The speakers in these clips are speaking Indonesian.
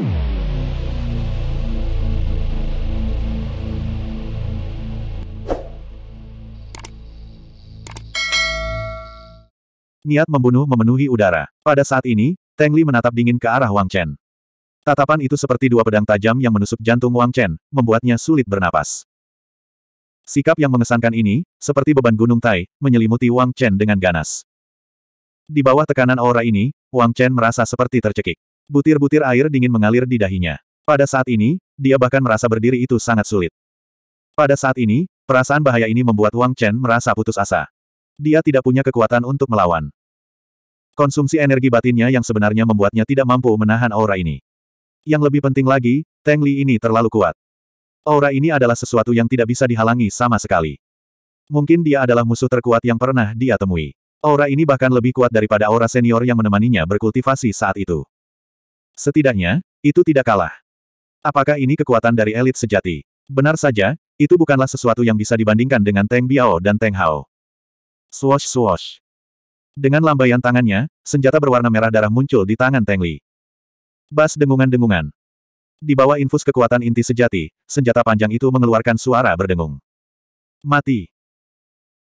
Niat membunuh memenuhi udara. Pada saat ini, Teng Li menatap dingin ke arah Wang Chen. Tatapan itu seperti dua pedang tajam yang menusuk jantung Wang Chen, membuatnya sulit bernapas. Sikap yang mengesankan ini, seperti beban gunung Tai, menyelimuti Wang Chen dengan ganas. Di bawah tekanan aura ini, Wang Chen merasa seperti tercekik. Butir-butir air dingin mengalir di dahinya. Pada saat ini, dia bahkan merasa berdiri itu sangat sulit. Pada saat ini, perasaan bahaya ini membuat Wang Chen merasa putus asa. Dia tidak punya kekuatan untuk melawan. Konsumsi energi batinnya yang sebenarnya membuatnya tidak mampu menahan aura ini. Yang lebih penting lagi, Teng Li ini terlalu kuat. Aura ini adalah sesuatu yang tidak bisa dihalangi sama sekali. Mungkin dia adalah musuh terkuat yang pernah dia temui. Aura ini bahkan lebih kuat daripada aura senior yang menemaninya berkultivasi saat itu. Setidaknya, itu tidak kalah. Apakah ini kekuatan dari elit sejati? Benar saja, itu bukanlah sesuatu yang bisa dibandingkan dengan Teng Biao dan Teng Hao. Swash swash. Dengan lambaian tangannya, senjata berwarna merah darah muncul di tangan Teng Li. Bas dengungan-dengungan. Di bawah infus kekuatan inti sejati, senjata panjang itu mengeluarkan suara berdengung. Mati.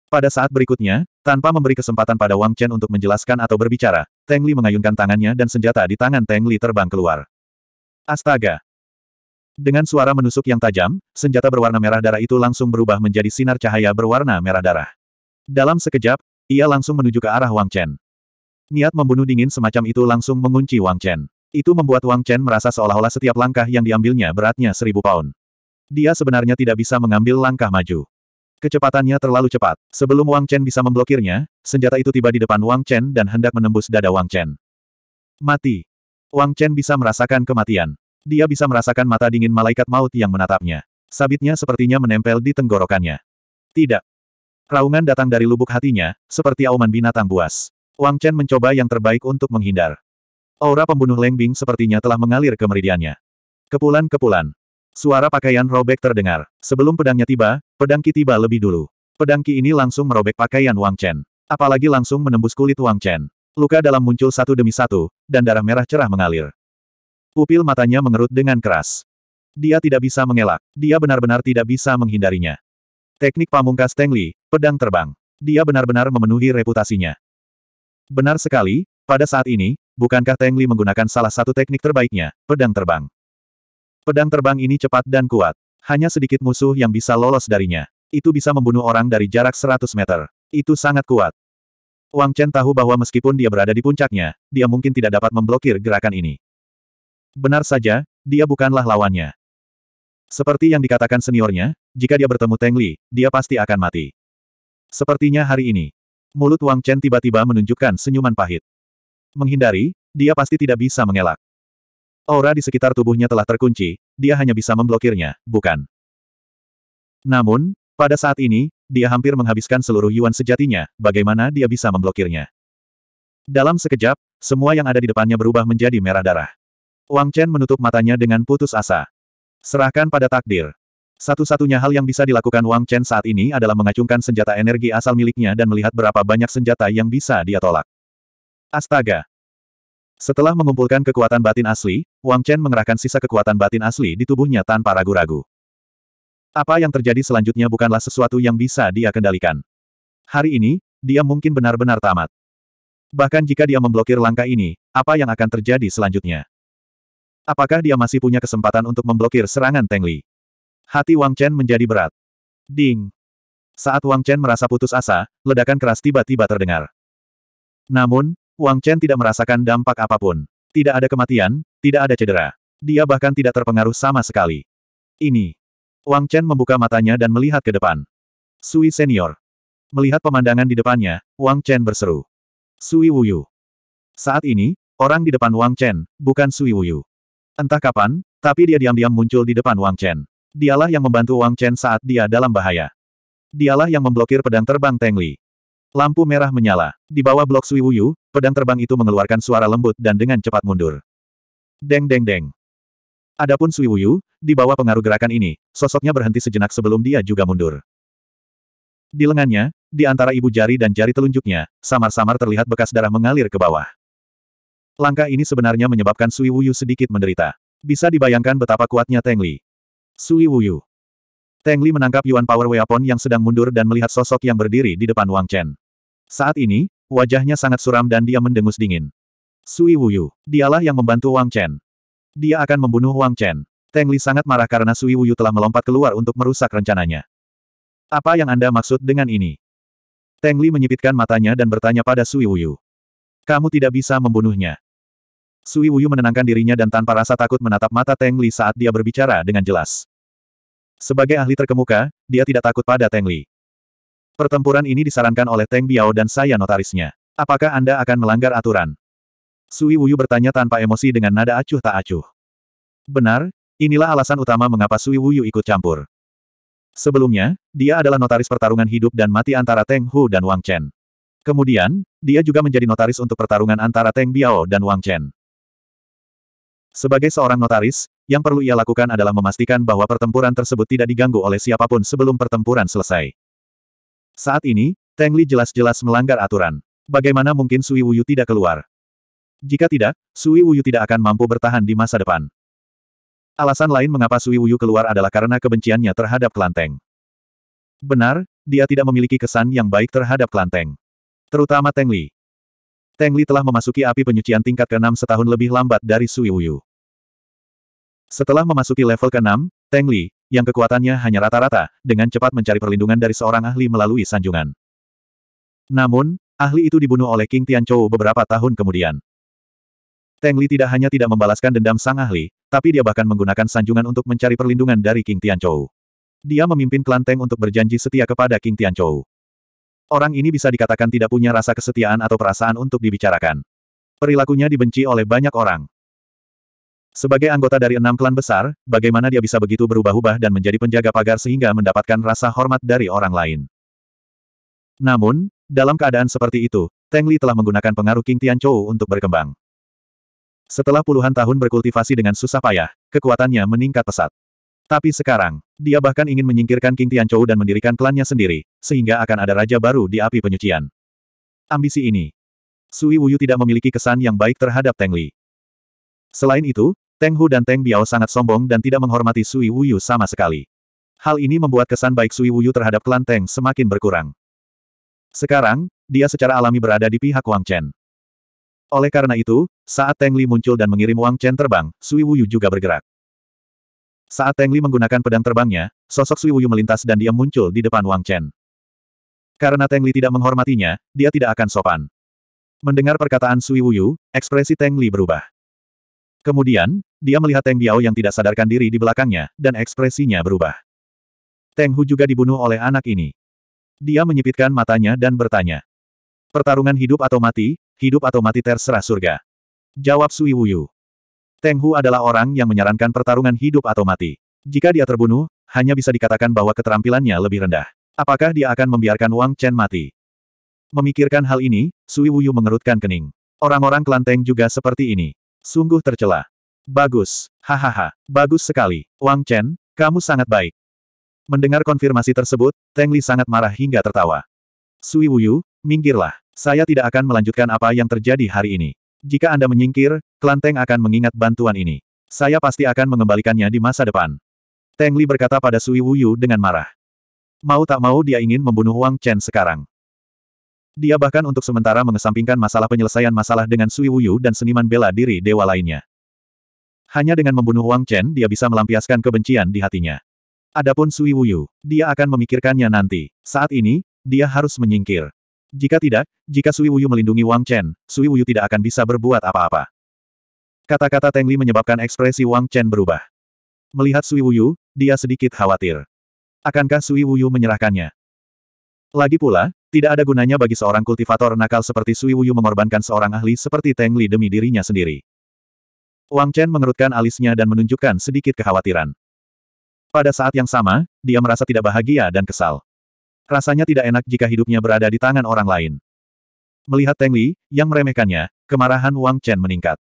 Pada saat berikutnya, tanpa memberi kesempatan pada Wang Chen untuk menjelaskan atau berbicara, Teng Li mengayunkan tangannya dan senjata di tangan Teng Li terbang keluar. Astaga! Dengan suara menusuk yang tajam, senjata berwarna merah darah itu langsung berubah menjadi sinar cahaya berwarna merah darah. Dalam sekejap, ia langsung menuju ke arah Wang Chen. Niat membunuh dingin semacam itu langsung mengunci Wang Chen. Itu membuat Wang Chen merasa seolah-olah setiap langkah yang diambilnya beratnya seribu pound. Dia sebenarnya tidak bisa mengambil langkah maju. Kecepatannya terlalu cepat. Sebelum Wang Chen bisa memblokirnya, senjata itu tiba di depan Wang Chen dan hendak menembus dada Wang Chen. Mati. Wang Chen bisa merasakan kematian. Dia bisa merasakan mata dingin malaikat maut yang menatapnya. Sabitnya sepertinya menempel di tenggorokannya. Tidak. Raungan datang dari lubuk hatinya, seperti auman binatang buas. Wang Chen mencoba yang terbaik untuk menghindar. Aura pembunuh Leng Bing sepertinya telah mengalir ke meridiannya. Kepulan-kepulan. Suara pakaian robek terdengar. Sebelum pedangnya tiba, pedang Ki tiba lebih dulu. Pedang Ki ini langsung merobek pakaian Wang Chen. Apalagi langsung menembus kulit Wang Chen. Luka dalam muncul satu demi satu, dan darah merah cerah mengalir. Pupil matanya mengerut dengan keras. Dia tidak bisa mengelak. Dia benar-benar tidak bisa menghindarinya. Teknik pamungkas Teng Li, pedang terbang. Dia benar-benar memenuhi reputasinya. Benar sekali, pada saat ini, bukankah Teng Li menggunakan salah satu teknik terbaiknya, pedang terbang? Pedang terbang ini cepat dan kuat. Hanya sedikit musuh yang bisa lolos darinya. Itu bisa membunuh orang dari jarak 100 meter. Itu sangat kuat. Wang Chen tahu bahwa meskipun dia berada di puncaknya, dia mungkin tidak dapat memblokir gerakan ini. Benar saja, dia bukanlah lawannya. Seperti yang dikatakan seniornya, jika dia bertemu Teng Li, dia pasti akan mati. Sepertinya hari ini. Mulut Wang Chen tiba-tiba menunjukkan senyuman pahit. Menghindari, dia pasti tidak bisa mengelak. Aura di sekitar tubuhnya telah terkunci, dia hanya bisa memblokirnya, bukan? Namun, pada saat ini, dia hampir menghabiskan seluruh yuan sejatinya, bagaimana dia bisa memblokirnya. Dalam sekejap, semua yang ada di depannya berubah menjadi merah darah. Wang Chen menutup matanya dengan putus asa. Serahkan pada takdir. Satu-satunya hal yang bisa dilakukan Wang Chen saat ini adalah mengacungkan senjata energi asal miliknya dan melihat berapa banyak senjata yang bisa dia tolak. Astaga, setelah mengumpulkan kekuatan batin asli, Wang Chen mengerahkan sisa kekuatan batin asli di tubuhnya tanpa ragu-ragu. Apa yang terjadi selanjutnya bukanlah sesuatu yang bisa dia kendalikan. Hari ini, dia mungkin benar-benar tamat. Bahkan jika dia memblokir langkah ini, apa yang akan terjadi selanjutnya? Apakah dia masih punya kesempatan untuk memblokir serangan Teng Li? Hati Wang Chen menjadi berat. Ding! Saat Wang Chen merasa putus asa, ledakan keras tiba-tiba terdengar. Namun, Wang Chen tidak merasakan dampak apapun. Tidak ada kematian, tidak ada cedera. Dia bahkan tidak terpengaruh sama sekali. Ini. Wang Chen membuka matanya dan melihat ke depan. Sui senior. Melihat pemandangan di depannya, Wang Chen berseru. Sui Wuyu. Saat ini, orang di depan Wang Chen, bukan Sui Wuyu. Entah kapan, tapi dia diam-diam muncul di depan Wang Chen. Dialah yang membantu Wang Chen saat dia dalam bahaya. Dialah yang memblokir pedang terbang Teng Li. Lampu merah menyala. Di bawah blok Sui Wuyu, pedang terbang itu mengeluarkan suara lembut dan dengan cepat mundur. Deng deng deng. Adapun Sui Wuyu, di bawah pengaruh gerakan ini, sosoknya berhenti sejenak sebelum dia juga mundur. Di lengannya, di antara ibu jari dan jari telunjuknya, samar-samar terlihat bekas darah mengalir ke bawah. Langkah ini sebenarnya menyebabkan Sui Wuyu sedikit menderita. Bisa dibayangkan betapa kuatnya Teng Li. Sui Wuyu. Teng Li menangkap Yuan Power Weapon yang sedang mundur dan melihat sosok yang berdiri di depan Wang Chen. Saat ini, wajahnya sangat suram dan dia mendengus dingin. Sui Wuyu, dialah yang membantu Wang Chen. Dia akan membunuh Wang Chen. Teng Li sangat marah karena Sui Wuyu telah melompat keluar untuk merusak rencananya. Apa yang Anda maksud dengan ini? Teng Li menyipitkan matanya dan bertanya pada Sui Wuyu. Kamu tidak bisa membunuhnya. Sui Wuyu menenangkan dirinya dan tanpa rasa takut menatap mata Teng Li saat dia berbicara dengan jelas. Sebagai ahli terkemuka, dia tidak takut pada Teng Li. Pertempuran ini disarankan oleh Teng Biao dan saya notarisnya. Apakah Anda akan melanggar aturan? Sui Wuyu bertanya tanpa emosi dengan nada acuh tak acuh. Benar, inilah alasan utama mengapa Sui Wuyu ikut campur. Sebelumnya, dia adalah notaris pertarungan hidup dan mati antara Teng Hu dan Wang Chen. Kemudian, dia juga menjadi notaris untuk pertarungan antara Teng Biao dan Wang Chen. Sebagai seorang notaris, yang perlu ia lakukan adalah memastikan bahwa pertempuran tersebut tidak diganggu oleh siapapun sebelum pertempuran selesai. Saat ini, Teng Li jelas-jelas melanggar aturan. Bagaimana mungkin Sui Wuyu tidak keluar? Jika tidak, Sui Wuyu tidak akan mampu bertahan di masa depan. Alasan lain mengapa Sui Wuyu keluar adalah karena kebenciannya terhadap Klanteng. Benar, dia tidak memiliki kesan yang baik terhadap Klanteng. Terutama Teng Li. Teng Li telah memasuki api penyucian tingkat ke-6 setahun lebih lambat dari Sui Wuyu. Setelah memasuki level ke-6, Tang Li, yang kekuatannya hanya rata-rata, dengan cepat mencari perlindungan dari seorang ahli melalui sanjungan. Namun, ahli itu dibunuh oleh King Tianchou beberapa tahun kemudian. Tang Li tidak hanya tidak membalaskan dendam sang ahli, tapi dia bahkan menggunakan sanjungan untuk mencari perlindungan dari King Tianchou. Dia memimpin klan Tang untuk berjanji setia kepada King Tianchou. Orang ini bisa dikatakan tidak punya rasa kesetiaan atau perasaan untuk dibicarakan. Perilakunya dibenci oleh banyak orang. Sebagai anggota dari enam klan besar, bagaimana dia bisa begitu berubah-ubah dan menjadi penjaga pagar sehingga mendapatkan rasa hormat dari orang lain. Namun, dalam keadaan seperti itu, Teng Li telah menggunakan pengaruh King Chou untuk berkembang. Setelah puluhan tahun berkultivasi dengan susah payah, kekuatannya meningkat pesat. Tapi sekarang, dia bahkan ingin menyingkirkan King Chou dan mendirikan klannya sendiri, sehingga akan ada raja baru di api penyucian. Ambisi ini. Sui Wuyu tidak memiliki kesan yang baik terhadap Teng Li. Selain itu, Teng Hu dan Teng Biao sangat sombong dan tidak menghormati Sui Wuyu sama sekali. Hal ini membuat kesan baik Sui Wuyu terhadap klan Teng semakin berkurang. Sekarang, dia secara alami berada di pihak Wang Chen. Oleh karena itu, saat Teng Li muncul dan mengirim Wang Chen terbang, Sui Wuyu juga bergerak. Saat Teng Li menggunakan pedang terbangnya, sosok Sui Wuyu melintas dan dia muncul di depan Wang Chen. Karena Teng Li tidak menghormatinya, dia tidak akan sopan. Mendengar perkataan Sui Wuyu, ekspresi Teng Li berubah. Kemudian, dia melihat Teng Biao yang tidak sadarkan diri di belakangnya, dan ekspresinya berubah. Teng Hu juga dibunuh oleh anak ini. Dia menyipitkan matanya dan bertanya. Pertarungan hidup atau mati, hidup atau mati terserah surga. Jawab Sui Wuyu. Teng Hu adalah orang yang menyarankan pertarungan hidup atau mati. Jika dia terbunuh, hanya bisa dikatakan bahwa keterampilannya lebih rendah. Apakah dia akan membiarkan Wang Chen mati? Memikirkan hal ini, Sui Wuyu mengerutkan kening. Orang-orang kelanteng juga seperti ini. Sungguh tercela. Bagus. Hahaha. Bagus sekali. Wang Chen, kamu sangat baik. Mendengar konfirmasi tersebut, Teng Li sangat marah hingga tertawa. Sui Wuyu, minggirlah. Saya tidak akan melanjutkan apa yang terjadi hari ini. Jika Anda menyingkir, klan Teng akan mengingat bantuan ini. Saya pasti akan mengembalikannya di masa depan. Teng Li berkata pada Sui Wuyu dengan marah. Mau tak mau dia ingin membunuh Wang Chen sekarang. Dia bahkan untuk sementara mengesampingkan masalah penyelesaian masalah dengan Sui Wuyu dan seniman bela diri dewa lainnya. Hanya dengan membunuh Wang Chen dia bisa melampiaskan kebencian di hatinya. Adapun Sui Wuyu, dia akan memikirkannya nanti. Saat ini, dia harus menyingkir. Jika tidak, jika Sui Wuyu melindungi Wang Chen, Sui Wuyu tidak akan bisa berbuat apa-apa. Kata-kata Teng Li menyebabkan ekspresi Wang Chen berubah. Melihat Sui Wuyu, dia sedikit khawatir. Akankah Sui Wuyu menyerahkannya? Lagi pula, tidak ada gunanya bagi seorang kultivator nakal seperti Sui Wuyu mengorbankan seorang ahli seperti Teng Li demi dirinya sendiri. Wang Chen mengerutkan alisnya dan menunjukkan sedikit kekhawatiran. Pada saat yang sama, dia merasa tidak bahagia dan kesal. Rasanya tidak enak jika hidupnya berada di tangan orang lain. Melihat Teng Li, yang meremehkannya, kemarahan Wang Chen meningkat.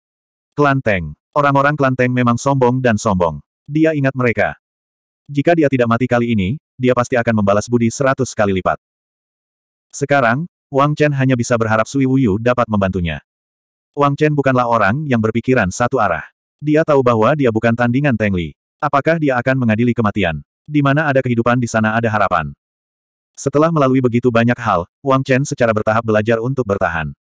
Klan Teng. Orang-orang klan Teng memang sombong dan sombong. Dia ingat mereka. Jika dia tidak mati kali ini, dia pasti akan membalas budi seratus kali lipat. Sekarang, Wang Chen hanya bisa berharap Sui Wuyu dapat membantunya. Wang Chen bukanlah orang yang berpikiran satu arah. Dia tahu bahwa dia bukan tandingan Teng Li. Apakah dia akan mengadili kematian? Di mana ada kehidupan di sana ada harapan. Setelah melalui begitu banyak hal, Wang Chen secara bertahap belajar untuk bertahan.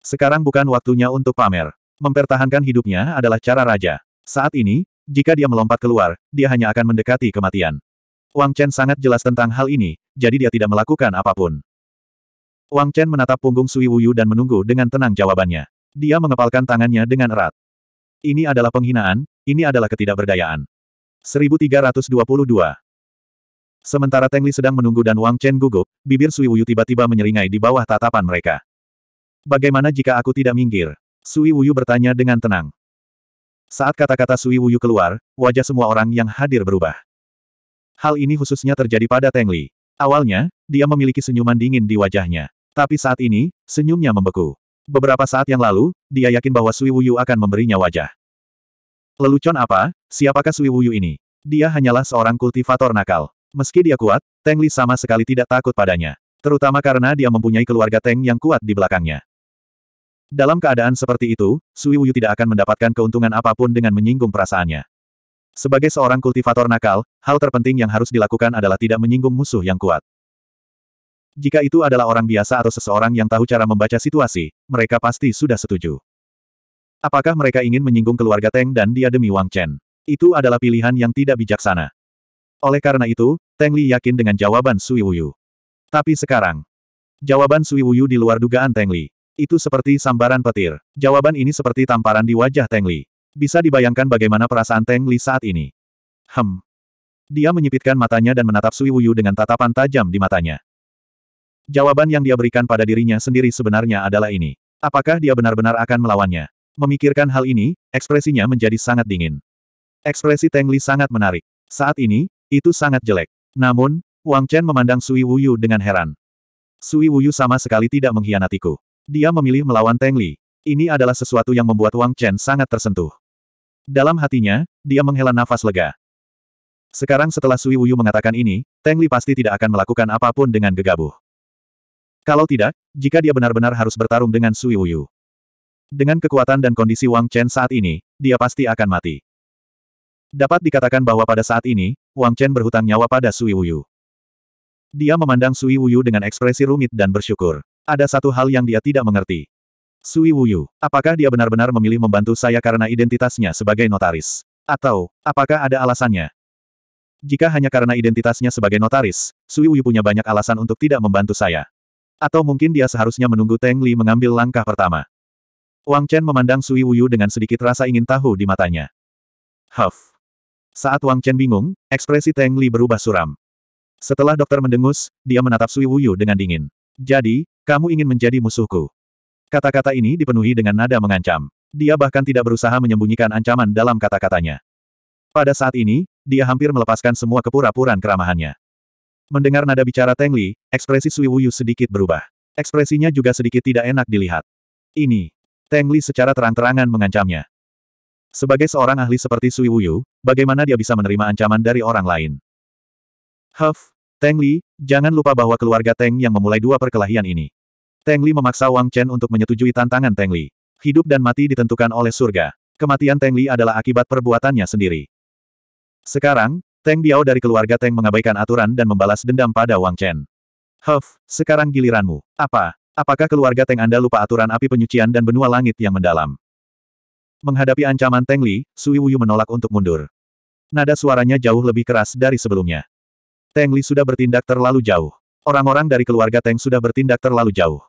Sekarang bukan waktunya untuk pamer. Mempertahankan hidupnya adalah cara raja. Saat ini, jika dia melompat keluar, dia hanya akan mendekati kematian. Wang Chen sangat jelas tentang hal ini, jadi dia tidak melakukan apapun. Wang Chen menatap punggung Sui Wuyu dan menunggu dengan tenang jawabannya. Dia mengepalkan tangannya dengan erat. Ini adalah penghinaan, ini adalah ketidakberdayaan. 1322 Sementara Teng Li sedang menunggu dan Wang Chen gugup, bibir Sui Wuyu tiba-tiba menyeringai di bawah tatapan mereka. Bagaimana jika aku tidak minggir? Sui Wuyu bertanya dengan tenang. Saat kata-kata Sui Wuyu keluar, wajah semua orang yang hadir berubah. Hal ini khususnya terjadi pada Teng Li. Awalnya, dia memiliki senyuman dingin di wajahnya. Tapi saat ini, senyumnya membeku. Beberapa saat yang lalu, dia yakin bahwa Sui Wuyu akan memberinya wajah. Lelucon apa, siapakah Sui Wuyu ini? Dia hanyalah seorang kultivator nakal. Meski dia kuat, Teng Li sama sekali tidak takut padanya. Terutama karena dia mempunyai keluarga Teng yang kuat di belakangnya. Dalam keadaan seperti itu, Sui Wuyu tidak akan mendapatkan keuntungan apapun dengan menyinggung perasaannya. Sebagai seorang kultivator nakal, hal terpenting yang harus dilakukan adalah tidak menyinggung musuh yang kuat. Jika itu adalah orang biasa atau seseorang yang tahu cara membaca situasi, mereka pasti sudah setuju. Apakah mereka ingin menyinggung keluarga Teng dan dia demi Wang Chen? Itu adalah pilihan yang tidak bijaksana. Oleh karena itu, Teng Li yakin dengan jawaban Sui Wuyu. Tapi sekarang, jawaban Sui Wuyu di luar dugaan Teng Li. Itu seperti sambaran petir. Jawaban ini seperti tamparan di wajah Teng Li. Bisa dibayangkan bagaimana perasaan Teng Li saat ini. Hem. Dia menyipitkan matanya dan menatap Sui Wuyu dengan tatapan tajam di matanya. Jawaban yang dia berikan pada dirinya sendiri sebenarnya adalah ini. Apakah dia benar-benar akan melawannya? Memikirkan hal ini, ekspresinya menjadi sangat dingin. Ekspresi Teng Li sangat menarik. Saat ini, itu sangat jelek. Namun, Wang Chen memandang Sui Wuyu dengan heran. Sui Wuyu sama sekali tidak mengkhianatiku. Dia memilih melawan Teng Li. Ini adalah sesuatu yang membuat Wang Chen sangat tersentuh. Dalam hatinya, dia menghela nafas lega. Sekarang setelah Sui Wuyu mengatakan ini, Teng Li pasti tidak akan melakukan apapun dengan gegabah. Kalau tidak, jika dia benar-benar harus bertarung dengan Sui Wuyu. Dengan kekuatan dan kondisi Wang Chen saat ini, dia pasti akan mati. Dapat dikatakan bahwa pada saat ini, Wang Chen berhutang nyawa pada Sui Wuyu. Dia memandang Sui Wuyu dengan ekspresi rumit dan bersyukur. Ada satu hal yang dia tidak mengerti. Sui Wuyu, apakah dia benar-benar memilih membantu saya karena identitasnya sebagai notaris? Atau, apakah ada alasannya? Jika hanya karena identitasnya sebagai notaris, Sui Wuyu punya banyak alasan untuk tidak membantu saya. Atau mungkin dia seharusnya menunggu Teng Li mengambil langkah pertama. Wang Chen memandang Sui Wuyu dengan sedikit rasa ingin tahu di matanya. Huff. Saat Wang Chen bingung, ekspresi Teng Li berubah suram. Setelah dokter mendengus, dia menatap Sui Wuyu dengan dingin. Jadi, kamu ingin menjadi musuhku. Kata-kata ini dipenuhi dengan nada mengancam. Dia bahkan tidak berusaha menyembunyikan ancaman dalam kata-katanya. Pada saat ini, dia hampir melepaskan semua kepura-puraan keramahannya. Mendengar nada bicara Teng Li, ekspresi Sui Wuyu sedikit berubah. Ekspresinya juga sedikit tidak enak dilihat. Ini. Teng Li secara terang-terangan mengancamnya. Sebagai seorang ahli seperti Sui Wuyu, bagaimana dia bisa menerima ancaman dari orang lain? Huff, Teng Li, jangan lupa bahwa keluarga Teng yang memulai dua perkelahian ini. Teng Li memaksa Wang Chen untuk menyetujui tantangan Teng Li. Hidup dan mati ditentukan oleh surga. Kematian Teng Li adalah akibat perbuatannya sendiri. Sekarang, Teng Biao dari keluarga Teng mengabaikan aturan dan membalas dendam pada Wang Chen. Huff, sekarang giliranmu. Apa? Apakah keluarga Teng Anda lupa aturan api penyucian dan benua langit yang mendalam? Menghadapi ancaman Teng Li, Sui Wuyu menolak untuk mundur. Nada suaranya jauh lebih keras dari sebelumnya. Teng Li sudah bertindak terlalu jauh. Orang-orang dari keluarga Teng sudah bertindak terlalu jauh.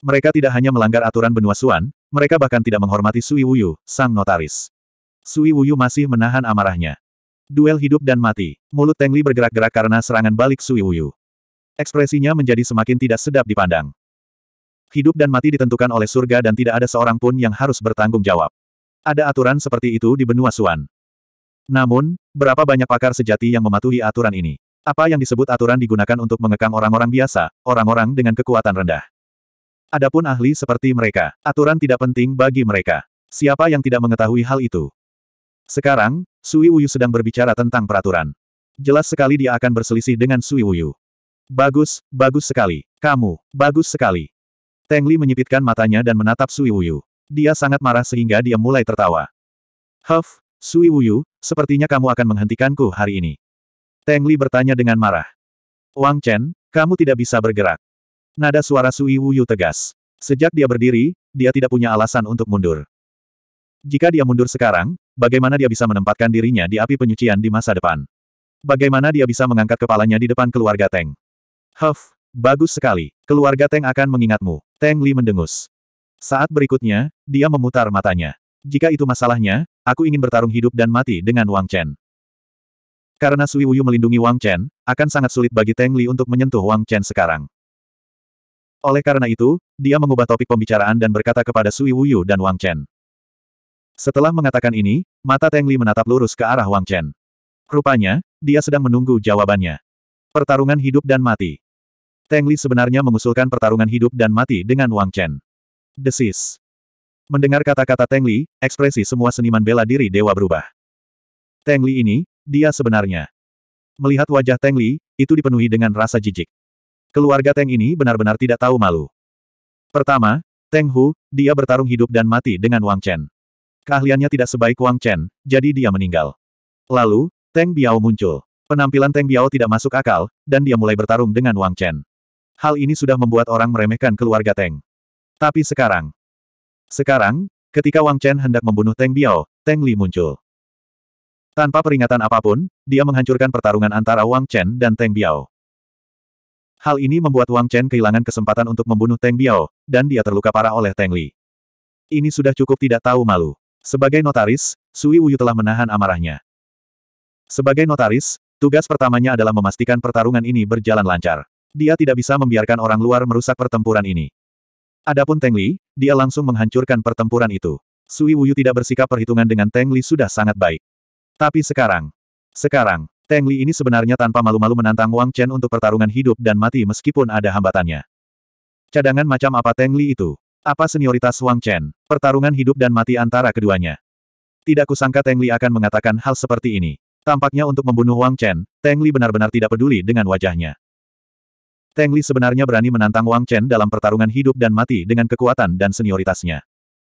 Mereka tidak hanya melanggar aturan benua Suan, mereka bahkan tidak menghormati Sui Wuyu, sang notaris. Sui Wuyu masih menahan amarahnya. Duel hidup dan mati. Mulut Tengli bergerak-gerak karena serangan balik Sui Wuyu. Ekspresinya menjadi semakin tidak sedap dipandang. Hidup dan mati ditentukan oleh surga dan tidak ada seorang pun yang harus bertanggung jawab. Ada aturan seperti itu di benua Suan. Namun, berapa banyak pakar sejati yang mematuhi aturan ini? Apa yang disebut aturan digunakan untuk mengekang orang-orang biasa, orang-orang dengan kekuatan rendah. Adapun ahli seperti mereka, aturan tidak penting bagi mereka. Siapa yang tidak mengetahui hal itu? Sekarang, Sui Wuyu sedang berbicara tentang peraturan. Jelas sekali dia akan berselisih dengan Sui Wuyu. Bagus, bagus sekali. Kamu, bagus sekali. Teng Li menyipitkan matanya dan menatap Sui Wuyu. Dia sangat marah sehingga dia mulai tertawa. Huff, Sui Wuyu, sepertinya kamu akan menghentikanku hari ini. Teng Li bertanya dengan marah. Wang Chen, kamu tidak bisa bergerak. Nada suara Sui Wuyu tegas. Sejak dia berdiri, dia tidak punya alasan untuk mundur. Jika dia mundur sekarang, Bagaimana dia bisa menempatkan dirinya di api penyucian di masa depan? Bagaimana dia bisa mengangkat kepalanya di depan keluarga Teng? Huff, bagus sekali. Keluarga Teng akan mengingatmu. Teng Li mendengus. Saat berikutnya, dia memutar matanya. Jika itu masalahnya, aku ingin bertarung hidup dan mati dengan Wang Chen. Karena Sui Wuyu melindungi Wang Chen, akan sangat sulit bagi Teng Li untuk menyentuh Wang Chen sekarang. Oleh karena itu, dia mengubah topik pembicaraan dan berkata kepada Sui Wuyu dan Wang Chen. Setelah mengatakan ini, mata Teng Li menatap lurus ke arah Wang Chen. Rupanya, dia sedang menunggu jawabannya. Pertarungan hidup dan mati. Teng Li sebenarnya mengusulkan pertarungan hidup dan mati dengan Wang Chen. Desis. Mendengar kata-kata Teng Li, ekspresi semua seniman bela diri dewa berubah. Teng Li ini, dia sebenarnya. Melihat wajah Teng Li, itu dipenuhi dengan rasa jijik. Keluarga Teng ini benar-benar tidak tahu malu. Pertama, Teng Hu, dia bertarung hidup dan mati dengan Wang Chen. Keahliannya tidak sebaik Wang Chen, jadi dia meninggal. Lalu, Teng Biao muncul. Penampilan Teng Biao tidak masuk akal, dan dia mulai bertarung dengan Wang Chen. Hal ini sudah membuat orang meremehkan keluarga Teng. Tapi sekarang. Sekarang, ketika Wang Chen hendak membunuh Teng Biao, Teng Li muncul. Tanpa peringatan apapun, dia menghancurkan pertarungan antara Wang Chen dan Teng Biao. Hal ini membuat Wang Chen kehilangan kesempatan untuk membunuh Teng Biao, dan dia terluka parah oleh Teng Li. Ini sudah cukup tidak tahu malu. Sebagai notaris, Sui Wuyu telah menahan amarahnya. Sebagai notaris, tugas pertamanya adalah memastikan pertarungan ini berjalan lancar. Dia tidak bisa membiarkan orang luar merusak pertempuran ini. Adapun Teng Li, dia langsung menghancurkan pertempuran itu. Sui Wuyu tidak bersikap perhitungan dengan Teng Li sudah sangat baik. Tapi sekarang, sekarang, Teng Li ini sebenarnya tanpa malu-malu menantang Wang Chen untuk pertarungan hidup dan mati meskipun ada hambatannya. Cadangan macam apa Teng Li itu? Apa senioritas Wang Chen? Pertarungan hidup dan mati antara keduanya. Tidak kusangka Teng Li akan mengatakan hal seperti ini. Tampaknya untuk membunuh Wang Chen, Teng Li benar-benar tidak peduli dengan wajahnya. Teng Li sebenarnya berani menantang Wang Chen dalam pertarungan hidup dan mati dengan kekuatan dan senioritasnya.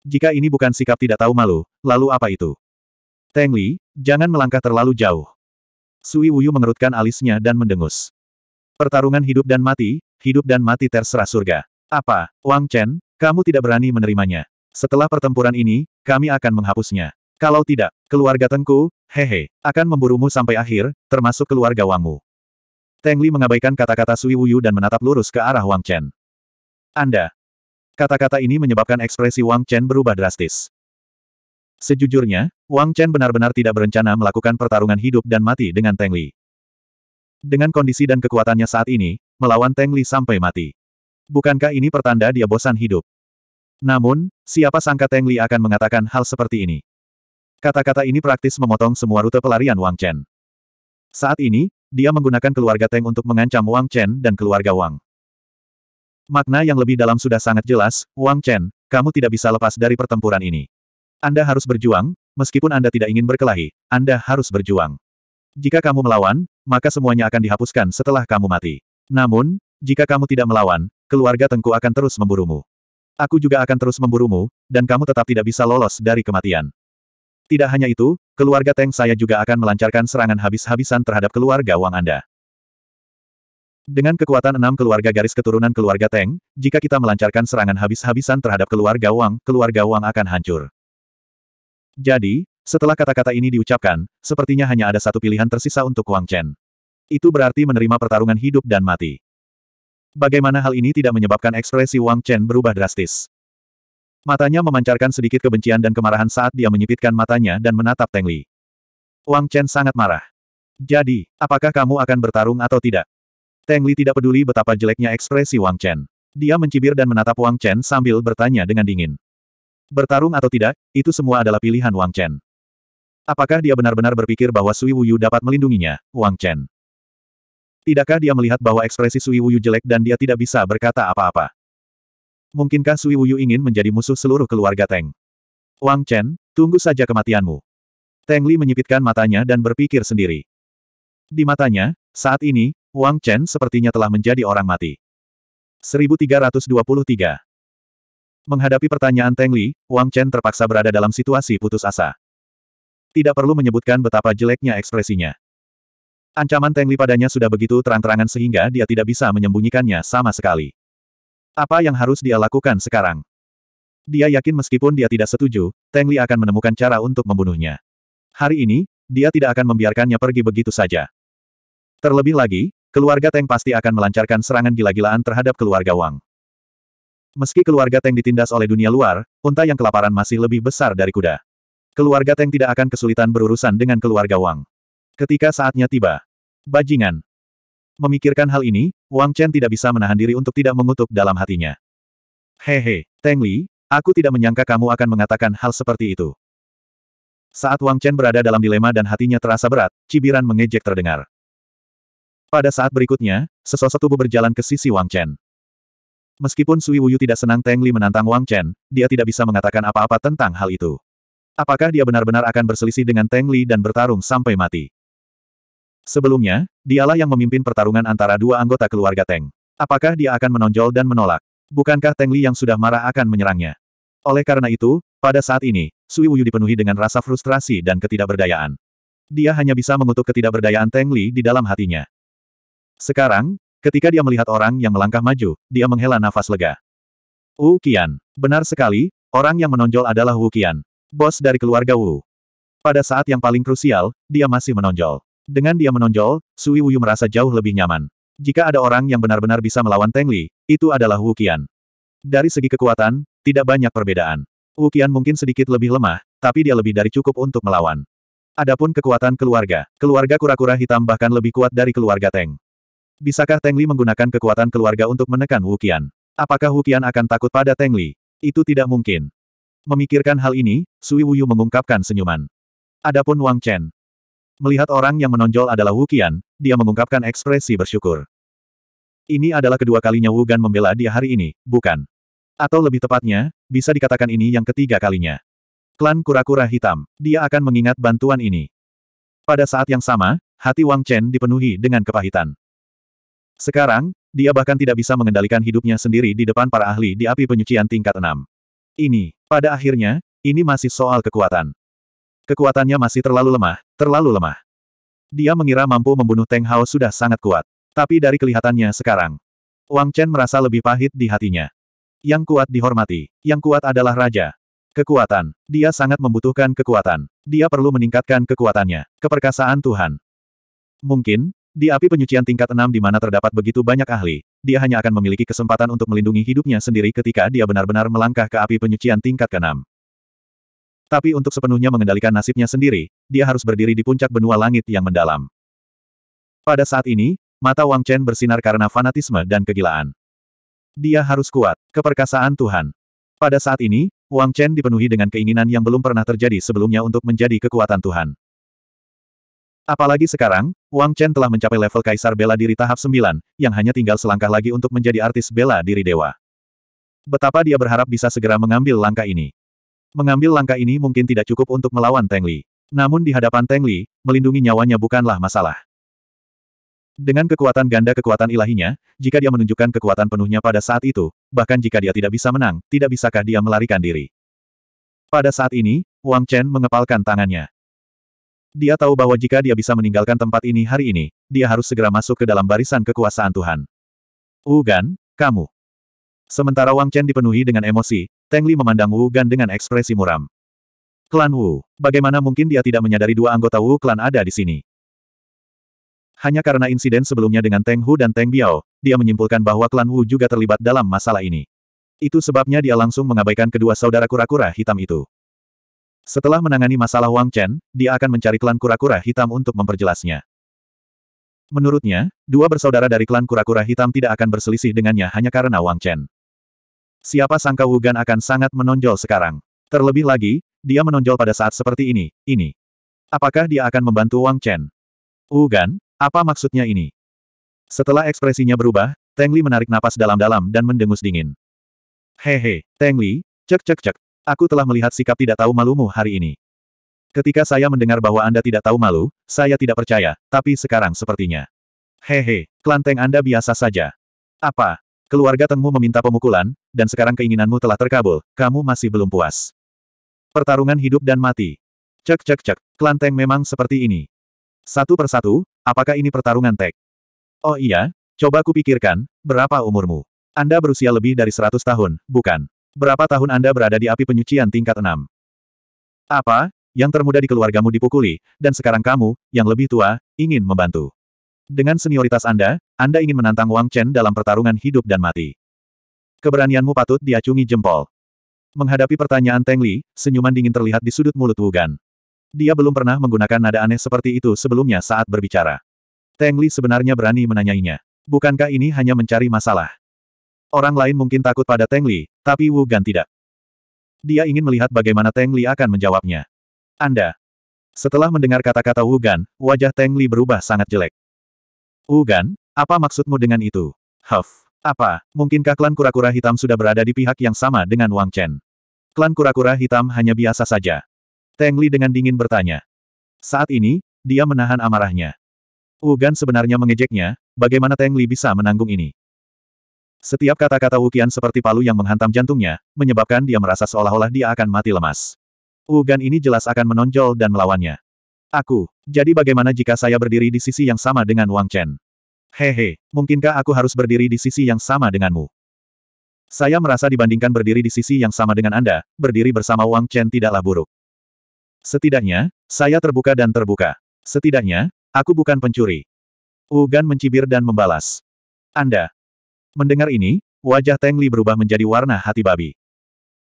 Jika ini bukan sikap tidak tahu malu, lalu apa itu? Teng Li, jangan melangkah terlalu jauh. Sui Wuyu mengerutkan alisnya dan mendengus. Pertarungan hidup dan mati, hidup dan mati terserah surga. Apa, Wang Chen, kamu tidak berani menerimanya. Setelah pertempuran ini, kami akan menghapusnya. Kalau tidak, keluarga Tengku, hehe, akan memburumu sampai akhir, termasuk keluarga Wangmu. Tengli mengabaikan kata-kata Sui Wuyu dan menatap lurus ke arah Wang Chen. Anda. Kata-kata ini menyebabkan ekspresi Wang Chen berubah drastis. Sejujurnya, Wang Chen benar-benar tidak berencana melakukan pertarungan hidup dan mati dengan Tengli. Dengan kondisi dan kekuatannya saat ini, melawan Tengli sampai mati bukankah ini pertanda dia bosan hidup? Namun, siapa sangka Teng Li akan mengatakan hal seperti ini? Kata-kata ini praktis memotong semua rute pelarian Wang Chen. Saat ini, dia menggunakan keluarga Teng untuk mengancam Wang Chen dan keluarga Wang. Makna yang lebih dalam sudah sangat jelas, Wang Chen, kamu tidak bisa lepas dari pertempuran ini. Anda harus berjuang, meskipun Anda tidak ingin berkelahi, Anda harus berjuang. Jika kamu melawan, maka semuanya akan dihapuskan setelah kamu mati. Namun, jika kamu tidak melawan, keluarga Tengku akan terus memburumu. Aku juga akan terus memburumu, dan kamu tetap tidak bisa lolos dari kematian. Tidak hanya itu, keluarga Teng saya juga akan melancarkan serangan habis-habisan terhadap keluarga Wang Anda. Dengan kekuatan enam keluarga garis keturunan keluarga Teng, jika kita melancarkan serangan habis-habisan terhadap keluarga Wang, keluarga Wang akan hancur. Jadi, setelah kata-kata ini diucapkan, sepertinya hanya ada satu pilihan tersisa untuk Wang Chen. Itu berarti menerima pertarungan hidup dan mati. Bagaimana hal ini tidak menyebabkan ekspresi Wang Chen berubah drastis? Matanya memancarkan sedikit kebencian dan kemarahan saat dia menyipitkan matanya dan menatap Teng Li. Wang Chen sangat marah. Jadi, apakah kamu akan bertarung atau tidak? Teng Li tidak peduli betapa jeleknya ekspresi Wang Chen. Dia mencibir dan menatap Wang Chen sambil bertanya dengan dingin. Bertarung atau tidak, itu semua adalah pilihan Wang Chen. Apakah dia benar-benar berpikir bahwa Sui Wuyu dapat melindunginya, Wang Chen? Tidakkah dia melihat bahwa ekspresi Sui Wuyu jelek dan dia tidak bisa berkata apa-apa? Mungkinkah Sui Wuyu ingin menjadi musuh seluruh keluarga Teng? Wang Chen, tunggu saja kematianmu. Teng Li menyipitkan matanya dan berpikir sendiri. Di matanya, saat ini, Wang Chen sepertinya telah menjadi orang mati. 1323 Menghadapi pertanyaan Teng Li, Wang Chen terpaksa berada dalam situasi putus asa. Tidak perlu menyebutkan betapa jeleknya ekspresinya. Ancaman Tengli padanya sudah begitu terang-terangan sehingga dia tidak bisa menyembunyikannya sama sekali. Apa yang harus dia lakukan sekarang? Dia yakin meskipun dia tidak setuju, Tengli akan menemukan cara untuk membunuhnya. Hari ini, dia tidak akan membiarkannya pergi begitu saja. Terlebih lagi, keluarga Teng pasti akan melancarkan serangan gila-gilaan terhadap keluarga Wang. Meski keluarga Teng ditindas oleh dunia luar, unta yang kelaparan masih lebih besar dari kuda. Keluarga Teng tidak akan kesulitan berurusan dengan keluarga Wang. Ketika saatnya tiba. Bajingan. Memikirkan hal ini, Wang Chen tidak bisa menahan diri untuk tidak mengutuk dalam hatinya. Hehe, Teng Li, aku tidak menyangka kamu akan mengatakan hal seperti itu. Saat Wang Chen berada dalam dilema dan hatinya terasa berat, cibiran mengejek terdengar. Pada saat berikutnya, sesosok tubuh berjalan ke sisi Wang Chen. Meskipun Sui Wuyu tidak senang Teng Li menantang Wang Chen, dia tidak bisa mengatakan apa-apa tentang hal itu. Apakah dia benar-benar akan berselisih dengan Teng Li dan bertarung sampai mati? Sebelumnya, dialah yang memimpin pertarungan antara dua anggota keluarga Teng. Apakah dia akan menonjol dan menolak? Bukankah Teng Li yang sudah marah akan menyerangnya? Oleh karena itu, pada saat ini, Sui Wuyu dipenuhi dengan rasa frustrasi dan ketidakberdayaan. Dia hanya bisa mengutuk ketidakberdayaan Teng Li di dalam hatinya. Sekarang, ketika dia melihat orang yang melangkah maju, dia menghela nafas lega. Wu Qian. Benar sekali, orang yang menonjol adalah Wu Qian. Bos dari keluarga Wu. Pada saat yang paling krusial, dia masih menonjol. Dengan dia menonjol, Sui Wuyu merasa jauh lebih nyaman. Jika ada orang yang benar-benar bisa melawan Teng Li, itu adalah Wu Qian. Dari segi kekuatan, tidak banyak perbedaan. Wu Qian mungkin sedikit lebih lemah, tapi dia lebih dari cukup untuk melawan. Adapun kekuatan keluarga, keluarga kura-kura hitam bahkan lebih kuat dari keluarga Teng. Bisakah Teng Li menggunakan kekuatan keluarga untuk menekan Wu Qian? Apakah Wu Qian akan takut pada Teng Li? Itu tidak mungkin. Memikirkan hal ini, Sui Wuyu mengungkapkan senyuman. Adapun Wang Chen, Melihat orang yang menonjol adalah Wu Qian, dia mengungkapkan ekspresi bersyukur. Ini adalah kedua kalinya Wu Gan membela dia hari ini, bukan? Atau lebih tepatnya, bisa dikatakan ini yang ketiga kalinya. Klan kura-kura hitam, dia akan mengingat bantuan ini. Pada saat yang sama, hati Wang Chen dipenuhi dengan kepahitan. Sekarang, dia bahkan tidak bisa mengendalikan hidupnya sendiri di depan para ahli di api penyucian tingkat enam. Ini, pada akhirnya, ini masih soal kekuatan. Kekuatannya masih terlalu lemah, terlalu lemah. Dia mengira mampu membunuh Teng Hao sudah sangat kuat. Tapi dari kelihatannya sekarang, Wang Chen merasa lebih pahit di hatinya. Yang kuat dihormati. Yang kuat adalah raja. Kekuatan. Dia sangat membutuhkan kekuatan. Dia perlu meningkatkan kekuatannya. Keperkasaan Tuhan. Mungkin, di api penyucian tingkat enam di mana terdapat begitu banyak ahli, dia hanya akan memiliki kesempatan untuk melindungi hidupnya sendiri ketika dia benar-benar melangkah ke api penyucian tingkat keenam. Tapi untuk sepenuhnya mengendalikan nasibnya sendiri, dia harus berdiri di puncak benua langit yang mendalam. Pada saat ini, mata Wang Chen bersinar karena fanatisme dan kegilaan. Dia harus kuat, keperkasaan Tuhan. Pada saat ini, Wang Chen dipenuhi dengan keinginan yang belum pernah terjadi sebelumnya untuk menjadi kekuatan Tuhan. Apalagi sekarang, Wang Chen telah mencapai level Kaisar Bela Diri tahap 9, yang hanya tinggal selangkah lagi untuk menjadi artis bela diri dewa. Betapa dia berharap bisa segera mengambil langkah ini. Mengambil langkah ini mungkin tidak cukup untuk melawan Teng Li. Namun di hadapan Teng Li, melindungi nyawanya bukanlah masalah. Dengan kekuatan ganda kekuatan ilahinya, jika dia menunjukkan kekuatan penuhnya pada saat itu, bahkan jika dia tidak bisa menang, tidak bisakah dia melarikan diri. Pada saat ini, Wang Chen mengepalkan tangannya. Dia tahu bahwa jika dia bisa meninggalkan tempat ini hari ini, dia harus segera masuk ke dalam barisan kekuasaan Tuhan. Ugan, kamu. Sementara Wang Chen dipenuhi dengan emosi, Teng Li memandang Wu Gan dengan ekspresi muram. Klan Wu, bagaimana mungkin dia tidak menyadari dua anggota Wu klan ada di sini? Hanya karena insiden sebelumnya dengan Teng Hu dan Teng Biao, dia menyimpulkan bahwa klan Wu juga terlibat dalam masalah ini. Itu sebabnya dia langsung mengabaikan kedua saudara kura-kura hitam itu. Setelah menangani masalah Wang Chen, dia akan mencari klan kura-kura hitam untuk memperjelasnya. Menurutnya, dua bersaudara dari klan kura-kura hitam tidak akan berselisih dengannya hanya karena Wang Chen. Siapa sangka Wugan akan sangat menonjol sekarang. Terlebih lagi, dia menonjol pada saat seperti ini, ini. Apakah dia akan membantu Wang Chen? Wugan, apa maksudnya ini? Setelah ekspresinya berubah, Teng Li menarik napas dalam-dalam dan mendengus dingin. Hehe, Teng Li, cek cek cek. Aku telah melihat sikap tidak tahu malumu hari ini. Ketika saya mendengar bahwa Anda tidak tahu malu, saya tidak percaya, tapi sekarang sepertinya. Hehe, klanteng Anda biasa saja. Apa, Keluarga Tengmu meminta pemukulan, dan sekarang keinginanmu telah terkabul, kamu masih belum puas. Pertarungan hidup dan mati. Cek cek cek, Teng memang seperti ini. Satu persatu, apakah ini pertarungan tek? Oh iya, coba kupikirkan, berapa umurmu? Anda berusia lebih dari 100 tahun, bukan? Berapa tahun Anda berada di api penyucian tingkat 6? Apa? Yang termuda di keluargamu dipukuli, dan sekarang kamu, yang lebih tua, ingin membantu. Dengan senioritas Anda, Anda ingin menantang Wang Chen dalam pertarungan hidup dan mati. Keberanianmu patut diacungi jempol. Menghadapi pertanyaan Teng Li, senyuman dingin terlihat di sudut mulut Wugan. Dia belum pernah menggunakan nada aneh seperti itu sebelumnya saat berbicara. Teng Li sebenarnya berani menanyainya. Bukankah ini hanya mencari masalah? Orang lain mungkin takut pada Teng Li, tapi Wu Gan tidak. Dia ingin melihat bagaimana Teng Li akan menjawabnya. Anda. Setelah mendengar kata-kata Wu Gan, wajah Teng Li berubah sangat jelek. Ugan, apa maksudmu dengan itu? Huff. Apa, mungkinkah klan kura-kura hitam sudah berada di pihak yang sama dengan Wang Chen? Klan kura-kura hitam hanya biasa saja. Teng Li dengan dingin bertanya. Saat ini, dia menahan amarahnya. Ugan sebenarnya mengejeknya, bagaimana Teng Li bisa menanggung ini? Setiap kata-kata Wukian seperti palu yang menghantam jantungnya, menyebabkan dia merasa seolah-olah dia akan mati lemas. Ugan ini jelas akan menonjol dan melawannya. Aku. Jadi bagaimana jika saya berdiri di sisi yang sama dengan Wang Chen? Hehe, mungkinkah aku harus berdiri di sisi yang sama denganmu? Saya merasa dibandingkan berdiri di sisi yang sama dengan Anda, berdiri bersama Wang Chen tidaklah buruk. Setidaknya, saya terbuka dan terbuka. Setidaknya, aku bukan pencuri. Ugan mencibir dan membalas. Anda. Mendengar ini, wajah Teng Li berubah menjadi warna hati babi.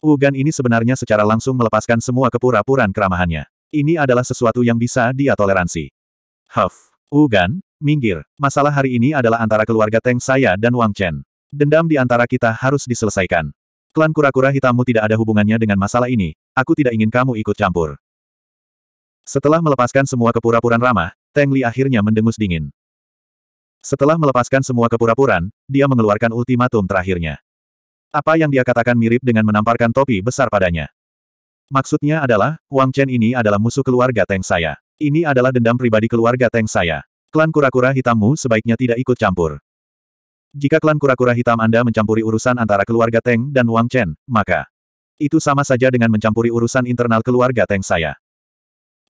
Ugan ini sebenarnya secara langsung melepaskan semua kepura-puraan keramahannya. Ini adalah sesuatu yang bisa dia toleransi. Huff. Ugan, minggir. Masalah hari ini adalah antara keluarga Teng saya dan Wang Chen. Dendam di antara kita harus diselesaikan. Klan kura-kura hitammu tidak ada hubungannya dengan masalah ini, aku tidak ingin kamu ikut campur. Setelah melepaskan semua kepura-puran ramah, Teng Li akhirnya mendengus dingin. Setelah melepaskan semua kepura-puran, dia mengeluarkan ultimatum terakhirnya. Apa yang dia katakan mirip dengan menamparkan topi besar padanya. Maksudnya adalah, Wang Chen ini adalah musuh keluarga Teng saya. Ini adalah dendam pribadi keluarga Teng saya. Klan kura-kura hitammu sebaiknya tidak ikut campur. Jika klan kura-kura hitam Anda mencampuri urusan antara keluarga Teng dan Wang Chen, maka itu sama saja dengan mencampuri urusan internal keluarga Teng saya.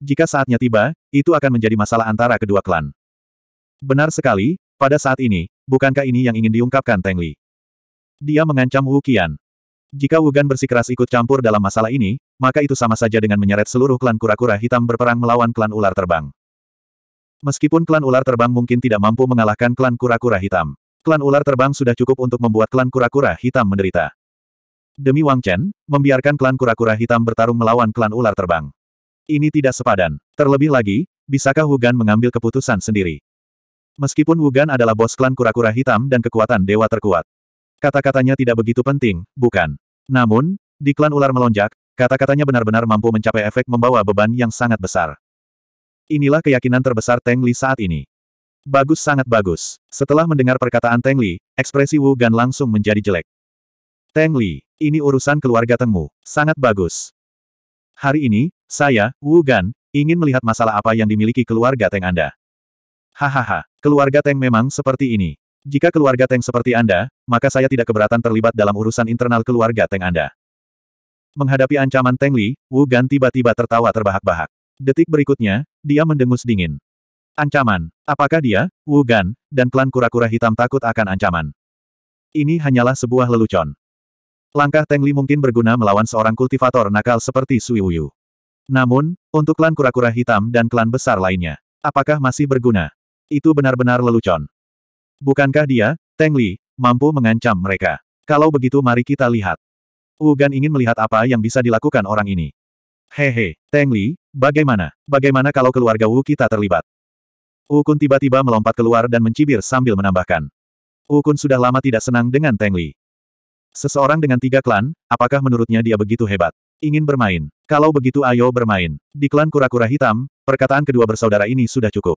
Jika saatnya tiba, itu akan menjadi masalah antara kedua klan. Benar sekali, pada saat ini, bukankah ini yang ingin diungkapkan Teng Li? Dia mengancam Wu Qian. Jika Wugan bersikeras ikut campur dalam masalah ini, maka itu sama saja dengan menyeret seluruh klan kura-kura hitam berperang melawan klan ular terbang. Meskipun klan ular terbang mungkin tidak mampu mengalahkan klan kura-kura hitam. Klan ular terbang sudah cukup untuk membuat klan kura-kura hitam menderita. Demi Wang Chen, membiarkan klan kura-kura hitam bertarung melawan klan ular terbang. Ini tidak sepadan. Terlebih lagi, bisakah Wugan mengambil keputusan sendiri? Meskipun Wugan adalah bos klan kura-kura hitam dan kekuatan dewa terkuat, Kata-katanya tidak begitu penting, bukan? Namun, di klan ular melonjak, kata-katanya benar-benar mampu mencapai efek membawa beban yang sangat besar. Inilah keyakinan terbesar Teng Li saat ini. Bagus sangat bagus. Setelah mendengar perkataan Teng Li, ekspresi Wu Gan langsung menjadi jelek. Teng Li, ini urusan keluarga Tengmu. Sangat bagus. Hari ini, saya, Wu Gan, ingin melihat masalah apa yang dimiliki keluarga Teng Anda. Hahaha, keluarga Teng memang seperti ini. Jika keluarga Teng seperti Anda, maka saya tidak keberatan terlibat dalam urusan internal keluarga Teng Anda. Menghadapi ancaman Teng Li, Wu Gan tiba-tiba tertawa terbahak-bahak. Detik berikutnya, dia mendengus dingin. Ancaman. Apakah dia, Wu Gan, dan klan kura-kura hitam takut akan ancaman? Ini hanyalah sebuah lelucon. Langkah Teng Li mungkin berguna melawan seorang kultivator nakal seperti Sui Wuyu. Namun, untuk klan kura-kura hitam dan klan besar lainnya, apakah masih berguna? Itu benar-benar lelucon. Bukankah dia, Teng Li, mampu mengancam mereka? Kalau begitu mari kita lihat. Ugan ingin melihat apa yang bisa dilakukan orang ini. Hehe, Teng Li, bagaimana? Bagaimana kalau keluarga Wu kita terlibat? Wukun tiba-tiba melompat keluar dan mencibir sambil menambahkan. Wukun sudah lama tidak senang dengan Teng Li. Seseorang dengan tiga klan, apakah menurutnya dia begitu hebat? Ingin bermain. Kalau begitu ayo bermain. Di klan kura-kura hitam, perkataan kedua bersaudara ini sudah cukup.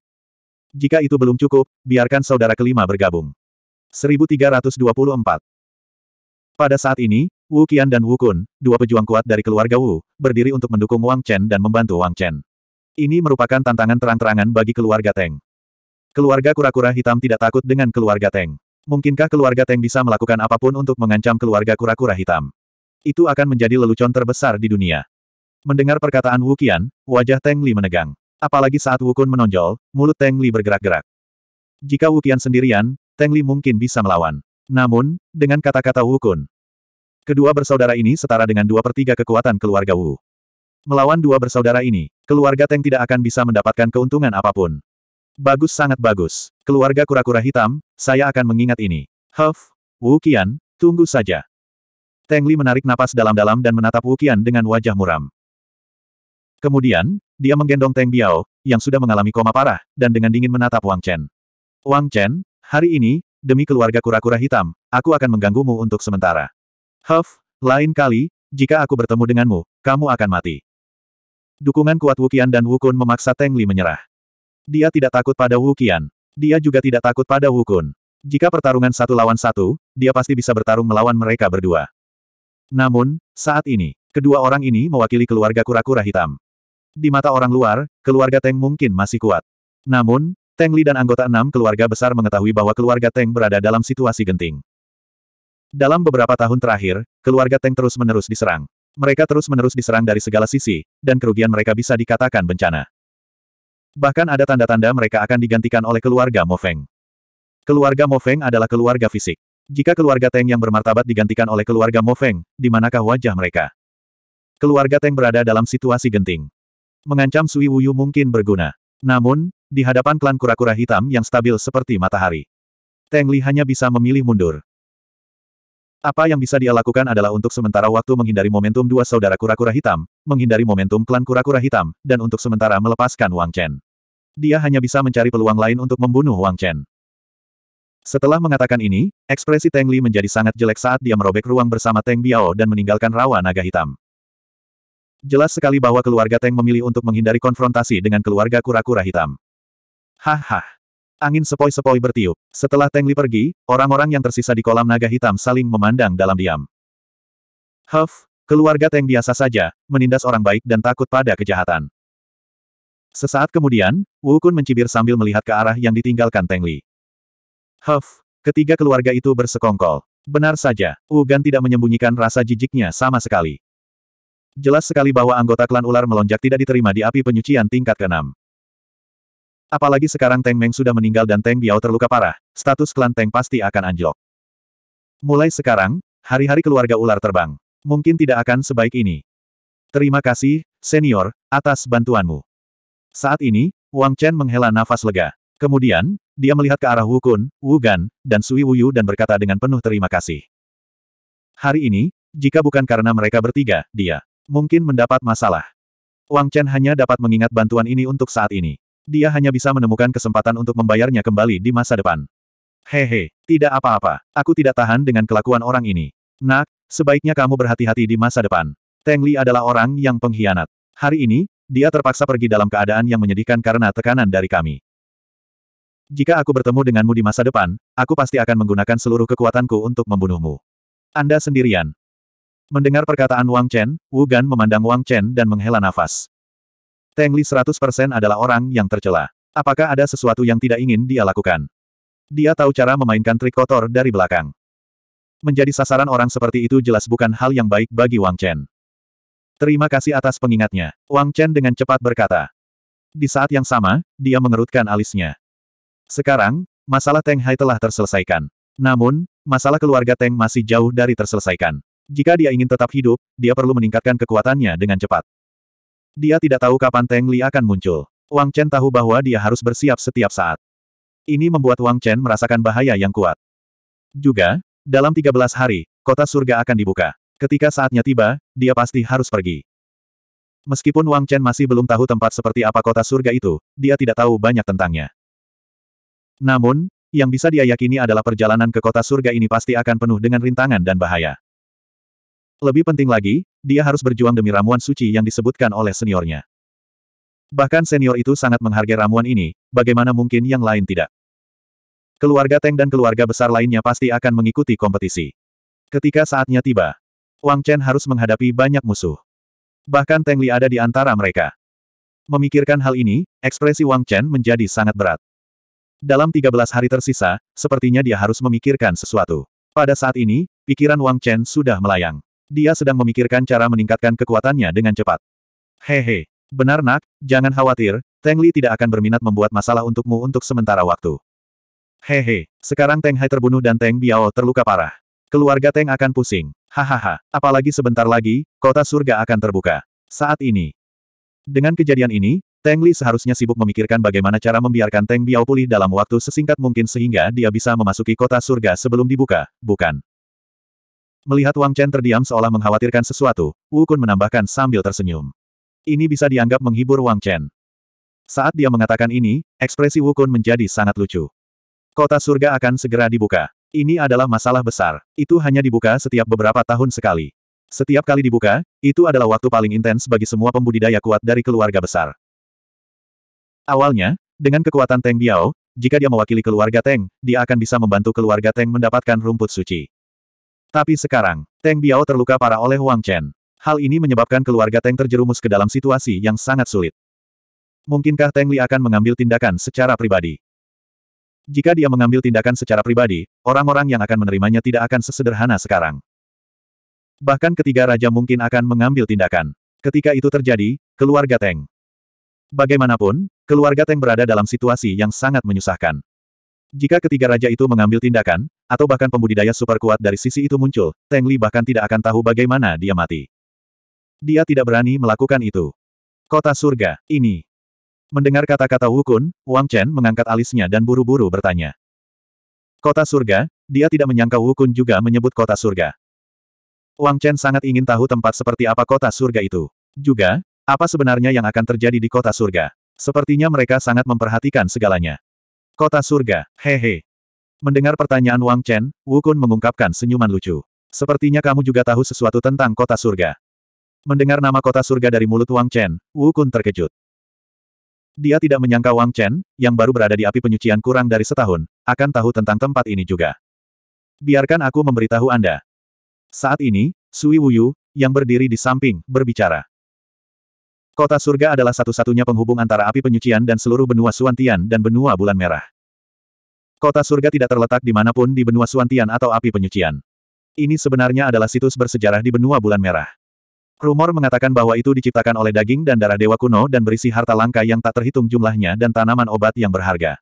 Jika itu belum cukup, biarkan saudara kelima bergabung. 1324 Pada saat ini, Wu Qian dan Wu Kun, dua pejuang kuat dari keluarga Wu, berdiri untuk mendukung Wang Chen dan membantu Wang Chen. Ini merupakan tantangan terang-terangan bagi keluarga Teng. Keluarga kura-kura hitam tidak takut dengan keluarga Teng. Mungkinkah keluarga Teng bisa melakukan apapun untuk mengancam keluarga kura-kura hitam? Itu akan menjadi lelucon terbesar di dunia. Mendengar perkataan Wu Qian, wajah Teng Li menegang. Apalagi saat Wukun menonjol, mulut Teng Li bergerak-gerak. Jika Wukian sendirian, Teng Li mungkin bisa melawan. Namun, dengan kata-kata Wukun, kedua bersaudara ini setara dengan dua per tiga kekuatan keluarga Wu. Melawan dua bersaudara ini, keluarga Teng tidak akan bisa mendapatkan keuntungan apapun. Bagus sangat bagus. Keluarga kura-kura hitam, saya akan mengingat ini. Huff, Wukian, tunggu saja. Teng Li menarik napas dalam-dalam dan menatap Wukian dengan wajah muram. Kemudian, dia menggendong Teng Biao, yang sudah mengalami koma parah, dan dengan dingin menatap Wang Chen. Wang Chen, hari ini, demi keluarga kura-kura hitam, aku akan mengganggumu untuk sementara. Huff, lain kali, jika aku bertemu denganmu, kamu akan mati. Dukungan kuat Wukian dan Wukun memaksa Teng Li menyerah. Dia tidak takut pada Wukian. Dia juga tidak takut pada Wukun. Jika pertarungan satu lawan satu, dia pasti bisa bertarung melawan mereka berdua. Namun, saat ini, kedua orang ini mewakili keluarga kura-kura hitam. Di mata orang luar, keluarga Teng mungkin masih kuat. Namun, Teng Li dan anggota enam keluarga besar mengetahui bahwa keluarga Teng berada dalam situasi genting. Dalam beberapa tahun terakhir, keluarga Teng terus-menerus diserang. Mereka terus-menerus diserang dari segala sisi, dan kerugian mereka bisa dikatakan bencana. Bahkan ada tanda-tanda mereka akan digantikan oleh keluarga Mo Feng. Keluarga Mo Feng adalah keluarga fisik. Jika keluarga Teng yang bermartabat digantikan oleh keluarga Mo Feng, di manakah wajah mereka? Keluarga Teng berada dalam situasi genting. Mengancam Sui Wuyu mungkin berguna. Namun, di hadapan klan kura-kura hitam yang stabil seperti matahari, Teng Li hanya bisa memilih mundur. Apa yang bisa dia lakukan adalah untuk sementara waktu menghindari momentum dua saudara kura-kura hitam, menghindari momentum klan kura-kura hitam, dan untuk sementara melepaskan Wang Chen. Dia hanya bisa mencari peluang lain untuk membunuh Wang Chen. Setelah mengatakan ini, ekspresi Teng Li menjadi sangat jelek saat dia merobek ruang bersama Teng Biao dan meninggalkan rawa naga hitam. Jelas sekali bahwa keluarga Teng memilih untuk menghindari konfrontasi dengan keluarga kura-kura hitam. Haha. Angin sepoi-sepoi bertiup. Setelah Teng Li pergi, orang-orang yang tersisa di kolam naga hitam saling memandang dalam diam. Huff, keluarga Teng biasa saja, menindas orang baik dan takut pada kejahatan. Sesaat kemudian, Wu Kun mencibir sambil melihat ke arah yang ditinggalkan Teng Li. Huff, ketiga keluarga itu bersekongkol. Benar saja, Wu Gan tidak menyembunyikan rasa jijiknya sama sekali. Jelas sekali bahwa anggota klan ular melonjak tidak diterima di api penyucian tingkat ke-6. Apalagi sekarang Teng Meng sudah meninggal dan Teng Biao terluka parah, status klan Teng pasti akan anjlok. Mulai sekarang, hari-hari keluarga ular terbang. Mungkin tidak akan sebaik ini. Terima kasih, senior, atas bantuanmu. Saat ini, Wang Chen menghela nafas lega. Kemudian, dia melihat ke arah Wu Kun, Wu Gan, dan Sui Wuyu dan berkata dengan penuh terima kasih. Hari ini, jika bukan karena mereka bertiga, dia mungkin mendapat masalah. Wang Chen hanya dapat mengingat bantuan ini untuk saat ini. Dia hanya bisa menemukan kesempatan untuk membayarnya kembali di masa depan. Hehe, tidak apa-apa. Aku tidak tahan dengan kelakuan orang ini. Nak, sebaiknya kamu berhati-hati di masa depan. Teng Li adalah orang yang pengkhianat. Hari ini, dia terpaksa pergi dalam keadaan yang menyedihkan karena tekanan dari kami. Jika aku bertemu denganmu di masa depan, aku pasti akan menggunakan seluruh kekuatanku untuk membunuhmu. Anda sendirian, Mendengar perkataan Wang Chen, Wu Gan memandang Wang Chen dan menghela nafas. Teng Li 100% adalah orang yang tercela. Apakah ada sesuatu yang tidak ingin dia lakukan? Dia tahu cara memainkan trik kotor dari belakang. Menjadi sasaran orang seperti itu jelas bukan hal yang baik bagi Wang Chen. Terima kasih atas pengingatnya. Wang Chen dengan cepat berkata. Di saat yang sama, dia mengerutkan alisnya. Sekarang, masalah Teng Hai telah terselesaikan. Namun, masalah keluarga Teng masih jauh dari terselesaikan. Jika dia ingin tetap hidup, dia perlu meningkatkan kekuatannya dengan cepat. Dia tidak tahu kapan Teng Li akan muncul. Wang Chen tahu bahwa dia harus bersiap setiap saat. Ini membuat Wang Chen merasakan bahaya yang kuat. Juga, dalam 13 hari, kota surga akan dibuka. Ketika saatnya tiba, dia pasti harus pergi. Meskipun Wang Chen masih belum tahu tempat seperti apa kota surga itu, dia tidak tahu banyak tentangnya. Namun, yang bisa dia yakini adalah perjalanan ke kota surga ini pasti akan penuh dengan rintangan dan bahaya. Lebih penting lagi, dia harus berjuang demi ramuan suci yang disebutkan oleh seniornya. Bahkan senior itu sangat menghargai ramuan ini, bagaimana mungkin yang lain tidak. Keluarga Teng dan keluarga besar lainnya pasti akan mengikuti kompetisi. Ketika saatnya tiba, Wang Chen harus menghadapi banyak musuh. Bahkan Teng Li ada di antara mereka. Memikirkan hal ini, ekspresi Wang Chen menjadi sangat berat. Dalam 13 hari tersisa, sepertinya dia harus memikirkan sesuatu. Pada saat ini, pikiran Wang Chen sudah melayang. Dia sedang memikirkan cara meningkatkan kekuatannya dengan cepat. Hehe, benar nak, jangan khawatir, Teng Li tidak akan berminat membuat masalah untukmu untuk sementara waktu. Hehe, sekarang Teng Hai terbunuh dan Teng Biao terluka parah. Keluarga Teng akan pusing. Hahaha, apalagi sebentar lagi, kota surga akan terbuka. Saat ini. Dengan kejadian ini, Teng Li seharusnya sibuk memikirkan bagaimana cara membiarkan Teng Biao pulih dalam waktu sesingkat mungkin sehingga dia bisa memasuki kota surga sebelum dibuka, bukan? Melihat Wang Chen terdiam seolah mengkhawatirkan sesuatu, Wu Kun menambahkan sambil tersenyum. Ini bisa dianggap menghibur Wang Chen. Saat dia mengatakan ini, ekspresi Wu Kun menjadi sangat lucu. Kota surga akan segera dibuka. Ini adalah masalah besar. Itu hanya dibuka setiap beberapa tahun sekali. Setiap kali dibuka, itu adalah waktu paling intens bagi semua pembudidaya kuat dari keluarga besar. Awalnya, dengan kekuatan Teng Biao, jika dia mewakili keluarga Teng, dia akan bisa membantu keluarga Teng mendapatkan rumput suci. Tapi sekarang, Teng Biao terluka parah oleh Wang Chen. Hal ini menyebabkan keluarga Teng terjerumus ke dalam situasi yang sangat sulit. Mungkinkah Teng Li akan mengambil tindakan secara pribadi? Jika dia mengambil tindakan secara pribadi, orang-orang yang akan menerimanya tidak akan sesederhana sekarang. Bahkan ketiga raja mungkin akan mengambil tindakan. Ketika itu terjadi, keluarga Teng. Bagaimanapun, keluarga Teng berada dalam situasi yang sangat menyusahkan. Jika ketiga raja itu mengambil tindakan, atau bahkan pembudidaya super kuat dari sisi itu muncul, Teng Li bahkan tidak akan tahu bagaimana dia mati. Dia tidak berani melakukan itu. Kota surga, ini. Mendengar kata-kata Wukun, Wang Chen mengangkat alisnya dan buru-buru bertanya. Kota surga, dia tidak menyangka Wukun juga menyebut kota surga. Wang Chen sangat ingin tahu tempat seperti apa kota surga itu. Juga, apa sebenarnya yang akan terjadi di kota surga. Sepertinya mereka sangat memperhatikan segalanya. Kota surga, hehe. Mendengar pertanyaan Wang Chen, Wukun mengungkapkan senyuman lucu. Sepertinya kamu juga tahu sesuatu tentang kota surga. Mendengar nama kota surga dari mulut Wang Chen, Wukun terkejut. Dia tidak menyangka Wang Chen, yang baru berada di api penyucian kurang dari setahun, akan tahu tentang tempat ini juga. Biarkan aku memberitahu Anda. Saat ini, Sui Wuyu, yang berdiri di samping, berbicara. Kota surga adalah satu-satunya penghubung antara api penyucian dan seluruh benua Suantian dan benua bulan merah. Kota surga tidak terletak di dimanapun di benua Suantian atau api penyucian. Ini sebenarnya adalah situs bersejarah di benua bulan merah. Rumor mengatakan bahwa itu diciptakan oleh daging dan darah dewa kuno dan berisi harta langka yang tak terhitung jumlahnya dan tanaman obat yang berharga.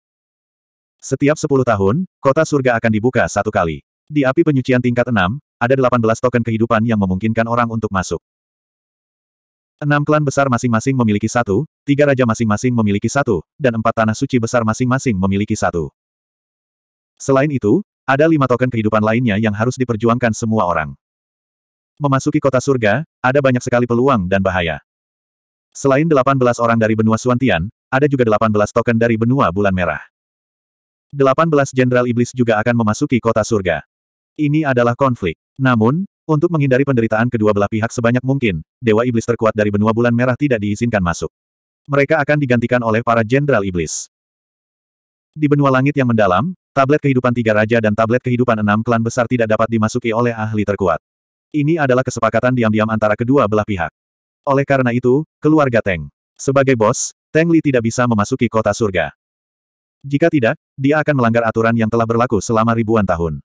Setiap 10 tahun, kota surga akan dibuka satu kali. Di api penyucian tingkat 6, ada 18 token kehidupan yang memungkinkan orang untuk masuk. Enam klan besar masing-masing memiliki satu, tiga raja masing-masing memiliki satu, dan empat tanah suci besar masing-masing memiliki satu. Selain itu, ada lima token kehidupan lainnya yang harus diperjuangkan semua orang. Memasuki kota surga, ada banyak sekali peluang dan bahaya. Selain delapan belas orang dari benua Suantian, ada juga delapan belas token dari benua bulan merah. Delapan belas jenderal iblis juga akan memasuki kota surga. Ini adalah konflik. Namun, untuk menghindari penderitaan kedua belah pihak sebanyak mungkin, Dewa Iblis terkuat dari benua bulan merah tidak diizinkan masuk. Mereka akan digantikan oleh para Jenderal Iblis. Di benua langit yang mendalam, tablet kehidupan tiga raja dan tablet kehidupan enam klan besar tidak dapat dimasuki oleh ahli terkuat. Ini adalah kesepakatan diam-diam antara kedua belah pihak. Oleh karena itu, keluarga Teng. Sebagai bos, Teng Li tidak bisa memasuki kota surga. Jika tidak, dia akan melanggar aturan yang telah berlaku selama ribuan tahun.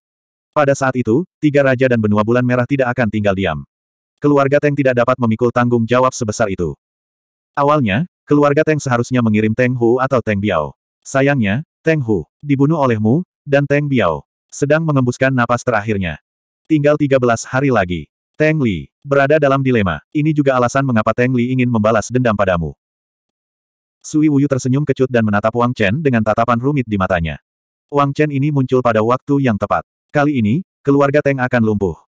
Pada saat itu, tiga raja dan benua bulan merah tidak akan tinggal diam. Keluarga Teng tidak dapat memikul tanggung jawab sebesar itu. Awalnya, keluarga Teng seharusnya mengirim Teng Hu atau Teng Biao. Sayangnya, Teng Hu dibunuh olehmu, dan Teng Biao sedang mengembuskan napas terakhirnya. Tinggal 13 hari lagi. Teng Li berada dalam dilema. Ini juga alasan mengapa Teng Li ingin membalas dendam padamu. Sui Wuyu tersenyum kecut dan menatap Wang Chen dengan tatapan rumit di matanya. Wang Chen ini muncul pada waktu yang tepat. Kali ini, keluarga Teng akan lumpuh.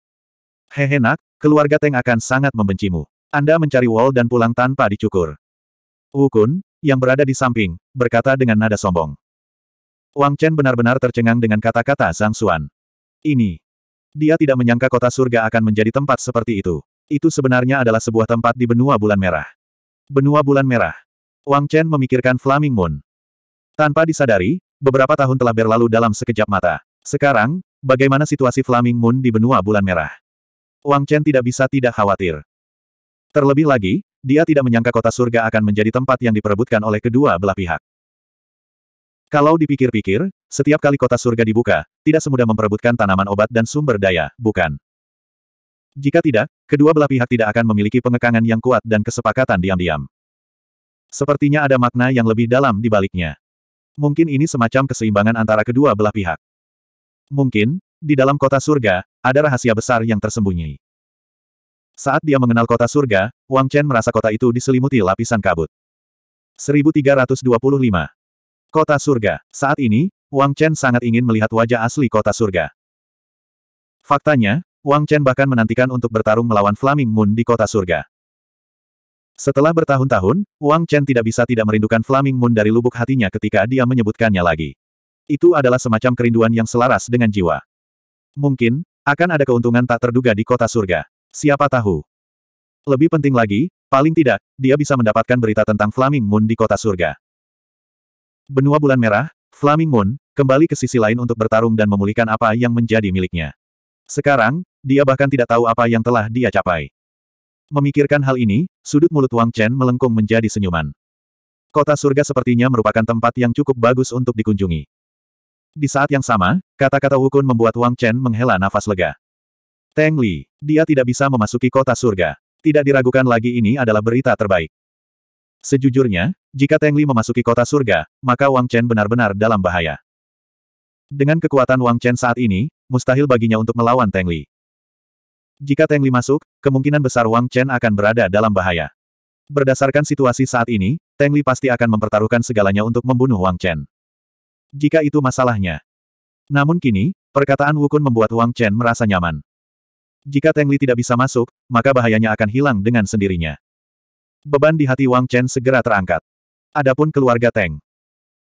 Hehe, nak, keluarga Teng akan sangat membencimu. Anda mencari Wall dan pulang tanpa dicukur. Wukun, yang berada di samping, berkata dengan nada sombong. Wang Chen benar-benar tercengang dengan kata-kata Zhang Xuan. Ini. Dia tidak menyangka kota surga akan menjadi tempat seperti itu. Itu sebenarnya adalah sebuah tempat di benua bulan merah. Benua bulan merah. Wang Chen memikirkan Flaming Moon. Tanpa disadari, beberapa tahun telah berlalu dalam sekejap mata. Sekarang, Bagaimana situasi Flaming Moon di benua bulan merah? Wang Chen tidak bisa tidak khawatir. Terlebih lagi, dia tidak menyangka kota surga akan menjadi tempat yang diperebutkan oleh kedua belah pihak. Kalau dipikir-pikir, setiap kali kota surga dibuka, tidak semudah memperebutkan tanaman obat dan sumber daya, bukan? Jika tidak, kedua belah pihak tidak akan memiliki pengekangan yang kuat dan kesepakatan diam-diam. Sepertinya ada makna yang lebih dalam di baliknya. Mungkin ini semacam keseimbangan antara kedua belah pihak. Mungkin, di dalam kota surga, ada rahasia besar yang tersembunyi. Saat dia mengenal kota surga, Wang Chen merasa kota itu diselimuti lapisan kabut. 1325. Kota surga. Saat ini, Wang Chen sangat ingin melihat wajah asli kota surga. Faktanya, Wang Chen bahkan menantikan untuk bertarung melawan Flaming Moon di kota surga. Setelah bertahun-tahun, Wang Chen tidak bisa tidak merindukan Flaming Moon dari lubuk hatinya ketika dia menyebutkannya lagi. Itu adalah semacam kerinduan yang selaras dengan jiwa. Mungkin, akan ada keuntungan tak terduga di kota surga. Siapa tahu. Lebih penting lagi, paling tidak, dia bisa mendapatkan berita tentang Flaming Moon di kota surga. Benua Bulan Merah, Flaming Moon, kembali ke sisi lain untuk bertarung dan memulihkan apa yang menjadi miliknya. Sekarang, dia bahkan tidak tahu apa yang telah dia capai. Memikirkan hal ini, sudut mulut Wang Chen melengkung menjadi senyuman. Kota surga sepertinya merupakan tempat yang cukup bagus untuk dikunjungi. Di saat yang sama, kata-kata Wukun membuat Wang Chen menghela nafas lega. Teng Li, dia tidak bisa memasuki kota surga. Tidak diragukan lagi ini adalah berita terbaik. Sejujurnya, jika Teng Li memasuki kota surga, maka Wang Chen benar-benar dalam bahaya. Dengan kekuatan Wang Chen saat ini, mustahil baginya untuk melawan Teng Li. Jika Teng Li masuk, kemungkinan besar Wang Chen akan berada dalam bahaya. Berdasarkan situasi saat ini, Teng Li pasti akan mempertaruhkan segalanya untuk membunuh Wang Chen jika itu masalahnya. Namun kini, perkataan Wukun membuat Wang Chen merasa nyaman. Jika Teng Li tidak bisa masuk, maka bahayanya akan hilang dengan sendirinya. Beban di hati Wang Chen segera terangkat. Adapun keluarga Teng.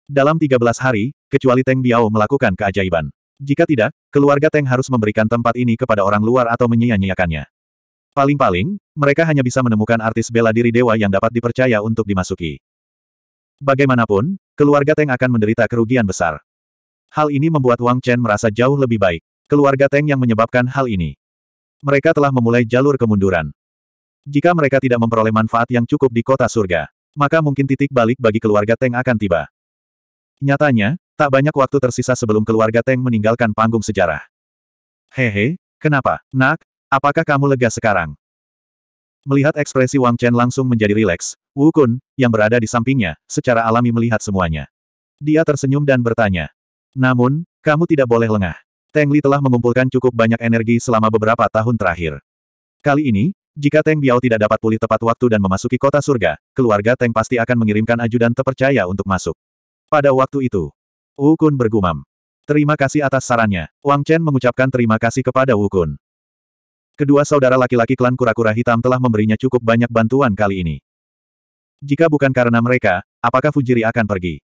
Dalam 13 hari, kecuali Teng Biao melakukan keajaiban. Jika tidak, keluarga Teng harus memberikan tempat ini kepada orang luar atau menyia-nyiakannya. Paling-paling, mereka hanya bisa menemukan artis bela diri dewa yang dapat dipercaya untuk dimasuki. Bagaimanapun, keluarga Teng akan menderita kerugian besar. Hal ini membuat Wang Chen merasa jauh lebih baik. Keluarga Teng yang menyebabkan hal ini. Mereka telah memulai jalur kemunduran. Jika mereka tidak memperoleh manfaat yang cukup di kota surga, maka mungkin titik balik bagi keluarga Teng akan tiba. Nyatanya, tak banyak waktu tersisa sebelum keluarga Teng meninggalkan panggung sejarah. Hehe, kenapa, nak? Apakah kamu lega sekarang? Melihat ekspresi Wang Chen langsung menjadi rileks, Wu Kun, yang berada di sampingnya, secara alami melihat semuanya. Dia tersenyum dan bertanya. Namun, kamu tidak boleh lengah. Teng Li telah mengumpulkan cukup banyak energi selama beberapa tahun terakhir. Kali ini, jika Teng Biao tidak dapat pulih tepat waktu dan memasuki kota surga, keluarga Teng pasti akan mengirimkan ajudan terpercaya untuk masuk. Pada waktu itu, Wu Kun bergumam. Terima kasih atas sarannya. Wang Chen mengucapkan terima kasih kepada Wu Kun. Kedua saudara laki-laki klan kura-kura hitam telah memberinya cukup banyak bantuan kali ini. Jika bukan karena mereka, apakah Fujiri akan pergi?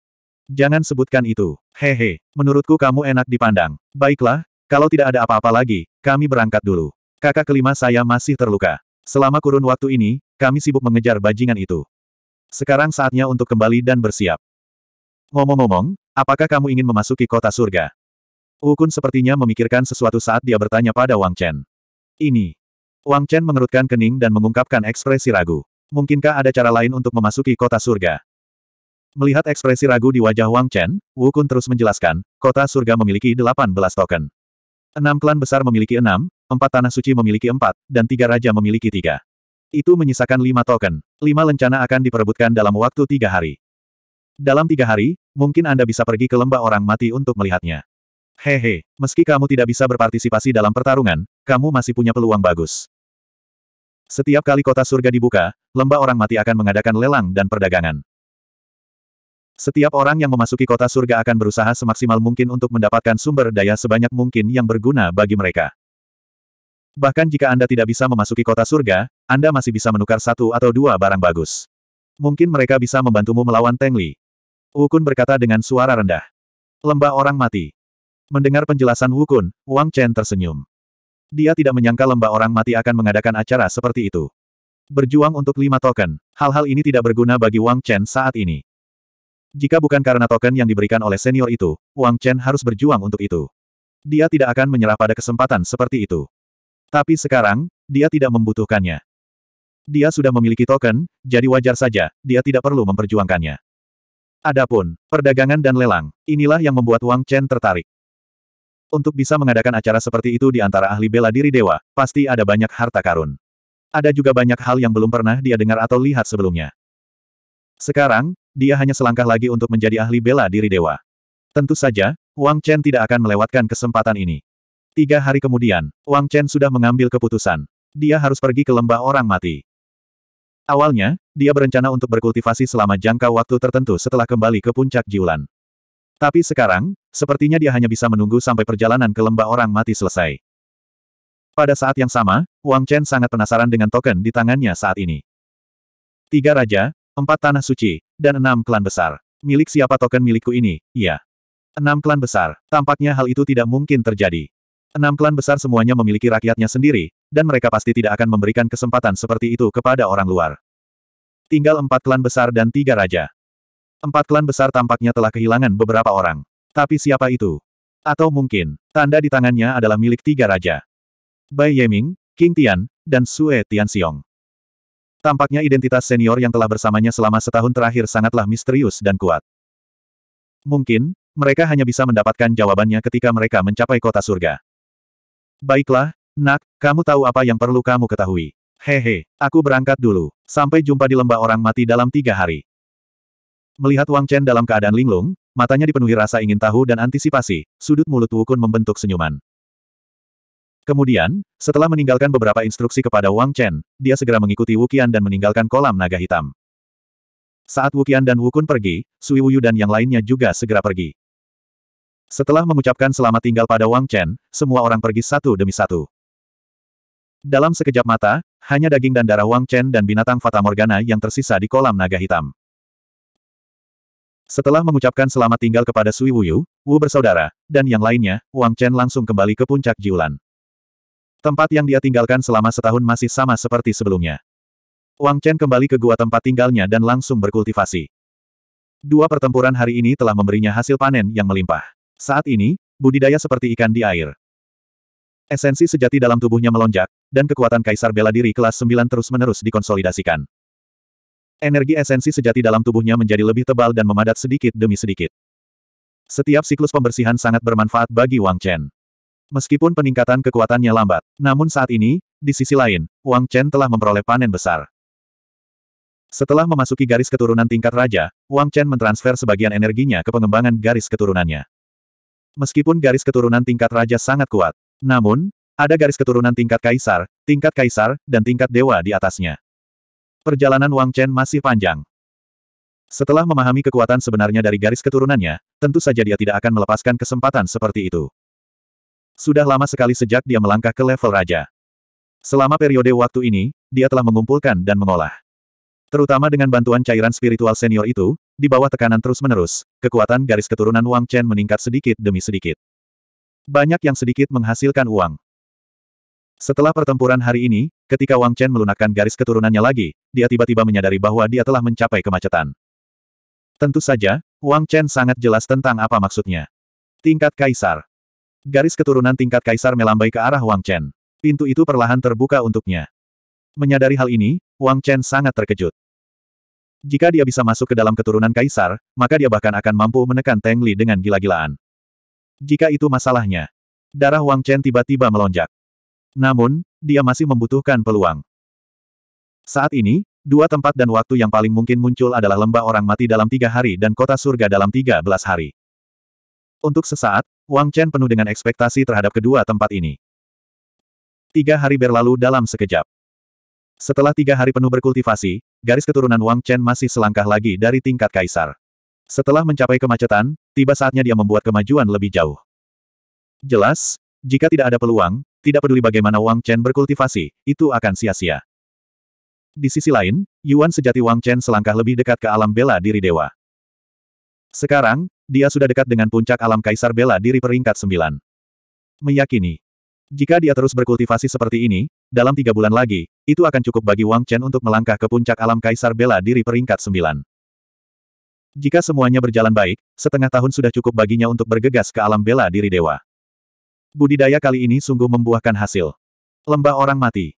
Jangan sebutkan itu. Hehe, menurutku kamu enak dipandang. Baiklah, kalau tidak ada apa-apa lagi, kami berangkat dulu. Kakak kelima saya masih terluka. Selama kurun waktu ini, kami sibuk mengejar bajingan itu. Sekarang saatnya untuk kembali dan bersiap. Ngomong-ngomong, apakah kamu ingin memasuki kota surga? Ukun sepertinya memikirkan sesuatu saat dia bertanya pada Wang Chen ini. Wang Chen mengerutkan kening dan mengungkapkan ekspresi ragu. Mungkinkah ada cara lain untuk memasuki kota surga? Melihat ekspresi ragu di wajah Wang Chen, Wu Kun terus menjelaskan, kota surga memiliki 18 token. Enam klan besar memiliki enam, empat tanah suci memiliki empat, dan tiga raja memiliki tiga. Itu menyisakan lima token. Lima lencana akan diperebutkan dalam waktu tiga hari. Dalam tiga hari, mungkin Anda bisa pergi ke lembah orang mati untuk melihatnya. Hehe, meski kamu tidak bisa berpartisipasi dalam pertarungan, kamu masih punya peluang bagus. Setiap kali kota surga dibuka, lembah orang mati akan mengadakan lelang dan perdagangan. Setiap orang yang memasuki kota surga akan berusaha semaksimal mungkin untuk mendapatkan sumber daya sebanyak mungkin yang berguna bagi mereka. Bahkan jika Anda tidak bisa memasuki kota surga, Anda masih bisa menukar satu atau dua barang bagus. Mungkin mereka bisa membantumu melawan Teng Li. Ukun berkata dengan suara rendah. Lembah orang mati. Mendengar penjelasan Wukun, Wang Chen tersenyum. Dia tidak menyangka lembah orang mati akan mengadakan acara seperti itu. Berjuang untuk lima token, hal-hal ini tidak berguna bagi Wang Chen saat ini. Jika bukan karena token yang diberikan oleh senior itu, Wang Chen harus berjuang untuk itu. Dia tidak akan menyerah pada kesempatan seperti itu. Tapi sekarang, dia tidak membutuhkannya. Dia sudah memiliki token, jadi wajar saja, dia tidak perlu memperjuangkannya. Adapun, perdagangan dan lelang, inilah yang membuat Wang Chen tertarik. Untuk bisa mengadakan acara seperti itu di antara ahli bela diri dewa, pasti ada banyak harta karun. Ada juga banyak hal yang belum pernah dia dengar atau lihat sebelumnya. Sekarang, dia hanya selangkah lagi untuk menjadi ahli bela diri dewa. Tentu saja, Wang Chen tidak akan melewatkan kesempatan ini. Tiga hari kemudian, Wang Chen sudah mengambil keputusan. Dia harus pergi ke lembah orang mati. Awalnya, dia berencana untuk berkultivasi selama jangka waktu tertentu setelah kembali ke puncak Jiulan. Tapi sekarang, sepertinya dia hanya bisa menunggu sampai perjalanan ke lembah orang mati selesai. Pada saat yang sama, Wang Chen sangat penasaran dengan token di tangannya saat ini. Tiga raja, empat tanah suci, dan enam klan besar. Milik siapa token milikku ini, iya. Enam klan besar, tampaknya hal itu tidak mungkin terjadi. Enam klan besar semuanya memiliki rakyatnya sendiri, dan mereka pasti tidak akan memberikan kesempatan seperti itu kepada orang luar. Tinggal empat klan besar dan tiga raja. Empat klan besar tampaknya telah kehilangan beberapa orang. Tapi siapa itu? Atau mungkin, tanda di tangannya adalah milik tiga raja. Bai Yeming, King Tian, dan Sue Tianxiong. Tampaknya identitas senior yang telah bersamanya selama setahun terakhir sangatlah misterius dan kuat. Mungkin, mereka hanya bisa mendapatkan jawabannya ketika mereka mencapai kota surga. Baiklah, nak, kamu tahu apa yang perlu kamu ketahui. Hehe, aku berangkat dulu. Sampai jumpa di lembah orang mati dalam tiga hari. Melihat Wang Chen dalam keadaan linglung, matanya dipenuhi rasa ingin tahu dan antisipasi, sudut mulut Wukun membentuk senyuman. Kemudian, setelah meninggalkan beberapa instruksi kepada Wang Chen, dia segera mengikuti Wukian dan meninggalkan kolam naga hitam. Saat Wukian dan Wukun pergi, Sui Wuyu dan yang lainnya juga segera pergi. Setelah mengucapkan selamat tinggal pada Wang Chen, semua orang pergi satu demi satu. Dalam sekejap mata, hanya daging dan darah Wang Chen dan binatang Fata Morgana yang tersisa di kolam naga hitam. Setelah mengucapkan selamat tinggal kepada Sui Wuyu, Wu bersaudara, dan yang lainnya, Wang Chen langsung kembali ke puncak Jiulan. Tempat yang dia tinggalkan selama setahun masih sama seperti sebelumnya. Wang Chen kembali ke gua tempat tinggalnya dan langsung berkultivasi. Dua pertempuran hari ini telah memberinya hasil panen yang melimpah. Saat ini, budidaya seperti ikan di air. Esensi sejati dalam tubuhnya melonjak, dan kekuatan Kaisar bela diri kelas 9 terus-menerus dikonsolidasikan. Energi esensi sejati dalam tubuhnya menjadi lebih tebal dan memadat sedikit demi sedikit. Setiap siklus pembersihan sangat bermanfaat bagi Wang Chen. Meskipun peningkatan kekuatannya lambat, namun saat ini, di sisi lain, Wang Chen telah memperoleh panen besar. Setelah memasuki garis keturunan tingkat raja, Wang Chen mentransfer sebagian energinya ke pengembangan garis keturunannya. Meskipun garis keturunan tingkat raja sangat kuat, namun, ada garis keturunan tingkat kaisar, tingkat kaisar, dan tingkat dewa di atasnya. Perjalanan Wang Chen masih panjang. Setelah memahami kekuatan sebenarnya dari garis keturunannya, tentu saja dia tidak akan melepaskan kesempatan seperti itu. Sudah lama sekali sejak dia melangkah ke level raja. Selama periode waktu ini, dia telah mengumpulkan dan mengolah. Terutama dengan bantuan cairan spiritual senior itu, di bawah tekanan terus-menerus, kekuatan garis keturunan Wang Chen meningkat sedikit demi sedikit. Banyak yang sedikit menghasilkan uang. Setelah pertempuran hari ini, ketika Wang Chen melunakkan garis keturunannya lagi, dia tiba-tiba menyadari bahwa dia telah mencapai kemacetan. Tentu saja, Wang Chen sangat jelas tentang apa maksudnya. Tingkat Kaisar. Garis keturunan tingkat Kaisar melambai ke arah Wang Chen. Pintu itu perlahan terbuka untuknya. Menyadari hal ini, Wang Chen sangat terkejut. Jika dia bisa masuk ke dalam keturunan kaisar, maka dia bahkan akan mampu menekan Teng Li dengan gila-gilaan. Jika itu masalahnya. Darah Wang Chen tiba-tiba melonjak. Namun, dia masih membutuhkan peluang. Saat ini, dua tempat dan waktu yang paling mungkin muncul adalah lembah orang mati dalam tiga hari dan kota surga dalam tiga belas hari. Untuk sesaat, Wang Chen penuh dengan ekspektasi terhadap kedua tempat ini. Tiga hari berlalu dalam sekejap. Setelah tiga hari penuh berkultivasi, garis keturunan Wang Chen masih selangkah lagi dari tingkat kaisar. Setelah mencapai kemacetan, tiba saatnya dia membuat kemajuan lebih jauh. Jelas, jika tidak ada peluang, tidak peduli bagaimana Wang Chen berkultivasi, itu akan sia-sia. Di sisi lain, Yuan sejati Wang Chen selangkah lebih dekat ke alam bela diri dewa. Sekarang, dia sudah dekat dengan puncak alam kaisar bela diri peringkat sembilan. Meyakini. Jika dia terus berkultivasi seperti ini, dalam tiga bulan lagi, itu akan cukup bagi Wang Chen untuk melangkah ke puncak alam kaisar bela diri peringkat sembilan. Jika semuanya berjalan baik, setengah tahun sudah cukup baginya untuk bergegas ke alam bela diri dewa. Budidaya kali ini sungguh membuahkan hasil. Lembah orang mati.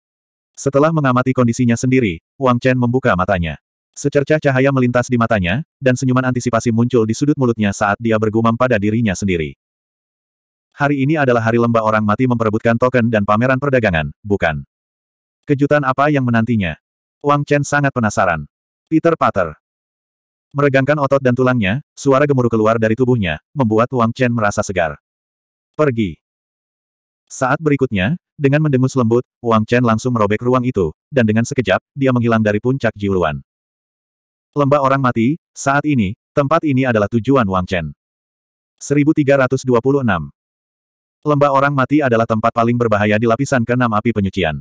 Setelah mengamati kondisinya sendiri, Wang Chen membuka matanya. Secercah cahaya melintas di matanya, dan senyuman antisipasi muncul di sudut mulutnya saat dia bergumam pada dirinya sendiri. Hari ini adalah hari lembah orang mati memperebutkan token dan pameran perdagangan, bukan? Kejutan apa yang menantinya? Wang Chen sangat penasaran. Peter Pater. Meregangkan otot dan tulangnya, suara gemuruh keluar dari tubuhnya, membuat Wang Chen merasa segar. Pergi. Saat berikutnya, dengan mendengus lembut, Wang Chen langsung merobek ruang itu, dan dengan sekejap, dia menghilang dari puncak Jiuluan. Lembah orang mati, saat ini, tempat ini adalah tujuan Wang Chen. 1326 Lembah orang mati adalah tempat paling berbahaya di lapisan keenam api penyucian.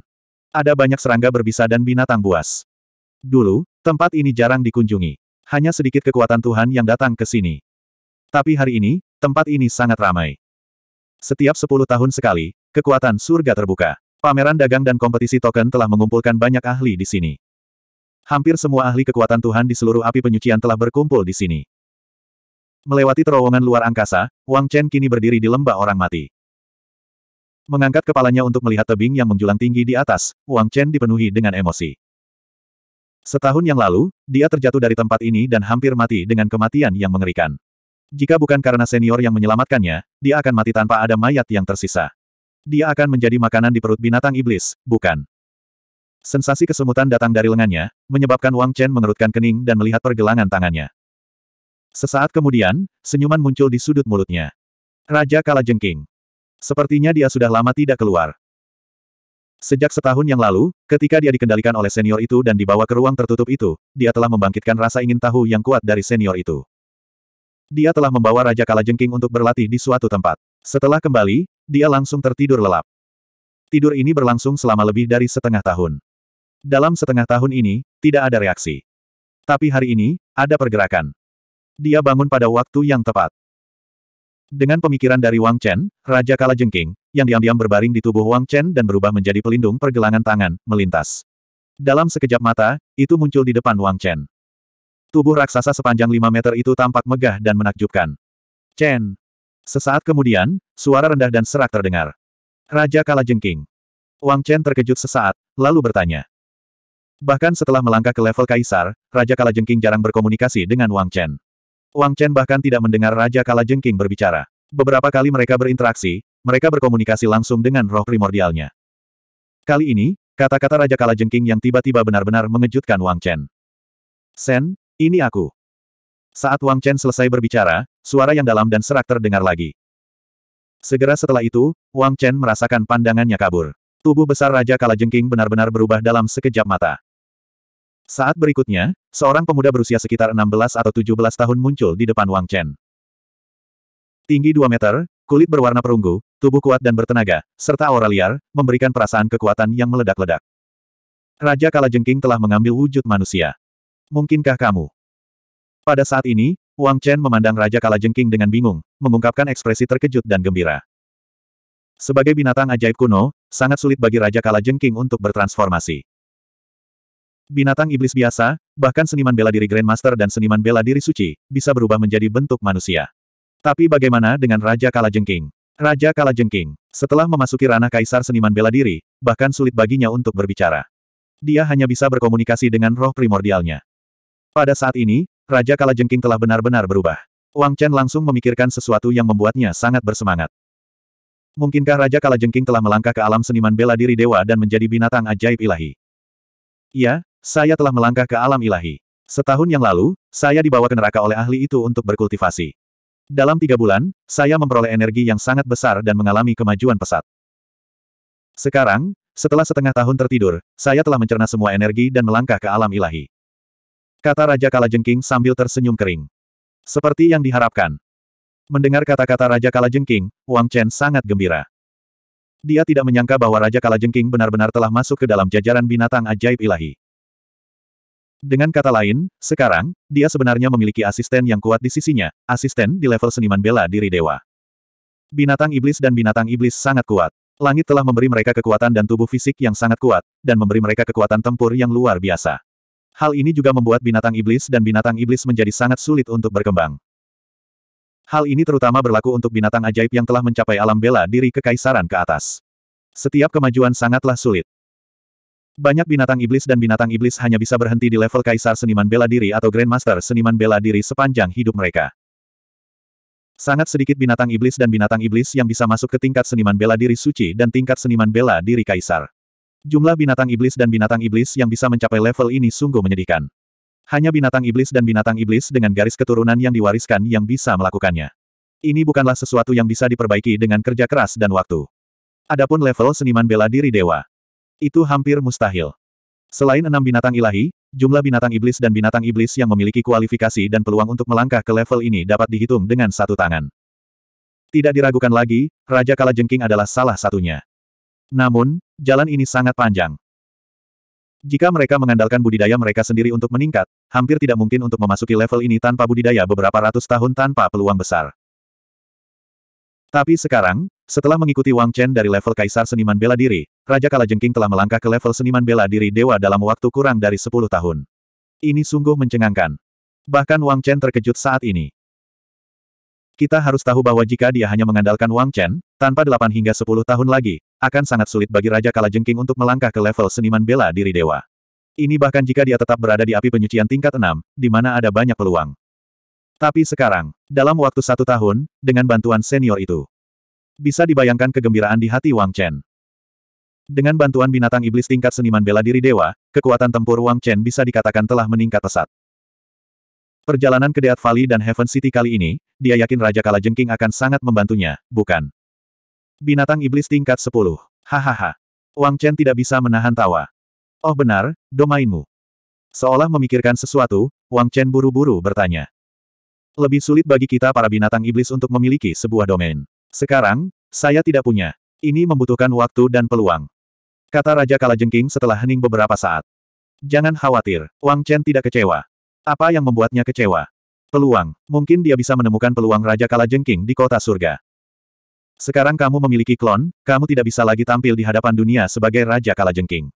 Ada banyak serangga berbisa dan binatang buas. Dulu, tempat ini jarang dikunjungi. Hanya sedikit kekuatan Tuhan yang datang ke sini. Tapi hari ini, tempat ini sangat ramai. Setiap sepuluh tahun sekali, kekuatan surga terbuka. Pameran dagang dan kompetisi token telah mengumpulkan banyak ahli di sini. Hampir semua ahli kekuatan Tuhan di seluruh api penyucian telah berkumpul di sini. Melewati terowongan luar angkasa, Wang Chen kini berdiri di lembah orang mati. Mengangkat kepalanya untuk melihat tebing yang menjulang tinggi di atas, Wang Chen dipenuhi dengan emosi. Setahun yang lalu, dia terjatuh dari tempat ini dan hampir mati dengan kematian yang mengerikan. Jika bukan karena senior yang menyelamatkannya, dia akan mati tanpa ada mayat yang tersisa. Dia akan menjadi makanan di perut binatang iblis, bukan. Sensasi kesemutan datang dari lengannya, menyebabkan Wang Chen mengerutkan kening dan melihat pergelangan tangannya. Sesaat kemudian, senyuman muncul di sudut mulutnya. Raja Kala Jengking. Sepertinya dia sudah lama tidak keluar. Sejak setahun yang lalu, ketika dia dikendalikan oleh senior itu dan dibawa ke ruang tertutup itu, dia telah membangkitkan rasa ingin tahu yang kuat dari senior itu. Dia telah membawa Raja Kalajengking untuk berlatih di suatu tempat. Setelah kembali, dia langsung tertidur lelap. Tidur ini berlangsung selama lebih dari setengah tahun. Dalam setengah tahun ini, tidak ada reaksi. Tapi hari ini, ada pergerakan. Dia bangun pada waktu yang tepat. Dengan pemikiran dari Wang Chen, Raja Kalajengking, yang diam-diam berbaring di tubuh Wang Chen dan berubah menjadi pelindung pergelangan tangan, melintas. Dalam sekejap mata, itu muncul di depan Wang Chen. Tubuh raksasa sepanjang 5 meter itu tampak megah dan menakjubkan. Chen! Sesaat kemudian, suara rendah dan serak terdengar. Raja Jengking. Wang Chen terkejut sesaat, lalu bertanya. Bahkan setelah melangkah ke level kaisar, Raja Kalajengking jarang berkomunikasi dengan Wang Chen. Wang Chen bahkan tidak mendengar Raja Kalajengking berbicara. Beberapa kali mereka berinteraksi, mereka berkomunikasi langsung dengan roh primordialnya. Kali ini, kata-kata Raja Kalajengking yang tiba-tiba benar-benar mengejutkan Wang Chen. Sen, ini aku. Saat Wang Chen selesai berbicara, suara yang dalam dan serak terdengar lagi. Segera setelah itu, Wang Chen merasakan pandangannya kabur. Tubuh besar Raja Kalajengking benar-benar berubah dalam sekejap mata. Saat berikutnya, seorang pemuda berusia sekitar 16 atau 17 tahun muncul di depan Wang Chen. Tinggi 2 meter, kulit berwarna perunggu, tubuh kuat dan bertenaga, serta aura liar, memberikan perasaan kekuatan yang meledak-ledak. Raja Kalajengking telah mengambil wujud manusia. Mungkinkah kamu? Pada saat ini, Wang Chen memandang Raja Kalajengking dengan bingung, mengungkapkan ekspresi terkejut dan gembira. Sebagai binatang ajaib kuno, sangat sulit bagi Raja Kalajengking untuk bertransformasi. Binatang iblis biasa, bahkan seniman bela diri Grandmaster dan seniman bela diri suci, bisa berubah menjadi bentuk manusia. Tapi bagaimana dengan Raja Kalajengking? Raja Kalajengking, setelah memasuki ranah kaisar seniman bela diri, bahkan sulit baginya untuk berbicara. Dia hanya bisa berkomunikasi dengan roh primordialnya. Pada saat ini, Raja Kalajengking telah benar-benar berubah. Wang Chen langsung memikirkan sesuatu yang membuatnya sangat bersemangat. Mungkinkah Raja Kalajengking telah melangkah ke alam seniman bela diri dewa dan menjadi binatang ajaib ilahi? Ya, saya telah melangkah ke alam ilahi. Setahun yang lalu, saya dibawa ke neraka oleh ahli itu untuk berkultivasi. Dalam tiga bulan, saya memperoleh energi yang sangat besar dan mengalami kemajuan pesat. Sekarang, setelah setengah tahun tertidur, saya telah mencerna semua energi dan melangkah ke alam ilahi. Kata Raja Kalajengking sambil tersenyum kering. Seperti yang diharapkan. Mendengar kata-kata Raja Kalajengking, Wang Chen sangat gembira. Dia tidak menyangka bahwa Raja Kalajengking benar-benar telah masuk ke dalam jajaran binatang ajaib ilahi. Dengan kata lain, sekarang, dia sebenarnya memiliki asisten yang kuat di sisinya, asisten di level seniman bela diri dewa. Binatang iblis dan binatang iblis sangat kuat. Langit telah memberi mereka kekuatan dan tubuh fisik yang sangat kuat, dan memberi mereka kekuatan tempur yang luar biasa. Hal ini juga membuat binatang iblis dan binatang iblis menjadi sangat sulit untuk berkembang. Hal ini terutama berlaku untuk binatang ajaib yang telah mencapai alam bela diri kekaisaran ke atas. Setiap kemajuan sangatlah sulit. Banyak binatang iblis dan binatang iblis hanya bisa berhenti di level kaisar seniman bela diri atau grandmaster seniman bela diri sepanjang hidup mereka. Sangat sedikit binatang iblis dan binatang iblis yang bisa masuk ke tingkat seniman bela diri suci dan tingkat seniman bela diri kaisar. Jumlah binatang iblis dan binatang iblis yang bisa mencapai level ini sungguh menyedihkan. Hanya binatang iblis dan binatang iblis dengan garis keturunan yang diwariskan yang bisa melakukannya. Ini bukanlah sesuatu yang bisa diperbaiki dengan kerja keras dan waktu. Adapun level seniman bela diri dewa. Itu hampir mustahil. Selain enam binatang ilahi, jumlah binatang iblis dan binatang iblis yang memiliki kualifikasi dan peluang untuk melangkah ke level ini dapat dihitung dengan satu tangan. Tidak diragukan lagi, Raja Kalajengking adalah salah satunya. Namun, jalan ini sangat panjang. Jika mereka mengandalkan budidaya mereka sendiri untuk meningkat, hampir tidak mungkin untuk memasuki level ini tanpa budidaya beberapa ratus tahun tanpa peluang besar. Tapi sekarang, setelah mengikuti Wang Chen dari level Kaisar Seniman Bela Diri, Raja Kalajengking telah melangkah ke level Seniman Bela Diri Dewa dalam waktu kurang dari 10 tahun. Ini sungguh mencengangkan. Bahkan Wang Chen terkejut saat ini. Kita harus tahu bahwa jika dia hanya mengandalkan Wang Chen, tanpa 8 hingga 10 tahun lagi, akan sangat sulit bagi Raja Kalajengking untuk melangkah ke level seniman bela diri dewa. Ini bahkan jika dia tetap berada di api penyucian tingkat 6, di mana ada banyak peluang. Tapi sekarang, dalam waktu satu tahun, dengan bantuan senior itu, bisa dibayangkan kegembiraan di hati Wang Chen. Dengan bantuan binatang iblis tingkat seniman bela diri dewa, kekuatan tempur Wang Chen bisa dikatakan telah meningkat pesat. Perjalanan ke Deat Valley dan Heaven City kali ini, dia yakin Raja Kalajengking akan sangat membantunya, bukan? Binatang iblis tingkat 10. Hahaha. Wang Chen tidak bisa menahan tawa. Oh benar, domainmu. Seolah memikirkan sesuatu, Wang Chen buru-buru bertanya. Lebih sulit bagi kita para binatang iblis untuk memiliki sebuah domain. Sekarang, saya tidak punya. Ini membutuhkan waktu dan peluang. Kata Raja Kalajengking setelah hening beberapa saat. Jangan khawatir, Wang Chen tidak kecewa. Apa yang membuatnya kecewa? Peluang. Mungkin dia bisa menemukan peluang Raja Kalajengking di kota surga. Sekarang kamu memiliki klon, kamu tidak bisa lagi tampil di hadapan dunia sebagai Raja Kalajengking.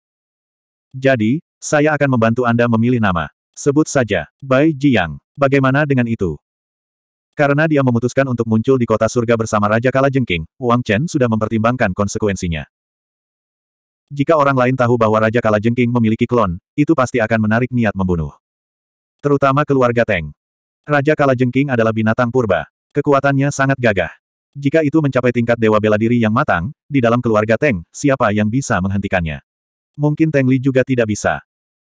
Jadi, saya akan membantu Anda memilih nama. Sebut saja, Bai Jiang. Bagaimana dengan itu? Karena dia memutuskan untuk muncul di kota surga bersama Raja Kalajengking, Wang Chen sudah mempertimbangkan konsekuensinya. Jika orang lain tahu bahwa Raja Kalajengking memiliki klon, itu pasti akan menarik niat membunuh. Terutama keluarga Teng. Raja Kalajengking adalah binatang purba. Kekuatannya sangat gagah. Jika itu mencapai tingkat dewa bela diri yang matang, di dalam keluarga Teng, siapa yang bisa menghentikannya? Mungkin Teng Li juga tidak bisa.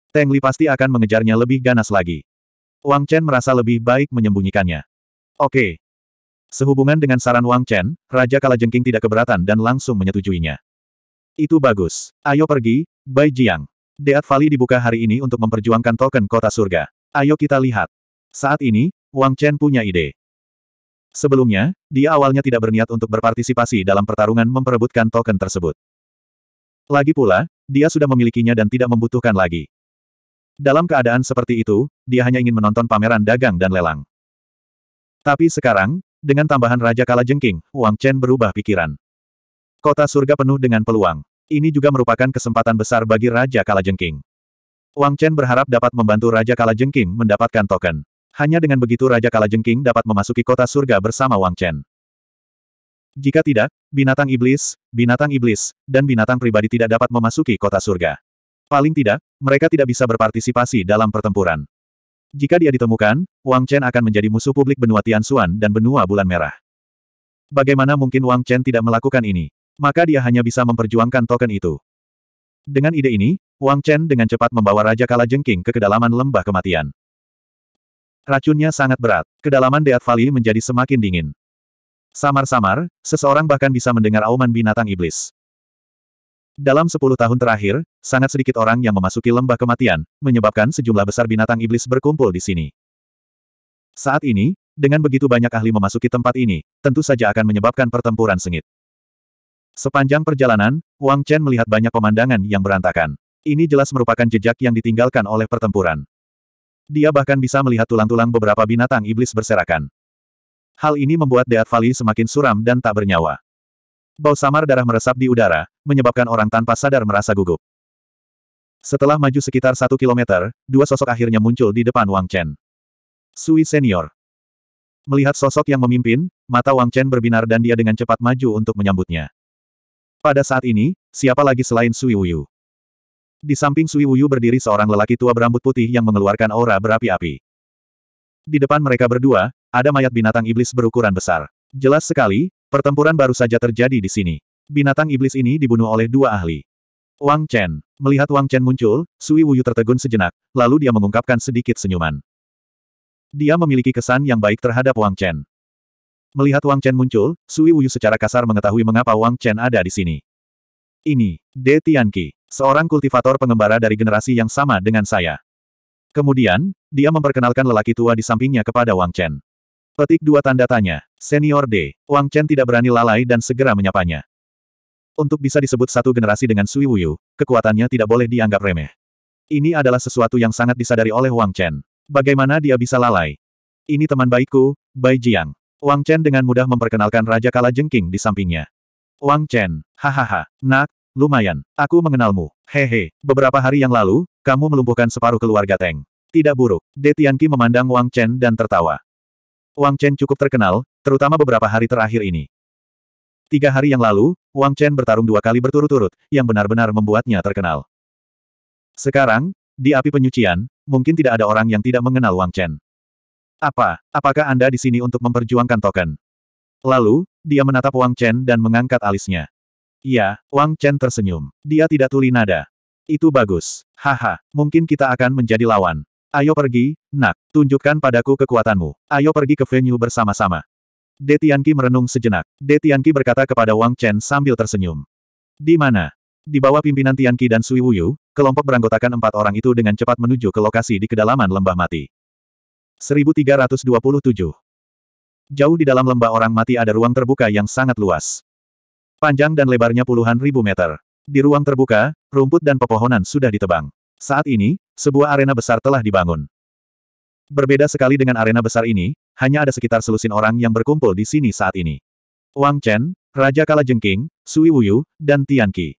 Teng Li pasti akan mengejarnya lebih ganas lagi. Wang Chen merasa lebih baik menyembunyikannya. Oke. Sehubungan dengan saran Wang Chen, Raja Kalajengking tidak keberatan dan langsung menyetujuinya. Itu bagus. Ayo pergi, Bai Jiang. Deat Valley dibuka hari ini untuk memperjuangkan token kota surga. Ayo kita lihat. Saat ini, Wang Chen punya ide. Sebelumnya, dia awalnya tidak berniat untuk berpartisipasi dalam pertarungan memperebutkan token tersebut. Lagi pula, dia sudah memilikinya dan tidak membutuhkan lagi. Dalam keadaan seperti itu, dia hanya ingin menonton pameran dagang dan lelang. Tapi sekarang, dengan tambahan Raja Kala Jengking, Wang Chen berubah pikiran. Kota surga penuh dengan peluang. Ini juga merupakan kesempatan besar bagi Raja Kala Jengking. Wang Chen berharap dapat membantu Raja Kala Jengking mendapatkan token. Hanya dengan begitu Raja Kalajengking dapat memasuki kota surga bersama Wang Chen. Jika tidak, binatang iblis, binatang iblis, dan binatang pribadi tidak dapat memasuki kota surga. Paling tidak, mereka tidak bisa berpartisipasi dalam pertempuran. Jika dia ditemukan, Wang Chen akan menjadi musuh publik benua Tianxuan dan benua Bulan Merah. Bagaimana mungkin Wang Chen tidak melakukan ini? Maka dia hanya bisa memperjuangkan token itu. Dengan ide ini, Wang Chen dengan cepat membawa Raja Kala Jengking ke kedalaman lembah kematian. Racunnya sangat berat. Kedalaman Deat Valley menjadi semakin dingin. Samar-samar, seseorang bahkan bisa mendengar auman binatang iblis. Dalam sepuluh tahun terakhir, sangat sedikit orang yang memasuki lembah kematian, menyebabkan sejumlah besar binatang iblis berkumpul di sini. Saat ini, dengan begitu banyak ahli memasuki tempat ini, tentu saja akan menyebabkan pertempuran sengit. Sepanjang perjalanan, Wang Chen melihat banyak pemandangan yang berantakan. Ini jelas merupakan jejak yang ditinggalkan oleh pertempuran. Dia bahkan bisa melihat tulang-tulang beberapa binatang iblis berserakan. Hal ini membuat Deat Valley semakin suram dan tak bernyawa. Bau samar darah meresap di udara, menyebabkan orang tanpa sadar merasa gugup. Setelah maju sekitar satu kilometer, dua sosok akhirnya muncul di depan Wang Chen. Sui Senior. Melihat sosok yang memimpin, mata Wang Chen berbinar dan dia dengan cepat maju untuk menyambutnya. Pada saat ini, siapa lagi selain Sui Wuyu? Di samping Sui Wuyu berdiri seorang lelaki tua berambut putih yang mengeluarkan aura berapi-api. Di depan mereka berdua, ada mayat binatang iblis berukuran besar. Jelas sekali, pertempuran baru saja terjadi di sini. Binatang iblis ini dibunuh oleh dua ahli. Wang Chen. Melihat Wang Chen muncul, Sui Wuyu tertegun sejenak, lalu dia mengungkapkan sedikit senyuman. Dia memiliki kesan yang baik terhadap Wang Chen. Melihat Wang Chen muncul, Sui Wuyu secara kasar mengetahui mengapa Wang Chen ada di sini. Ini, De Tianqi seorang kultivator pengembara dari generasi yang sama dengan saya. Kemudian, dia memperkenalkan lelaki tua di sampingnya kepada Wang Chen. Petik dua tanda tanya, senior D, Wang Chen tidak berani lalai dan segera menyapanya. Untuk bisa disebut satu generasi dengan Sui Wuyu, kekuatannya tidak boleh dianggap remeh. Ini adalah sesuatu yang sangat disadari oleh Wang Chen. Bagaimana dia bisa lalai? Ini teman baikku, Bai Jiang. Wang Chen dengan mudah memperkenalkan Raja Kala Jengking di sampingnya. Wang Chen, hahaha, nak, Lumayan, aku mengenalmu. Hehe, beberapa hari yang lalu, kamu melumpuhkan separuh keluarga Teng. Tidak buruk, De Tianqi memandang Wang Chen dan tertawa. Wang Chen cukup terkenal, terutama beberapa hari terakhir ini. Tiga hari yang lalu, Wang Chen bertarung dua kali berturut-turut, yang benar-benar membuatnya terkenal. Sekarang, di api penyucian, mungkin tidak ada orang yang tidak mengenal Wang Chen. Apa, apakah Anda di sini untuk memperjuangkan token? Lalu, dia menatap Wang Chen dan mengangkat alisnya. Iya, Wang Chen tersenyum. Dia tidak tuli nada. Itu bagus. Haha, mungkin kita akan menjadi lawan. Ayo pergi, nak. Tunjukkan padaku kekuatanmu. Ayo pergi ke venue bersama-sama. Detianki merenung sejenak. Detianki berkata kepada Wang Chen sambil tersenyum. Di mana? Di bawah pimpinan Tianqi dan Sui Wuyu, kelompok beranggotakan empat orang itu dengan cepat menuju ke lokasi di kedalaman lembah mati. 1327 Jauh di dalam lembah orang mati ada ruang terbuka yang sangat luas. Panjang dan lebarnya puluhan ribu meter. Di ruang terbuka, rumput dan pepohonan sudah ditebang. Saat ini, sebuah arena besar telah dibangun. Berbeda sekali dengan arena besar ini, hanya ada sekitar selusin orang yang berkumpul di sini saat ini. Wang Chen, Raja Kala Jengking, Sui Wuyu, dan Tian Qi.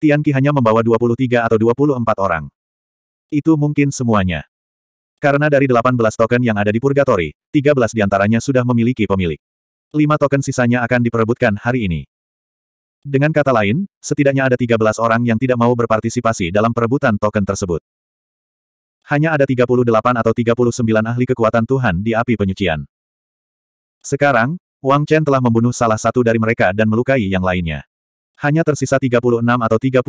Tian Qi hanya membawa 23 atau 24 orang. Itu mungkin semuanya. Karena dari 18 token yang ada di Purgatory, 13 diantaranya sudah memiliki pemilik. 5 token sisanya akan diperebutkan hari ini. Dengan kata lain, setidaknya ada 13 orang yang tidak mau berpartisipasi dalam perebutan token tersebut. Hanya ada 38 atau 39 ahli kekuatan Tuhan di api penyucian. Sekarang, Wang Chen telah membunuh salah satu dari mereka dan melukai yang lainnya. Hanya tersisa 36 atau 37.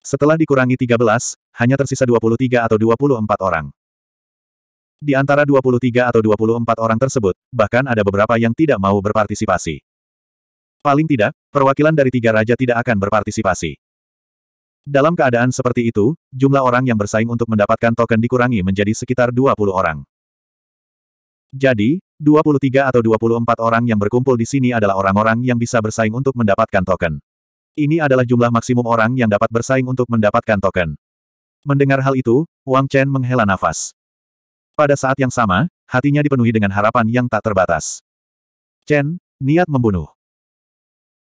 Setelah dikurangi 13, hanya tersisa 23 atau 24 orang. Di antara 23 atau 24 orang tersebut, bahkan ada beberapa yang tidak mau berpartisipasi. Paling tidak, perwakilan dari tiga raja tidak akan berpartisipasi. Dalam keadaan seperti itu, jumlah orang yang bersaing untuk mendapatkan token dikurangi menjadi sekitar 20 orang. Jadi, 23 atau 24 orang yang berkumpul di sini adalah orang-orang yang bisa bersaing untuk mendapatkan token. Ini adalah jumlah maksimum orang yang dapat bersaing untuk mendapatkan token. Mendengar hal itu, Wang Chen menghela nafas. Pada saat yang sama, hatinya dipenuhi dengan harapan yang tak terbatas. Chen, niat membunuh.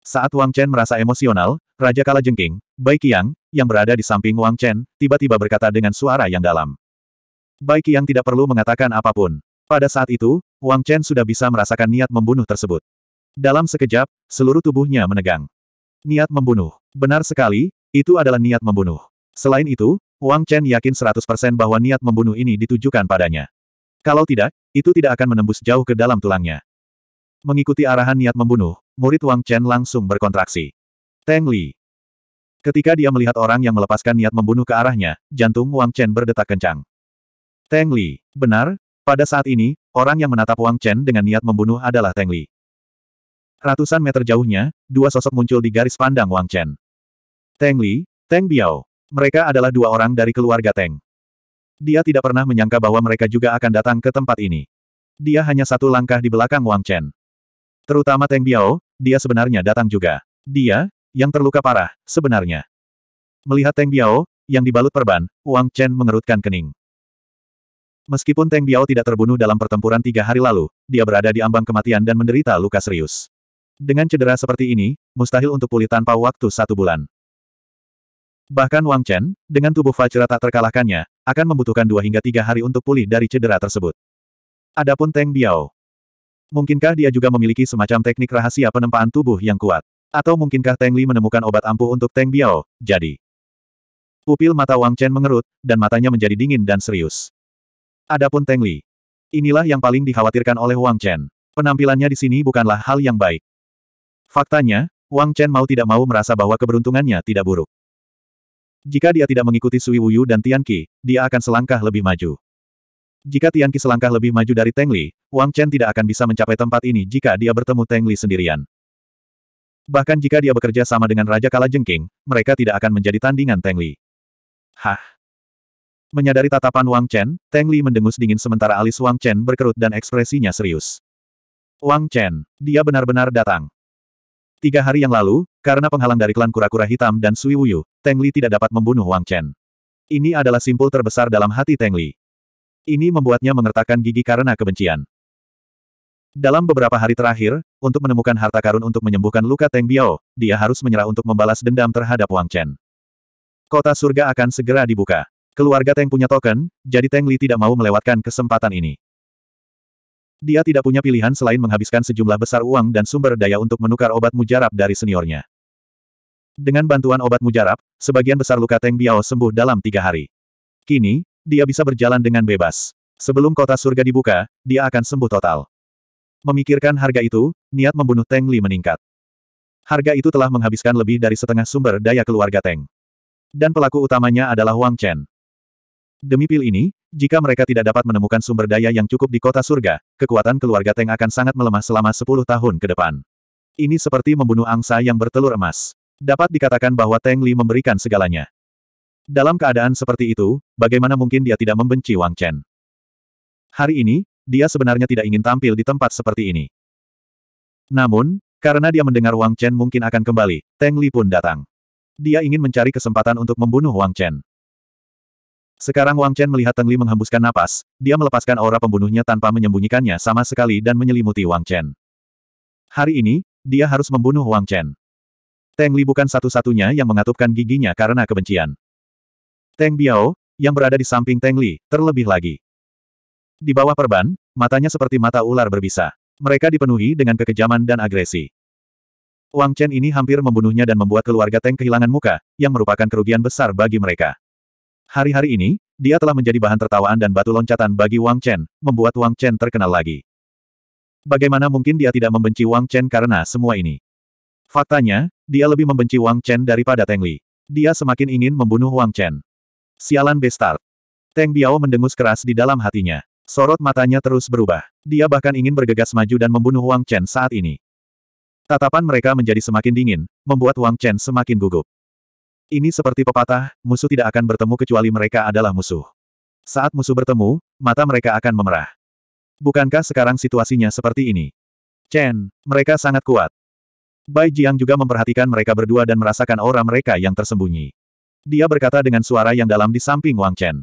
Saat Wang Chen merasa emosional, Raja Kala Jengking, Bai Qiang, yang berada di samping Wang Chen, tiba-tiba berkata dengan suara yang dalam. Bai Qiang tidak perlu mengatakan apapun. Pada saat itu, Wang Chen sudah bisa merasakan niat membunuh tersebut. Dalam sekejap, seluruh tubuhnya menegang. Niat membunuh. Benar sekali, itu adalah niat membunuh. Selain itu, Wang Chen yakin 100% bahwa niat membunuh ini ditujukan padanya. Kalau tidak, itu tidak akan menembus jauh ke dalam tulangnya. Mengikuti arahan niat membunuh, murid Wang Chen langsung berkontraksi. Tang Li. Ketika dia melihat orang yang melepaskan niat membunuh ke arahnya, jantung Wang Chen berdetak kencang. Tang Li, benar? Pada saat ini, orang yang menatap Wang Chen dengan niat membunuh adalah Tang Li. Ratusan meter jauhnya, dua sosok muncul di garis pandang Wang Chen. Tang Li, Tang Biao. Mereka adalah dua orang dari keluarga Tang. Dia tidak pernah menyangka bahwa mereka juga akan datang ke tempat ini. Dia hanya satu langkah di belakang Wang Chen. Terutama Teng Biao, dia sebenarnya datang juga. Dia, yang terluka parah, sebenarnya. Melihat Teng Biao, yang dibalut perban, Wang Chen mengerutkan kening. Meskipun Teng Biao tidak terbunuh dalam pertempuran tiga hari lalu, dia berada di ambang kematian dan menderita luka serius. Dengan cedera seperti ini, mustahil untuk pulih tanpa waktu satu bulan. Bahkan Wang Chen, dengan tubuh Fajra tak terkalahkannya, akan membutuhkan dua hingga tiga hari untuk pulih dari cedera tersebut. Adapun Teng Biao, Mungkinkah dia juga memiliki semacam teknik rahasia penempaan tubuh yang kuat? Atau mungkinkah Teng Li menemukan obat ampuh untuk Teng Biao, jadi? Pupil mata Wang Chen mengerut, dan matanya menjadi dingin dan serius. Adapun Teng Li. Inilah yang paling dikhawatirkan oleh Wang Chen. Penampilannya di sini bukanlah hal yang baik. Faktanya, Wang Chen mau tidak mau merasa bahwa keberuntungannya tidak buruk. Jika dia tidak mengikuti Sui Wuyu dan Tian Qi, dia akan selangkah lebih maju. Jika Tian Qi selangkah lebih maju dari Teng Li, Wang Chen tidak akan bisa mencapai tempat ini jika dia bertemu Teng Li sendirian. Bahkan jika dia bekerja sama dengan Raja Kala Jengking, mereka tidak akan menjadi tandingan Teng Li. Hah? Menyadari tatapan Wang Chen, Teng Li mendengus dingin sementara alis Wang Chen berkerut dan ekspresinya serius. Wang Chen, dia benar-benar datang. Tiga hari yang lalu, karena penghalang dari klan kura-kura hitam dan Sui Wuyu, Teng Li tidak dapat membunuh Wang Chen. Ini adalah simpul terbesar dalam hati Teng Li. Ini membuatnya mengertakkan gigi karena kebencian. Dalam beberapa hari terakhir, untuk menemukan harta karun untuk menyembuhkan luka Teng Biao, dia harus menyerah untuk membalas dendam terhadap Wang Chen. Kota surga akan segera dibuka. Keluarga Teng punya token, jadi Teng Li tidak mau melewatkan kesempatan ini. Dia tidak punya pilihan selain menghabiskan sejumlah besar uang dan sumber daya untuk menukar obat mujarab dari seniornya. Dengan bantuan obat mujarab, sebagian besar luka Teng Biao sembuh dalam tiga hari. Kini, dia bisa berjalan dengan bebas. Sebelum kota surga dibuka, dia akan sembuh total. Memikirkan harga itu, niat membunuh Teng Li meningkat. Harga itu telah menghabiskan lebih dari setengah sumber daya keluarga Teng. Dan pelaku utamanya adalah Wang Chen. Demi pil ini, jika mereka tidak dapat menemukan sumber daya yang cukup di kota surga, kekuatan keluarga Teng akan sangat melemah selama 10 tahun ke depan. Ini seperti membunuh angsa yang bertelur emas. Dapat dikatakan bahwa Teng Li memberikan segalanya. Dalam keadaan seperti itu, bagaimana mungkin dia tidak membenci Wang Chen? Hari ini, dia sebenarnya tidak ingin tampil di tempat seperti ini. Namun, karena dia mendengar Wang Chen mungkin akan kembali, Teng Li pun datang. Dia ingin mencari kesempatan untuk membunuh Wang Chen. Sekarang Wang Chen melihat Teng Li menghembuskan napas, dia melepaskan aura pembunuhnya tanpa menyembunyikannya sama sekali dan menyelimuti Wang Chen. Hari ini, dia harus membunuh Wang Chen. Teng Li bukan satu-satunya yang mengatupkan giginya karena kebencian. Teng Biao, yang berada di samping Teng Li, terlebih lagi. Di bawah perban, matanya seperti mata ular berbisa. Mereka dipenuhi dengan kekejaman dan agresi. Wang Chen ini hampir membunuhnya dan membuat keluarga Teng kehilangan muka, yang merupakan kerugian besar bagi mereka. Hari-hari ini, dia telah menjadi bahan tertawaan dan batu loncatan bagi Wang Chen, membuat Wang Chen terkenal lagi. Bagaimana mungkin dia tidak membenci Wang Chen karena semua ini? Faktanya, dia lebih membenci Wang Chen daripada Teng Li. Dia semakin ingin membunuh Wang Chen. Sialan bestar. Teng Biao mendengus keras di dalam hatinya. Sorot matanya terus berubah. Dia bahkan ingin bergegas maju dan membunuh Wang Chen saat ini. Tatapan mereka menjadi semakin dingin, membuat Wang Chen semakin gugup. Ini seperti pepatah, musuh tidak akan bertemu kecuali mereka adalah musuh. Saat musuh bertemu, mata mereka akan memerah. Bukankah sekarang situasinya seperti ini? Chen, mereka sangat kuat. Bai Jiang juga memperhatikan mereka berdua dan merasakan aura mereka yang tersembunyi. Dia berkata dengan suara yang dalam di samping Wang Chen.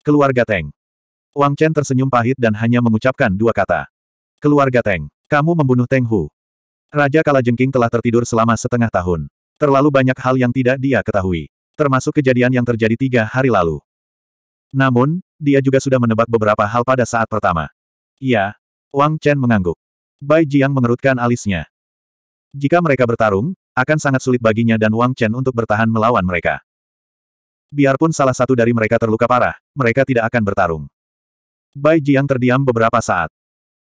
Keluarga Teng. Wang Chen tersenyum pahit dan hanya mengucapkan dua kata. Keluarga Teng. Kamu membunuh Teng Hu. Raja Kalajengking telah tertidur selama setengah tahun. Terlalu banyak hal yang tidak dia ketahui. Termasuk kejadian yang terjadi tiga hari lalu. Namun, dia juga sudah menebak beberapa hal pada saat pertama. Iya. Wang Chen mengangguk. Bai Jiang mengerutkan alisnya. Jika mereka bertarung, akan sangat sulit baginya dan Wang Chen untuk bertahan melawan mereka. Biarpun salah satu dari mereka terluka parah, mereka tidak akan bertarung. Bai Jiang terdiam beberapa saat.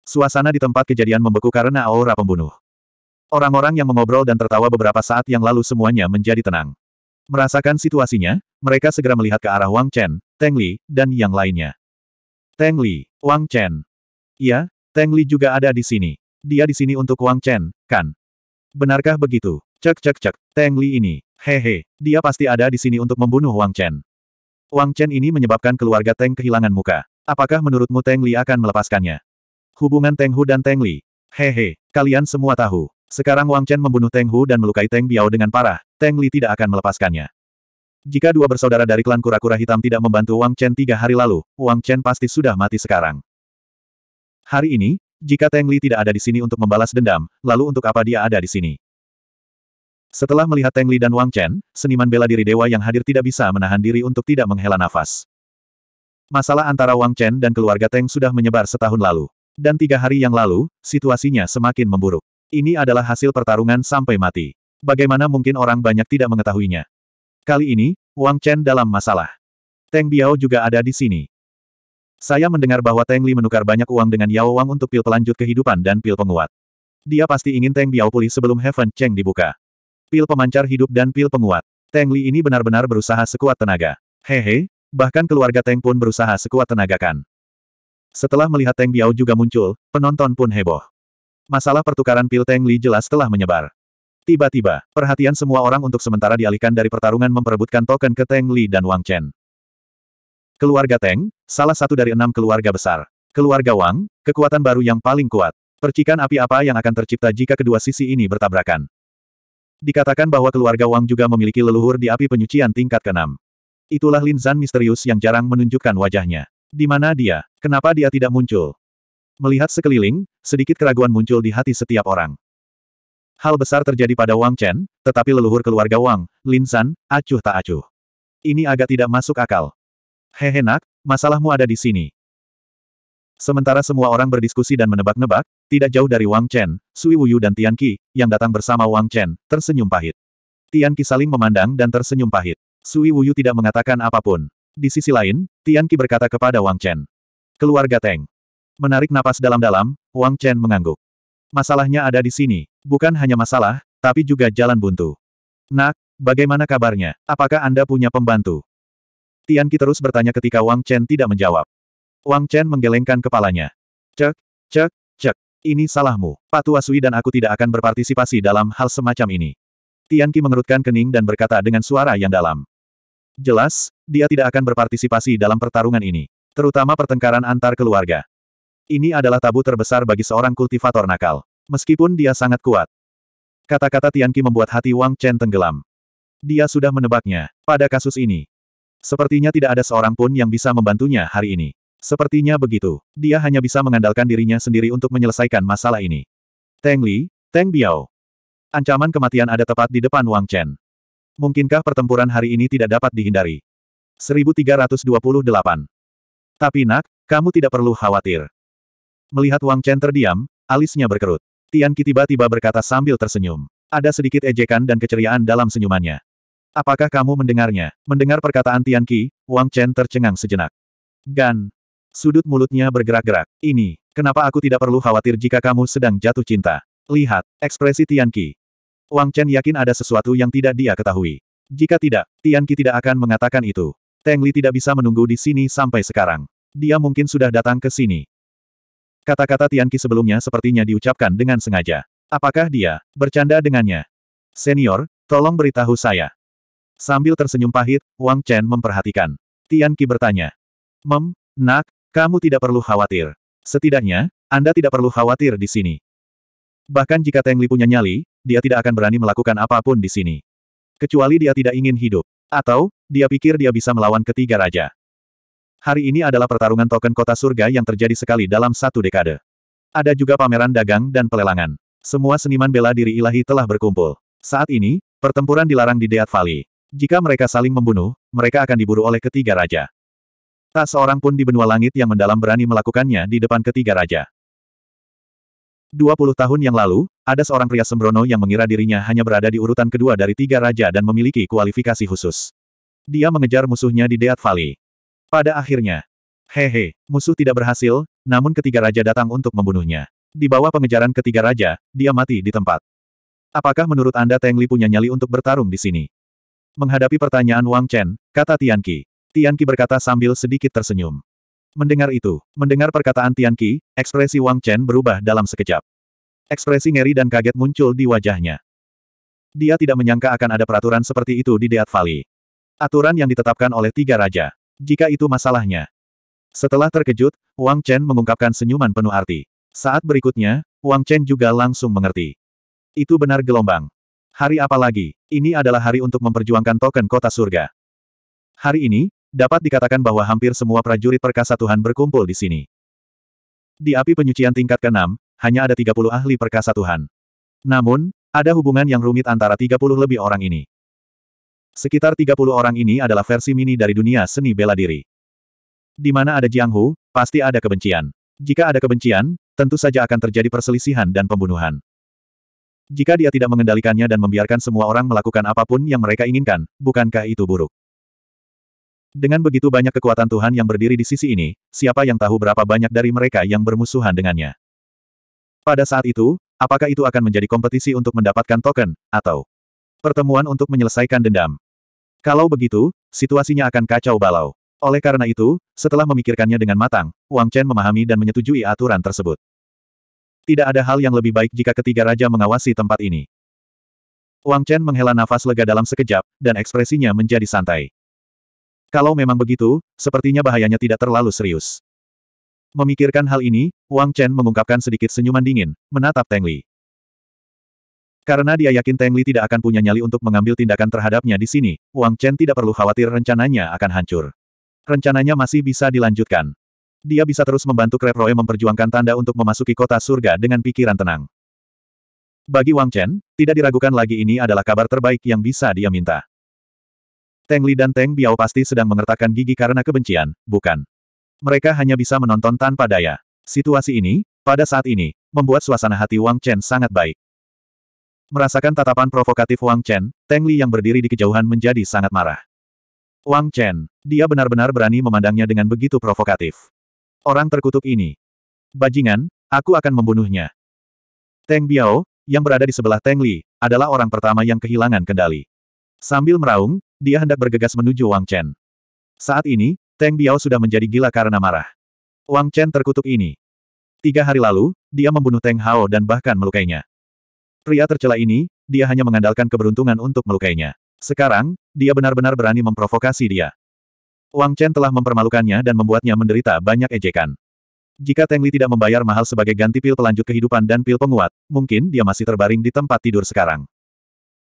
Suasana di tempat kejadian membeku karena aura pembunuh. Orang-orang yang mengobrol dan tertawa beberapa saat yang lalu semuanya menjadi tenang. Merasakan situasinya, mereka segera melihat ke arah Wang Chen, Teng Li, dan yang lainnya. Teng Li, Wang Chen. Iya, Teng Li juga ada di sini. Dia di sini untuk Wang Chen, kan? Benarkah begitu? Cek cek cek, Teng Li ini. Hehe, dia pasti ada di sini untuk membunuh Wang Chen. Wang Chen ini menyebabkan keluarga Teng kehilangan muka. Apakah menurutmu Teng Li akan melepaskannya? Hubungan Teng Hu dan Teng Li. Hehe, kalian semua tahu. Sekarang Wang Chen membunuh Teng Hu dan melukai Teng Biao dengan parah, Teng Li tidak akan melepaskannya. Jika dua bersaudara dari klan kura-kura hitam tidak membantu Wang Chen tiga hari lalu, Wang Chen pasti sudah mati sekarang. Hari ini, jika Teng Li tidak ada di sini untuk membalas dendam, lalu untuk apa dia ada di sini? Setelah melihat Teng Li dan Wang Chen, seniman bela diri dewa yang hadir tidak bisa menahan diri untuk tidak menghela nafas. Masalah antara Wang Chen dan keluarga Teng sudah menyebar setahun lalu. Dan tiga hari yang lalu, situasinya semakin memburuk. Ini adalah hasil pertarungan sampai mati. Bagaimana mungkin orang banyak tidak mengetahuinya? Kali ini, Wang Chen dalam masalah. Teng Biao juga ada di sini. Saya mendengar bahwa Teng Li menukar banyak uang dengan Yao Wang untuk pil pelanjut kehidupan dan pil penguat. Dia pasti ingin Teng Biao pulih sebelum Heaven Cheng dibuka. Pil pemancar hidup dan pil penguat. Teng Li ini benar-benar berusaha sekuat tenaga. Hehe, bahkan keluarga Teng pun berusaha sekuat tenaga kan. Setelah melihat Teng Biao juga muncul, penonton pun heboh. Masalah pertukaran pil Teng Li jelas telah menyebar. Tiba-tiba, perhatian semua orang untuk sementara dialihkan dari pertarungan memperebutkan token ke Teng Li dan Wang Chen. Keluarga Teng, salah satu dari enam keluarga besar. Keluarga Wang, kekuatan baru yang paling kuat. Percikan api apa yang akan tercipta jika kedua sisi ini bertabrakan? Dikatakan bahwa keluarga Wang juga memiliki leluhur di api penyucian tingkat keenam. Itulah Lin Zan misterius yang jarang menunjukkan wajahnya. Di mana dia? Kenapa dia tidak muncul? Melihat sekeliling, sedikit keraguan muncul di hati setiap orang. Hal besar terjadi pada Wang Chen, tetapi leluhur keluarga Wang, Lin San, acuh tak acuh. Ini agak tidak masuk akal. hehe nak, masalahmu ada di sini. Sementara semua orang berdiskusi dan menebak-nebak, tidak jauh dari Wang Chen, Sui Wuyu dan Tian Qi, yang datang bersama Wang Chen, tersenyum pahit. Tian Qi saling memandang dan tersenyum pahit. Sui Wuyu tidak mengatakan apapun. Di sisi lain, Tian Qi berkata kepada Wang Chen. Keluarga Teng. Menarik napas dalam-dalam, Wang Chen mengangguk. Masalahnya ada di sini. Bukan hanya masalah, tapi juga jalan buntu. Nak, bagaimana kabarnya? Apakah Anda punya pembantu? Tian Qi terus bertanya ketika Wang Chen tidak menjawab. Wang Chen menggelengkan kepalanya. Cek, cek, cek. Ini salahmu. Tua Sui dan aku tidak akan berpartisipasi dalam hal semacam ini. Tian Qi mengerutkan kening dan berkata dengan suara yang dalam. Jelas, dia tidak akan berpartisipasi dalam pertarungan ini. Terutama pertengkaran antar keluarga. Ini adalah tabu terbesar bagi seorang kultivator nakal. Meskipun dia sangat kuat. Kata-kata Tian Qi membuat hati Wang Chen tenggelam. Dia sudah menebaknya, pada kasus ini. Sepertinya tidak ada seorang pun yang bisa membantunya hari ini. Sepertinya begitu. Dia hanya bisa mengandalkan dirinya sendiri untuk menyelesaikan masalah ini. Teng Li, Teng Biao. Ancaman kematian ada tepat di depan Wang Chen. Mungkinkah pertempuran hari ini tidak dapat dihindari? 1328. Tapi nak, kamu tidak perlu khawatir. Melihat Wang Chen terdiam, alisnya berkerut. Tian Qi tiba-tiba berkata sambil tersenyum. Ada sedikit ejekan dan keceriaan dalam senyumannya. Apakah kamu mendengarnya? Mendengar perkataan Tian Qi, Wang Chen tercengang sejenak. Gan, Sudut mulutnya bergerak-gerak. Ini, kenapa aku tidak perlu khawatir jika kamu sedang jatuh cinta? Lihat, ekspresi Tian Qi. Wang Chen yakin ada sesuatu yang tidak dia ketahui. Jika tidak, Tian Qi tidak akan mengatakan itu. Teng Li tidak bisa menunggu di sini sampai sekarang. Dia mungkin sudah datang ke sini. Kata-kata Tian Qi sebelumnya sepertinya diucapkan dengan sengaja. Apakah dia bercanda dengannya? Senior, tolong beritahu saya. Sambil tersenyum pahit, Wang Chen memperhatikan. Tian Qi bertanya. Mem, nak, kamu tidak perlu khawatir. Setidaknya, Anda tidak perlu khawatir di sini. Bahkan jika Teng Li punya nyali, dia tidak akan berani melakukan apapun di sini. Kecuali dia tidak ingin hidup. Atau, dia pikir dia bisa melawan ketiga raja. Hari ini adalah pertarungan token kota surga yang terjadi sekali dalam satu dekade. Ada juga pameran dagang dan pelelangan. Semua seniman bela diri ilahi telah berkumpul. Saat ini, pertempuran dilarang di Deat Valley. Jika mereka saling membunuh, mereka akan diburu oleh ketiga raja. Tak seorang pun di benua langit yang mendalam berani melakukannya di depan ketiga raja. Dua tahun yang lalu, ada seorang pria sembrono yang mengira dirinya hanya berada di urutan kedua dari tiga raja dan memiliki kualifikasi khusus. Dia mengejar musuhnya di Deat Valley. Pada akhirnya, hehe, musuh tidak berhasil, namun ketiga raja datang untuk membunuhnya. Di bawah pengejaran ketiga raja, dia mati di tempat. Apakah menurut Anda Teng Li punya nyali untuk bertarung di sini? Menghadapi pertanyaan Wang Chen, kata Tian Qi. Tian Qi berkata sambil sedikit tersenyum. Mendengar itu, mendengar perkataan Tian Qi, ekspresi Wang Chen berubah dalam sekejap. Ekspresi ngeri dan kaget muncul di wajahnya. Dia tidak menyangka akan ada peraturan seperti itu di Deat Valley. Aturan yang ditetapkan oleh tiga raja. Jika itu masalahnya. Setelah terkejut, Wang Chen mengungkapkan senyuman penuh arti. Saat berikutnya, Wang Chen juga langsung mengerti. Itu benar gelombang. Hari apa lagi? Ini adalah hari untuk memperjuangkan token kota surga. Hari ini, Dapat dikatakan bahwa hampir semua prajurit perkasa Tuhan berkumpul di sini. Di api penyucian tingkat ke-6, hanya ada 30 ahli perkasa Tuhan. Namun, ada hubungan yang rumit antara 30 lebih orang ini. Sekitar 30 orang ini adalah versi mini dari dunia seni bela diri. Di mana ada Jiang Hu, pasti ada kebencian. Jika ada kebencian, tentu saja akan terjadi perselisihan dan pembunuhan. Jika dia tidak mengendalikannya dan membiarkan semua orang melakukan apapun yang mereka inginkan, bukankah itu buruk? Dengan begitu banyak kekuatan Tuhan yang berdiri di sisi ini, siapa yang tahu berapa banyak dari mereka yang bermusuhan dengannya. Pada saat itu, apakah itu akan menjadi kompetisi untuk mendapatkan token, atau pertemuan untuk menyelesaikan dendam? Kalau begitu, situasinya akan kacau balau. Oleh karena itu, setelah memikirkannya dengan matang, Wang Chen memahami dan menyetujui aturan tersebut. Tidak ada hal yang lebih baik jika ketiga raja mengawasi tempat ini. Wang Chen menghela nafas lega dalam sekejap, dan ekspresinya menjadi santai. Kalau memang begitu, sepertinya bahayanya tidak terlalu serius. Memikirkan hal ini, Wang Chen mengungkapkan sedikit senyuman dingin, menatap Teng Li. Karena dia yakin Teng Li tidak akan punya nyali untuk mengambil tindakan terhadapnya di sini, Wang Chen tidak perlu khawatir rencananya akan hancur. Rencananya masih bisa dilanjutkan. Dia bisa terus membantu Krep Roy memperjuangkan tanda untuk memasuki kota surga dengan pikiran tenang. Bagi Wang Chen, tidak diragukan lagi ini adalah kabar terbaik yang bisa dia minta. Teng Li dan Teng Biao pasti sedang mengertakkan gigi karena kebencian, bukan? Mereka hanya bisa menonton tanpa daya. Situasi ini, pada saat ini, membuat suasana hati Wang Chen sangat baik. Merasakan tatapan provokatif Wang Chen, Teng Li yang berdiri di kejauhan menjadi sangat marah. Wang Chen, dia benar-benar berani memandangnya dengan begitu provokatif. Orang terkutuk ini. Bajingan, aku akan membunuhnya. Teng Biao, yang berada di sebelah Teng Li, adalah orang pertama yang kehilangan kendali. Sambil meraung, dia hendak bergegas menuju Wang Chen. Saat ini, Teng Biao sudah menjadi gila karena marah. Wang Chen terkutuk ini. Tiga hari lalu, dia membunuh Teng Hao dan bahkan melukainya. Pria tercela ini, dia hanya mengandalkan keberuntungan untuk melukainya. Sekarang, dia benar-benar berani memprovokasi dia. Wang Chen telah mempermalukannya dan membuatnya menderita banyak ejekan. Jika Teng Li tidak membayar mahal sebagai ganti pil pelanjut kehidupan dan pil penguat, mungkin dia masih terbaring di tempat tidur sekarang.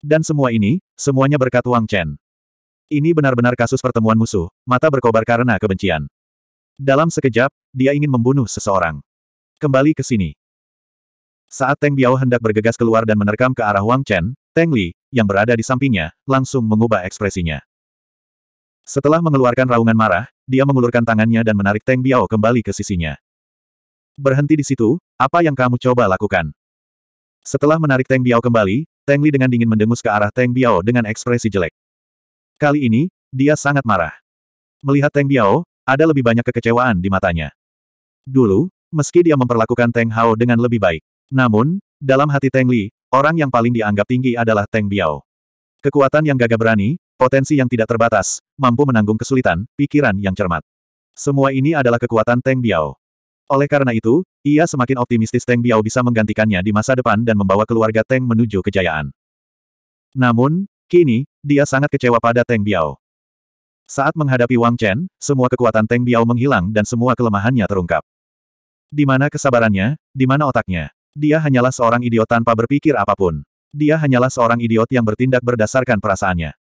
Dan semua ini, semuanya berkat Wang Chen. Ini benar-benar kasus pertemuan musuh, mata berkobar karena kebencian. Dalam sekejap, dia ingin membunuh seseorang. Kembali ke sini. Saat Teng Biao hendak bergegas keluar dan menerkam ke arah Wang Chen, Teng Li, yang berada di sampingnya, langsung mengubah ekspresinya. Setelah mengeluarkan raungan marah, dia mengulurkan tangannya dan menarik Teng Biao kembali ke sisinya. Berhenti di situ, apa yang kamu coba lakukan? Setelah menarik Teng Biao kembali, Teng Li dengan dingin mendengus ke arah Teng Biao dengan ekspresi jelek. Kali ini, dia sangat marah. Melihat Teng Biao, ada lebih banyak kekecewaan di matanya. Dulu, meski dia memperlakukan Teng Hao dengan lebih baik. Namun, dalam hati Teng Li, orang yang paling dianggap tinggi adalah Teng Biao. Kekuatan yang gagah berani, potensi yang tidak terbatas, mampu menanggung kesulitan, pikiran yang cermat. Semua ini adalah kekuatan Teng Biao. Oleh karena itu, ia semakin optimistis Teng Biao bisa menggantikannya di masa depan dan membawa keluarga Teng menuju kejayaan. Namun, kini, dia sangat kecewa pada Teng Biao. Saat menghadapi Wang Chen, semua kekuatan Teng Biao menghilang dan semua kelemahannya terungkap. Di mana kesabarannya, di mana otaknya. Dia hanyalah seorang idiot tanpa berpikir apapun. Dia hanyalah seorang idiot yang bertindak berdasarkan perasaannya.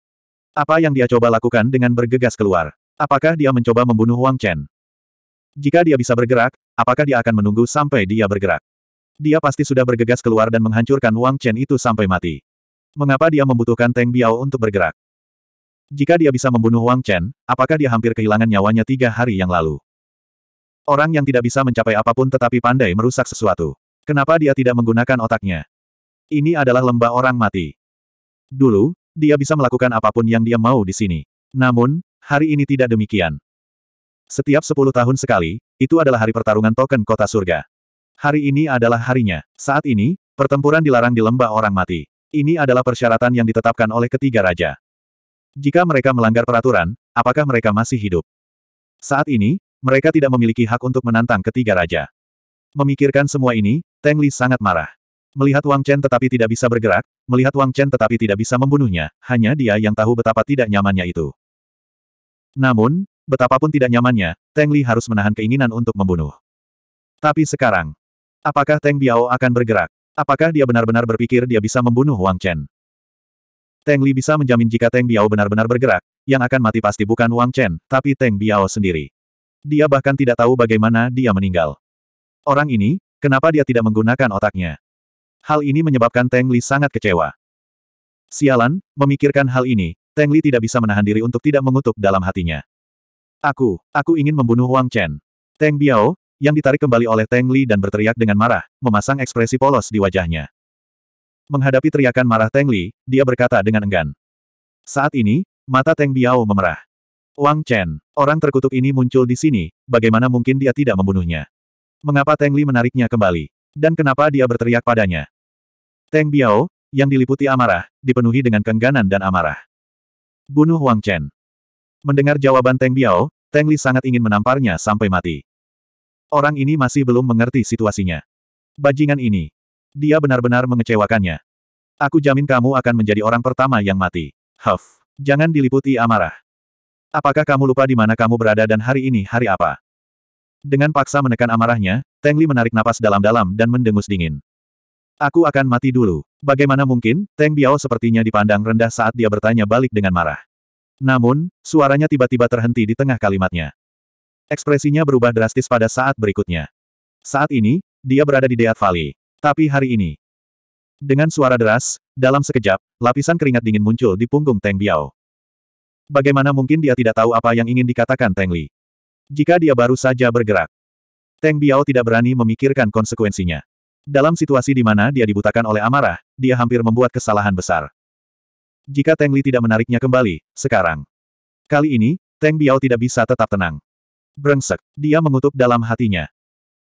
Apa yang dia coba lakukan dengan bergegas keluar? Apakah dia mencoba membunuh Wang Chen? Jika dia bisa bergerak, Apakah dia akan menunggu sampai dia bergerak? Dia pasti sudah bergegas keluar dan menghancurkan Wang Chen itu sampai mati. Mengapa dia membutuhkan Teng Biao untuk bergerak? Jika dia bisa membunuh Wang Chen, apakah dia hampir kehilangan nyawanya tiga hari yang lalu? Orang yang tidak bisa mencapai apapun tetapi pandai merusak sesuatu. Kenapa dia tidak menggunakan otaknya? Ini adalah lembah orang mati. Dulu, dia bisa melakukan apapun yang dia mau di sini. Namun, hari ini tidak demikian. Setiap sepuluh tahun sekali, itu adalah hari pertarungan token kota surga. Hari ini adalah harinya. Saat ini, pertempuran dilarang di lembah orang mati. Ini adalah persyaratan yang ditetapkan oleh ketiga raja. Jika mereka melanggar peraturan, apakah mereka masih hidup? Saat ini, mereka tidak memiliki hak untuk menantang ketiga raja. Memikirkan semua ini, Teng Li sangat marah. Melihat Wang Chen tetapi tidak bisa bergerak, melihat Wang Chen tetapi tidak bisa membunuhnya, hanya dia yang tahu betapa tidak nyamannya itu. Namun, Betapapun tidak nyamannya, Teng Li harus menahan keinginan untuk membunuh. Tapi sekarang, apakah Teng Biao akan bergerak? Apakah dia benar-benar berpikir dia bisa membunuh Wang Chen? Teng Li bisa menjamin jika Teng Biao benar-benar bergerak, yang akan mati pasti bukan Wang Chen, tapi Teng Biao sendiri. Dia bahkan tidak tahu bagaimana dia meninggal. Orang ini, kenapa dia tidak menggunakan otaknya? Hal ini menyebabkan Teng Li sangat kecewa. Sialan, memikirkan hal ini, Teng Li tidak bisa menahan diri untuk tidak mengutuk dalam hatinya. Aku, aku ingin membunuh Wang Chen. Teng Biao, yang ditarik kembali oleh Teng Li dan berteriak dengan marah, memasang ekspresi polos di wajahnya. Menghadapi teriakan marah Teng Li, dia berkata dengan enggan. Saat ini, mata Teng Biao memerah. Wang Chen, orang terkutuk ini muncul di sini, bagaimana mungkin dia tidak membunuhnya? Mengapa Teng Li menariknya kembali? Dan kenapa dia berteriak padanya? Teng Biao, yang diliputi amarah, dipenuhi dengan kengganan dan amarah. Bunuh Wang Chen. Mendengar jawaban Teng Biao, Teng Li sangat ingin menamparnya sampai mati. Orang ini masih belum mengerti situasinya. Bajingan ini. Dia benar-benar mengecewakannya. Aku jamin kamu akan menjadi orang pertama yang mati. Huff. Jangan diliputi amarah. Apakah kamu lupa di mana kamu berada dan hari ini hari apa? Dengan paksa menekan amarahnya, Teng Li menarik napas dalam-dalam dan mendengus dingin. Aku akan mati dulu. Bagaimana mungkin, Teng Biao sepertinya dipandang rendah saat dia bertanya balik dengan marah. Namun, suaranya tiba-tiba terhenti di tengah kalimatnya. Ekspresinya berubah drastis pada saat berikutnya. Saat ini, dia berada di Deat Valley. Tapi hari ini, dengan suara deras, dalam sekejap, lapisan keringat dingin muncul di punggung Teng Biao. Bagaimana mungkin dia tidak tahu apa yang ingin dikatakan Teng Li? Jika dia baru saja bergerak, Teng Biao tidak berani memikirkan konsekuensinya. Dalam situasi di mana dia dibutakan oleh amarah, dia hampir membuat kesalahan besar. Jika Teng Li tidak menariknya kembali, sekarang. Kali ini, Teng Biao tidak bisa tetap tenang. Brengsek, dia mengutuk dalam hatinya.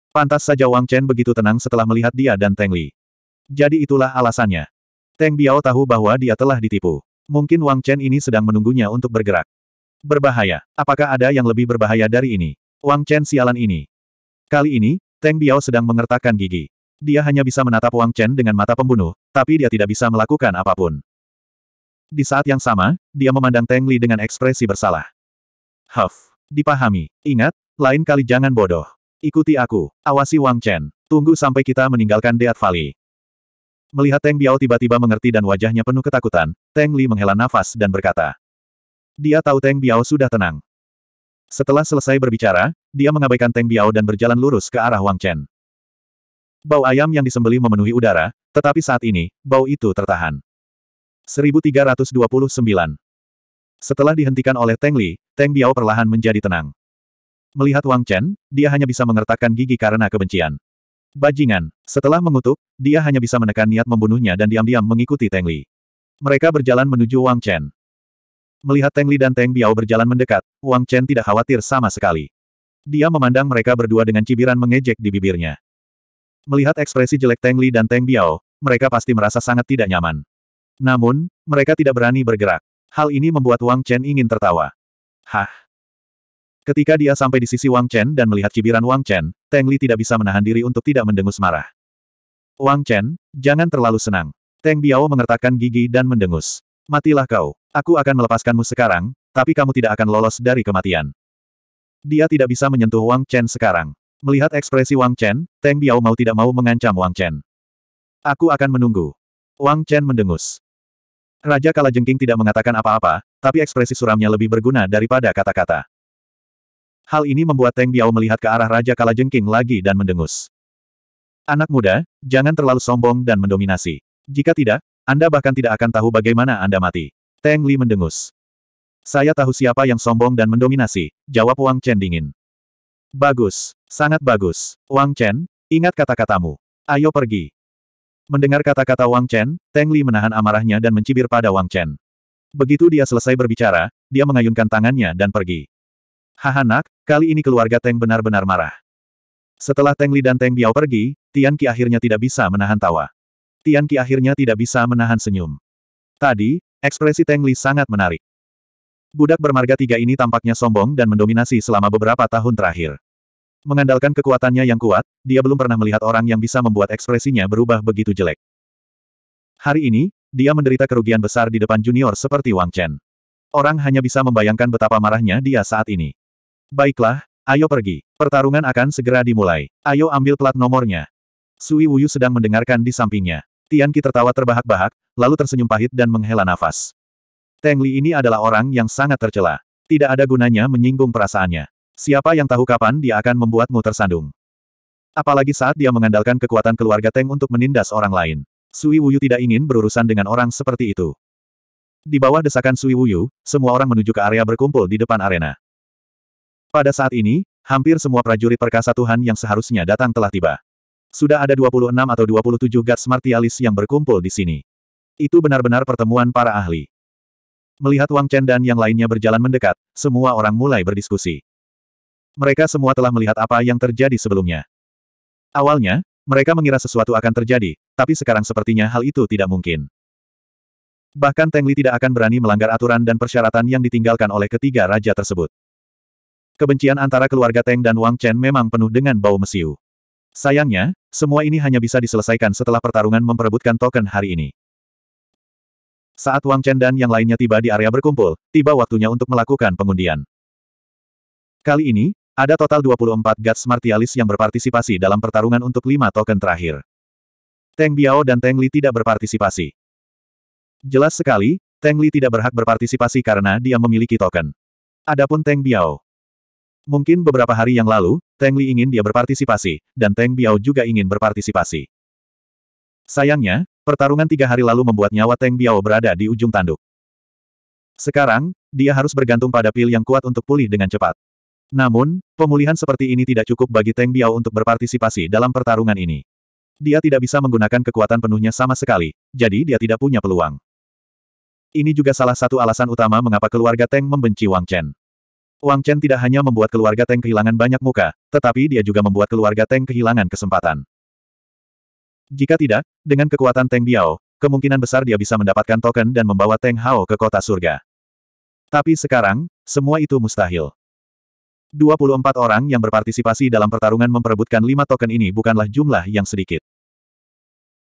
Pantas saja Wang Chen begitu tenang setelah melihat dia dan Teng Li. Jadi itulah alasannya. Teng Biao tahu bahwa dia telah ditipu. Mungkin Wang Chen ini sedang menunggunya untuk bergerak. Berbahaya. Apakah ada yang lebih berbahaya dari ini? Wang Chen sialan ini. Kali ini, Teng Biao sedang mengertakkan gigi. Dia hanya bisa menatap Wang Chen dengan mata pembunuh, tapi dia tidak bisa melakukan apapun. Di saat yang sama, dia memandang Teng Li dengan ekspresi bersalah. Huff. Dipahami. Ingat, lain kali jangan bodoh. Ikuti aku. Awasi Wang Chen. Tunggu sampai kita meninggalkan Deat Valley. Melihat Teng Biao tiba-tiba mengerti dan wajahnya penuh ketakutan, Teng Li menghela nafas dan berkata. Dia tahu Teng Biao sudah tenang. Setelah selesai berbicara, dia mengabaikan Teng Biao dan berjalan lurus ke arah Wang Chen. Bau ayam yang disembeli memenuhi udara, tetapi saat ini, bau itu tertahan. 1329. Setelah dihentikan oleh Teng Li, Teng Biao perlahan menjadi tenang. Melihat Wang Chen, dia hanya bisa mengertakkan gigi karena kebencian. Bajingan. Setelah mengutuk, dia hanya bisa menekan niat membunuhnya dan diam-diam mengikuti Teng Li. Mereka berjalan menuju Wang Chen. Melihat Teng Li dan Teng Biao berjalan mendekat, Wang Chen tidak khawatir sama sekali. Dia memandang mereka berdua dengan cibiran mengejek di bibirnya. Melihat ekspresi jelek Teng Li dan Teng Biao, mereka pasti merasa sangat tidak nyaman. Namun, mereka tidak berani bergerak. Hal ini membuat Wang Chen ingin tertawa. Hah? Ketika dia sampai di sisi Wang Chen dan melihat cibiran Wang Chen, Teng Li tidak bisa menahan diri untuk tidak mendengus marah. Wang Chen, jangan terlalu senang. Teng Biao mengertakkan gigi dan mendengus. Matilah kau. Aku akan melepaskanmu sekarang, tapi kamu tidak akan lolos dari kematian. Dia tidak bisa menyentuh Wang Chen sekarang. Melihat ekspresi Wang Chen, Teng Biao mau tidak mau mengancam Wang Chen. Aku akan menunggu. Wang Chen mendengus. Raja Kalajengking tidak mengatakan apa-apa, tapi ekspresi suramnya lebih berguna daripada kata-kata. Hal ini membuat Teng Biao melihat ke arah Raja Kalajengking lagi dan mendengus. Anak muda, jangan terlalu sombong dan mendominasi. Jika tidak, Anda bahkan tidak akan tahu bagaimana Anda mati. Teng Li mendengus. Saya tahu siapa yang sombong dan mendominasi, jawab Wang Chen dingin. Bagus, sangat bagus. Wang Chen, ingat kata-katamu. Ayo pergi. Mendengar kata-kata Wang Chen, Teng Li menahan amarahnya dan mencibir pada Wang Chen. Begitu dia selesai berbicara, dia mengayunkan tangannya dan pergi. Haha nak, kali ini keluarga Teng benar-benar marah. Setelah Teng Li dan Teng Biao pergi, Tian Qi akhirnya tidak bisa menahan tawa. Tian Qi akhirnya tidak bisa menahan senyum. Tadi, ekspresi Teng Li sangat menarik. Budak bermarga tiga ini tampaknya sombong dan mendominasi selama beberapa tahun terakhir. Mengandalkan kekuatannya yang kuat, dia belum pernah melihat orang yang bisa membuat ekspresinya berubah begitu jelek. Hari ini, dia menderita kerugian besar di depan junior seperti Wang Chen. Orang hanya bisa membayangkan betapa marahnya dia saat ini. Baiklah, ayo pergi. Pertarungan akan segera dimulai. Ayo ambil plat nomornya. Sui Wuyu sedang mendengarkan di sampingnya. Tian Qi tertawa terbahak-bahak, lalu tersenyum pahit dan menghela nafas. Teng Li ini adalah orang yang sangat tercela. Tidak ada gunanya menyinggung perasaannya. Siapa yang tahu kapan dia akan membuatmu tersandung. Apalagi saat dia mengandalkan kekuatan keluarga Teng untuk menindas orang lain. Sui Wuyu tidak ingin berurusan dengan orang seperti itu. Di bawah desakan Sui Wuyu, semua orang menuju ke area berkumpul di depan arena. Pada saat ini, hampir semua prajurit perkasa Tuhan yang seharusnya datang telah tiba. Sudah ada 26 atau 27 Guts Martialis yang berkumpul di sini. Itu benar-benar pertemuan para ahli. Melihat Wang Chen dan yang lainnya berjalan mendekat, semua orang mulai berdiskusi. Mereka semua telah melihat apa yang terjadi sebelumnya. Awalnya, mereka mengira sesuatu akan terjadi, tapi sekarang sepertinya hal itu tidak mungkin. Bahkan Teng Li tidak akan berani melanggar aturan dan persyaratan yang ditinggalkan oleh ketiga raja tersebut. Kebencian antara keluarga Teng dan Wang Chen memang penuh dengan bau mesiu. Sayangnya, semua ini hanya bisa diselesaikan setelah pertarungan memperebutkan token hari ini. Saat Wang Chen dan yang lainnya tiba di area berkumpul, tiba waktunya untuk melakukan pengundian. Kali ini, ada total 24 Guts Martialis yang berpartisipasi dalam pertarungan untuk lima token terakhir. Teng Biao dan Teng Li tidak berpartisipasi. Jelas sekali, Teng Li tidak berhak berpartisipasi karena dia memiliki token. Adapun Teng Biao. Mungkin beberapa hari yang lalu, Teng Li ingin dia berpartisipasi, dan Teng Biao juga ingin berpartisipasi. Sayangnya, pertarungan tiga hari lalu membuat nyawa Teng Biao berada di ujung tanduk. Sekarang, dia harus bergantung pada pil yang kuat untuk pulih dengan cepat. Namun, pemulihan seperti ini tidak cukup bagi Teng Biao untuk berpartisipasi dalam pertarungan ini. Dia tidak bisa menggunakan kekuatan penuhnya sama sekali, jadi dia tidak punya peluang. Ini juga salah satu alasan utama mengapa keluarga Teng membenci Wang Chen. Wang Chen tidak hanya membuat keluarga Teng kehilangan banyak muka, tetapi dia juga membuat keluarga Teng kehilangan kesempatan. Jika tidak, dengan kekuatan Teng Biao, kemungkinan besar dia bisa mendapatkan token dan membawa Teng Hao ke kota surga. Tapi sekarang, semua itu mustahil. 24 orang yang berpartisipasi dalam pertarungan memperebutkan lima token ini bukanlah jumlah yang sedikit.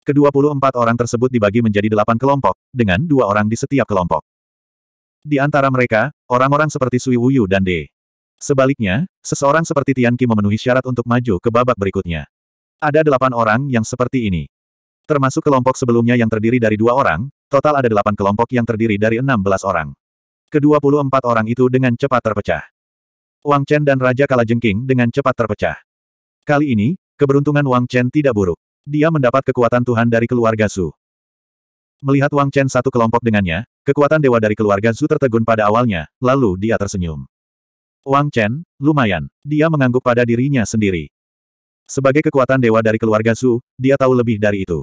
Kedua puluh empat orang tersebut dibagi menjadi delapan kelompok, dengan dua orang di setiap kelompok. Di antara mereka, orang-orang seperti Sui Wuyu dan De. Sebaliknya, seseorang seperti Tian Tianqi memenuhi syarat untuk maju ke babak berikutnya. Ada delapan orang yang seperti ini. Termasuk kelompok sebelumnya yang terdiri dari dua orang, total ada delapan kelompok yang terdiri dari enam belas orang. Kedua puluh empat orang itu dengan cepat terpecah. Wang Chen dan Raja Kalajengking dengan cepat terpecah. Kali ini, keberuntungan Wang Chen tidak buruk. Dia mendapat kekuatan Tuhan dari keluarga Su. Melihat Wang Chen satu kelompok dengannya, kekuatan dewa dari keluarga Su tertegun pada awalnya, lalu dia tersenyum. Wang Chen, lumayan. Dia mengangguk pada dirinya sendiri. Sebagai kekuatan dewa dari keluarga Su, dia tahu lebih dari itu.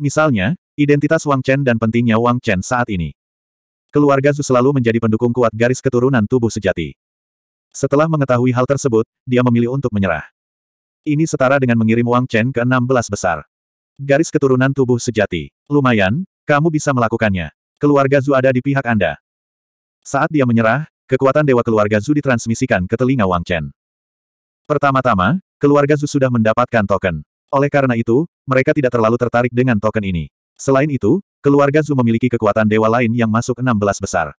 Misalnya, identitas Wang Chen dan pentingnya Wang Chen saat ini. Keluarga Su selalu menjadi pendukung kuat garis keturunan tubuh sejati. Setelah mengetahui hal tersebut, dia memilih untuk menyerah. Ini setara dengan mengirim Wang Chen ke enam belas besar. Garis keturunan tubuh sejati. Lumayan, kamu bisa melakukannya. Keluarga Zu ada di pihak Anda. Saat dia menyerah, kekuatan dewa keluarga Zu ditransmisikan ke telinga Wang Chen. Pertama-tama, keluarga Zu sudah mendapatkan token. Oleh karena itu, mereka tidak terlalu tertarik dengan token ini. Selain itu, keluarga Zu memiliki kekuatan dewa lain yang masuk enam belas besar.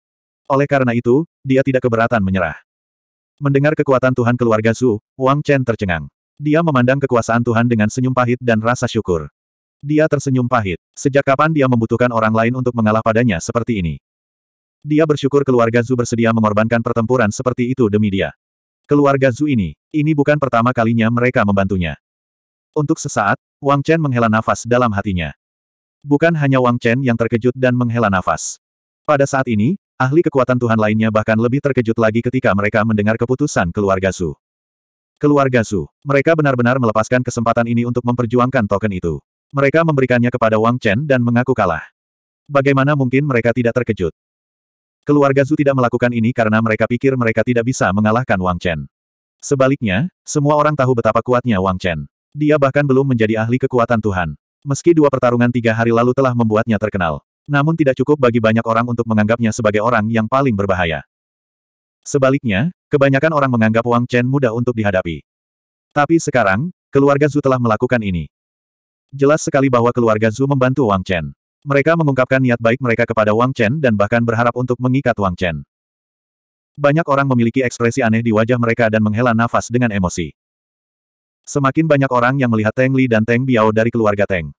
Oleh karena itu, dia tidak keberatan menyerah. Mendengar kekuatan Tuhan keluarga Zhu, Wang Chen tercengang. Dia memandang kekuasaan Tuhan dengan senyum pahit dan rasa syukur. Dia tersenyum pahit. Sejak kapan dia membutuhkan orang lain untuk mengalah padanya seperti ini? Dia bersyukur keluarga Zhu bersedia mengorbankan pertempuran seperti itu demi dia. Keluarga Zhu ini, ini bukan pertama kalinya mereka membantunya. Untuk sesaat, Wang Chen menghela nafas dalam hatinya. Bukan hanya Wang Chen yang terkejut dan menghela nafas. Pada saat ini, Ahli kekuatan Tuhan lainnya bahkan lebih terkejut lagi ketika mereka mendengar keputusan keluarga Su. Keluarga Su, mereka benar-benar melepaskan kesempatan ini untuk memperjuangkan token itu. Mereka memberikannya kepada Wang Chen dan mengaku kalah. Bagaimana mungkin mereka tidak terkejut? Keluarga Su tidak melakukan ini karena mereka pikir mereka tidak bisa mengalahkan Wang Chen. Sebaliknya, semua orang tahu betapa kuatnya Wang Chen. Dia bahkan belum menjadi ahli kekuatan Tuhan. Meski dua pertarungan tiga hari lalu telah membuatnya terkenal. Namun tidak cukup bagi banyak orang untuk menganggapnya sebagai orang yang paling berbahaya. Sebaliknya, kebanyakan orang menganggap Wang Chen mudah untuk dihadapi. Tapi sekarang, keluarga Zhu telah melakukan ini. Jelas sekali bahwa keluarga Zhu membantu Wang Chen. Mereka mengungkapkan niat baik mereka kepada Wang Chen dan bahkan berharap untuk mengikat Wang Chen. Banyak orang memiliki ekspresi aneh di wajah mereka dan menghela nafas dengan emosi. Semakin banyak orang yang melihat Teng Li dan Teng Biao dari keluarga Teng.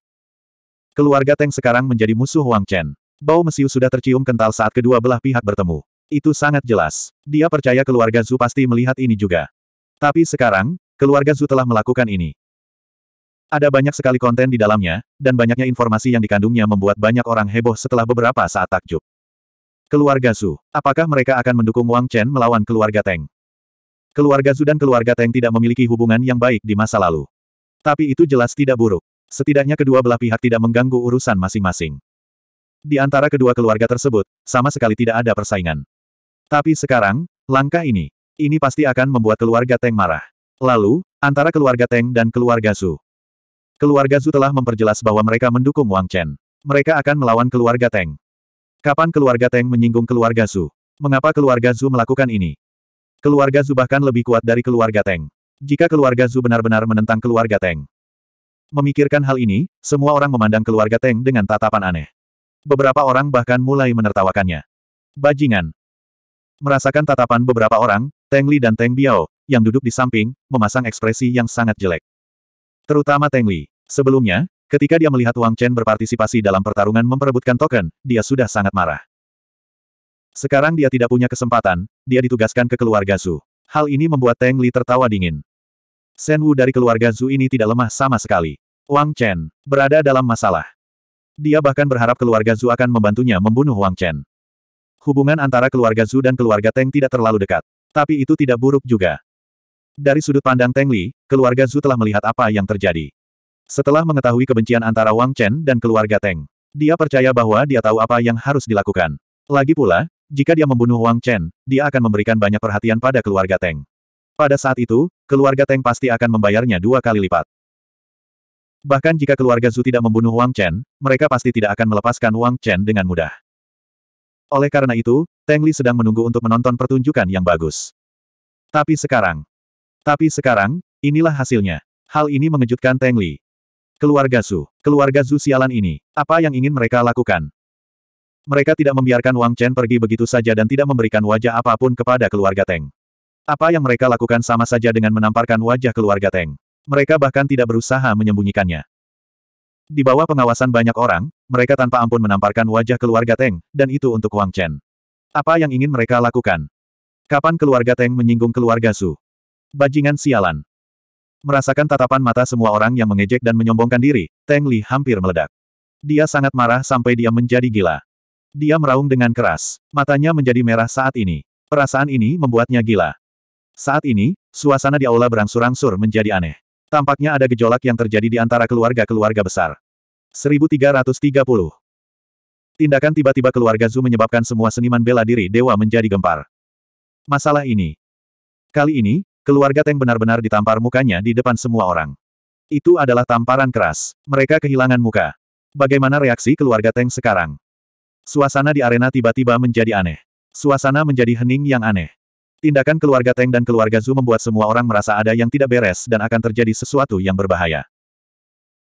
Keluarga Teng sekarang menjadi musuh Wang Chen. Bau mesiu sudah tercium kental saat kedua belah pihak bertemu. Itu sangat jelas. Dia percaya keluarga Zhu pasti melihat ini juga. Tapi sekarang, keluarga Zhu telah melakukan ini. Ada banyak sekali konten di dalamnya, dan banyaknya informasi yang dikandungnya membuat banyak orang heboh setelah beberapa saat takjub. Keluarga Zhu, apakah mereka akan mendukung Wang Chen melawan keluarga Teng? Keluarga Zhu dan keluarga Teng tidak memiliki hubungan yang baik di masa lalu. Tapi itu jelas tidak buruk. Setidaknya kedua belah pihak tidak mengganggu urusan masing-masing. Di antara kedua keluarga tersebut, sama sekali tidak ada persaingan. Tapi sekarang, langkah ini, ini pasti akan membuat keluarga Teng marah. Lalu, antara keluarga Teng dan keluarga Zhu. Keluarga Zhu telah memperjelas bahwa mereka mendukung Wang Chen. Mereka akan melawan keluarga Teng. Kapan keluarga Teng menyinggung keluarga Zhu? Mengapa keluarga Zhu melakukan ini? Keluarga Zhu bahkan lebih kuat dari keluarga Teng. Jika keluarga Zhu benar-benar menentang keluarga Teng, Memikirkan hal ini, semua orang memandang keluarga Teng dengan tatapan aneh. Beberapa orang bahkan mulai menertawakannya. Bajingan. Merasakan tatapan beberapa orang, Teng Li dan Teng Biao, yang duduk di samping, memasang ekspresi yang sangat jelek. Terutama Teng Li. Sebelumnya, ketika dia melihat Wang Chen berpartisipasi dalam pertarungan memperebutkan token, dia sudah sangat marah. Sekarang dia tidak punya kesempatan, dia ditugaskan ke keluarga Su. Hal ini membuat Teng Li tertawa dingin. Shen Wu dari keluarga Zhu ini tidak lemah sama sekali. Wang Chen berada dalam masalah. Dia bahkan berharap keluarga Zhu akan membantunya membunuh Wang Chen. Hubungan antara keluarga Zhu dan keluarga Teng tidak terlalu dekat. Tapi itu tidak buruk juga. Dari sudut pandang Teng Li, keluarga Zhu telah melihat apa yang terjadi. Setelah mengetahui kebencian antara Wang Chen dan keluarga Teng, dia percaya bahwa dia tahu apa yang harus dilakukan. Lagi pula, jika dia membunuh Wang Chen, dia akan memberikan banyak perhatian pada keluarga Teng. Pada saat itu, keluarga Teng pasti akan membayarnya dua kali lipat. Bahkan jika keluarga Zhu tidak membunuh Wang Chen, mereka pasti tidak akan melepaskan Wang Chen dengan mudah. Oleh karena itu, Teng Li sedang menunggu untuk menonton pertunjukan yang bagus. Tapi sekarang, tapi sekarang, inilah hasilnya. Hal ini mengejutkan Teng Li. Keluarga Zhu, keluarga Zhu sialan ini, apa yang ingin mereka lakukan? Mereka tidak membiarkan Wang Chen pergi begitu saja dan tidak memberikan wajah apapun kepada keluarga Teng. Apa yang mereka lakukan sama saja dengan menamparkan wajah keluarga Teng. Mereka bahkan tidak berusaha menyembunyikannya. Di bawah pengawasan banyak orang, mereka tanpa ampun menamparkan wajah keluarga Teng, dan itu untuk Wang Chen. Apa yang ingin mereka lakukan? Kapan keluarga Teng menyinggung keluarga Su? Bajingan sialan. Merasakan tatapan mata semua orang yang mengejek dan menyombongkan diri, Teng Li hampir meledak. Dia sangat marah sampai dia menjadi gila. Dia meraung dengan keras. Matanya menjadi merah saat ini. Perasaan ini membuatnya gila. Saat ini, suasana di aula berangsur-angsur menjadi aneh. Tampaknya ada gejolak yang terjadi di antara keluarga-keluarga besar. 1330 Tindakan tiba-tiba keluarga Zu menyebabkan semua seniman bela diri dewa menjadi gempar. Masalah ini. Kali ini, keluarga Teng benar-benar ditampar mukanya di depan semua orang. Itu adalah tamparan keras. Mereka kehilangan muka. Bagaimana reaksi keluarga Teng sekarang? Suasana di arena tiba-tiba menjadi aneh. Suasana menjadi hening yang aneh. Tindakan keluarga Teng dan keluarga Zhu membuat semua orang merasa ada yang tidak beres dan akan terjadi sesuatu yang berbahaya.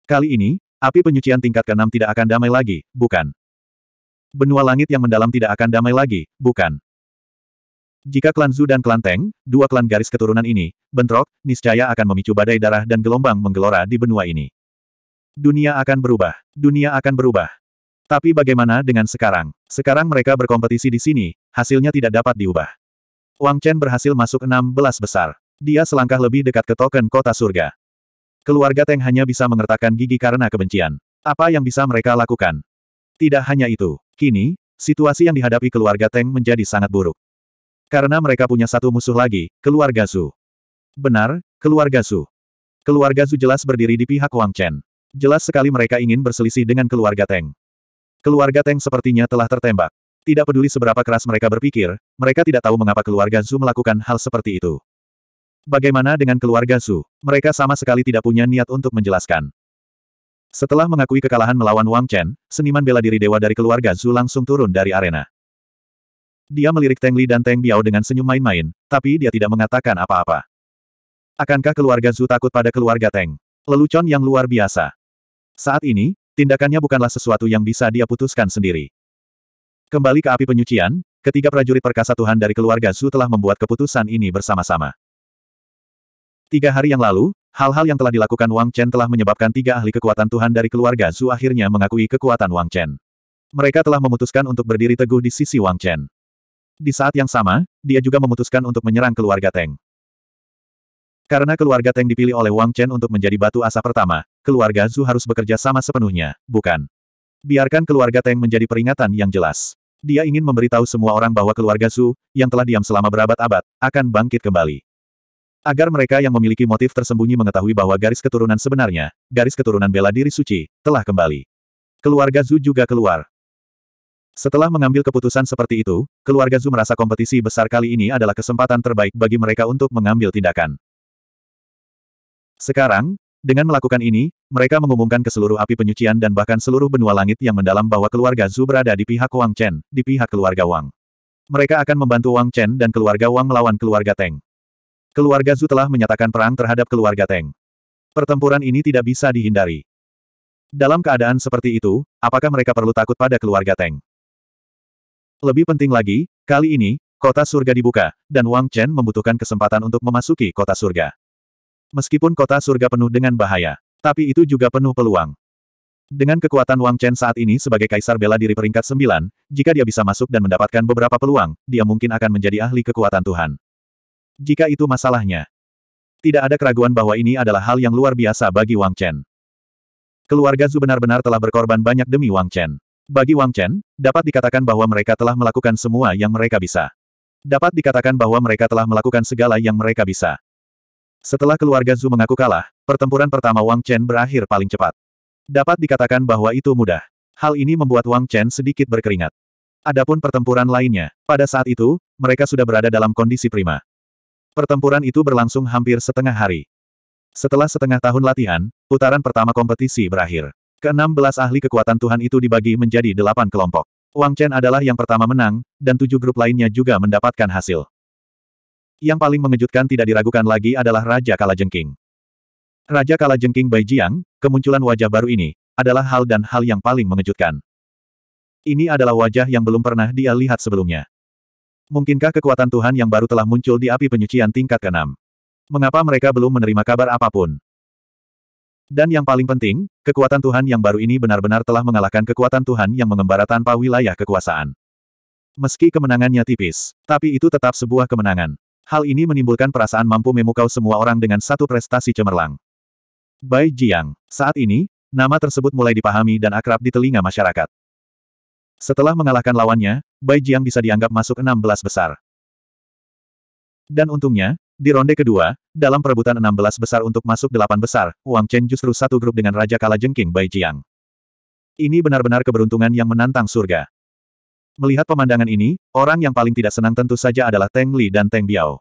Kali ini, api penyucian tingkat ke-6 tidak akan damai lagi, bukan? Benua langit yang mendalam tidak akan damai lagi, bukan? Jika klan Zhu dan klan Teng, dua klan garis keturunan ini, bentrok, niscaya akan memicu badai darah dan gelombang menggelora di benua ini. Dunia akan berubah. Dunia akan berubah. Tapi bagaimana dengan sekarang? Sekarang mereka berkompetisi di sini, hasilnya tidak dapat diubah. Wang Chen berhasil masuk enam belas besar. Dia selangkah lebih dekat ke token kota surga. Keluarga Teng hanya bisa mengertakkan gigi karena kebencian. Apa yang bisa mereka lakukan? Tidak hanya itu. Kini, situasi yang dihadapi keluarga Teng menjadi sangat buruk. Karena mereka punya satu musuh lagi, keluarga Su. Benar, keluarga Su. Keluarga Su jelas berdiri di pihak Wang Chen. Jelas sekali mereka ingin berselisih dengan keluarga Teng. Keluarga Teng sepertinya telah tertembak. Tidak peduli seberapa keras mereka berpikir, mereka tidak tahu mengapa keluarga Zhu melakukan hal seperti itu. Bagaimana dengan keluarga Zhu? Mereka sama sekali tidak punya niat untuk menjelaskan. Setelah mengakui kekalahan melawan Wang Chen, seniman bela diri dewa dari keluarga Zhu langsung turun dari arena. Dia melirik Teng Li dan Teng Biao dengan senyum main-main, tapi dia tidak mengatakan apa-apa. Akankah keluarga Zhu takut pada keluarga Teng? Lelucon yang luar biasa. Saat ini, tindakannya bukanlah sesuatu yang bisa dia putuskan sendiri. Kembali ke api penyucian, ketiga prajurit perkasa Tuhan dari keluarga Zhu telah membuat keputusan ini bersama-sama. Tiga hari yang lalu, hal-hal yang telah dilakukan Wang Chen telah menyebabkan tiga ahli kekuatan Tuhan dari keluarga Zhu akhirnya mengakui kekuatan Wang Chen. Mereka telah memutuskan untuk berdiri teguh di sisi Wang Chen. Di saat yang sama, dia juga memutuskan untuk menyerang keluarga Teng. Karena keluarga Teng dipilih oleh Wang Chen untuk menjadi batu asa pertama, keluarga Zhu harus bekerja sama sepenuhnya, bukan? Biarkan keluarga Teng menjadi peringatan yang jelas. Dia ingin memberitahu semua orang bahwa keluarga Su yang telah diam selama berabad-abad, akan bangkit kembali. Agar mereka yang memiliki motif tersembunyi mengetahui bahwa garis keturunan sebenarnya, garis keturunan bela diri suci, telah kembali. Keluarga Zu juga keluar. Setelah mengambil keputusan seperti itu, keluarga Zu merasa kompetisi besar kali ini adalah kesempatan terbaik bagi mereka untuk mengambil tindakan. Sekarang, dengan melakukan ini, mereka mengumumkan ke seluruh api penyucian dan bahkan seluruh benua langit yang mendalam bahwa keluarga Zhu berada di pihak Wang Chen, di pihak keluarga Wang. Mereka akan membantu Wang Chen dan keluarga Wang melawan keluarga Teng. Keluarga Zhu telah menyatakan perang terhadap keluarga Teng. Pertempuran ini tidak bisa dihindari. Dalam keadaan seperti itu, apakah mereka perlu takut pada keluarga Teng? Lebih penting lagi, kali ini, kota surga dibuka, dan Wang Chen membutuhkan kesempatan untuk memasuki kota surga. Meskipun kota surga penuh dengan bahaya, tapi itu juga penuh peluang. Dengan kekuatan Wang Chen saat ini sebagai kaisar bela diri peringkat sembilan, jika dia bisa masuk dan mendapatkan beberapa peluang, dia mungkin akan menjadi ahli kekuatan Tuhan. Jika itu masalahnya. Tidak ada keraguan bahwa ini adalah hal yang luar biasa bagi Wang Chen. Keluarga Zhu benar-benar telah berkorban banyak demi Wang Chen. Bagi Wang Chen, dapat dikatakan bahwa mereka telah melakukan semua yang mereka bisa. Dapat dikatakan bahwa mereka telah melakukan segala yang mereka bisa. Setelah keluarga Zhu mengaku kalah, Pertempuran pertama Wang Chen berakhir paling cepat. Dapat dikatakan bahwa itu mudah. Hal ini membuat Wang Chen sedikit berkeringat. Adapun pertempuran lainnya, pada saat itu, mereka sudah berada dalam kondisi prima. Pertempuran itu berlangsung hampir setengah hari. Setelah setengah tahun latihan, putaran pertama kompetisi berakhir. Ke-16 ahli kekuatan Tuhan itu dibagi menjadi delapan kelompok. Wang Chen adalah yang pertama menang, dan tujuh grup lainnya juga mendapatkan hasil. Yang paling mengejutkan tidak diragukan lagi adalah Raja Kalajengking. Raja Kala Jengking Bai Jiang, kemunculan wajah baru ini, adalah hal dan hal yang paling mengejutkan. Ini adalah wajah yang belum pernah dia lihat sebelumnya. Mungkinkah kekuatan Tuhan yang baru telah muncul di api penyucian tingkat ke-6? Mengapa mereka belum menerima kabar apapun? Dan yang paling penting, kekuatan Tuhan yang baru ini benar-benar telah mengalahkan kekuatan Tuhan yang mengembara tanpa wilayah kekuasaan. Meski kemenangannya tipis, tapi itu tetap sebuah kemenangan. Hal ini menimbulkan perasaan mampu memukau semua orang dengan satu prestasi cemerlang. Bai Jiang. Saat ini, nama tersebut mulai dipahami dan akrab di telinga masyarakat. Setelah mengalahkan lawannya, Bai Jiang bisa dianggap masuk 16 besar. Dan untungnya, di ronde kedua, dalam perebutan 16 besar untuk masuk 8 besar, Wang Chen justru satu grup dengan Raja Kala Jengking Bai Jiang. Ini benar-benar keberuntungan yang menantang surga. Melihat pemandangan ini, orang yang paling tidak senang tentu saja adalah Teng Li dan Teng Biao.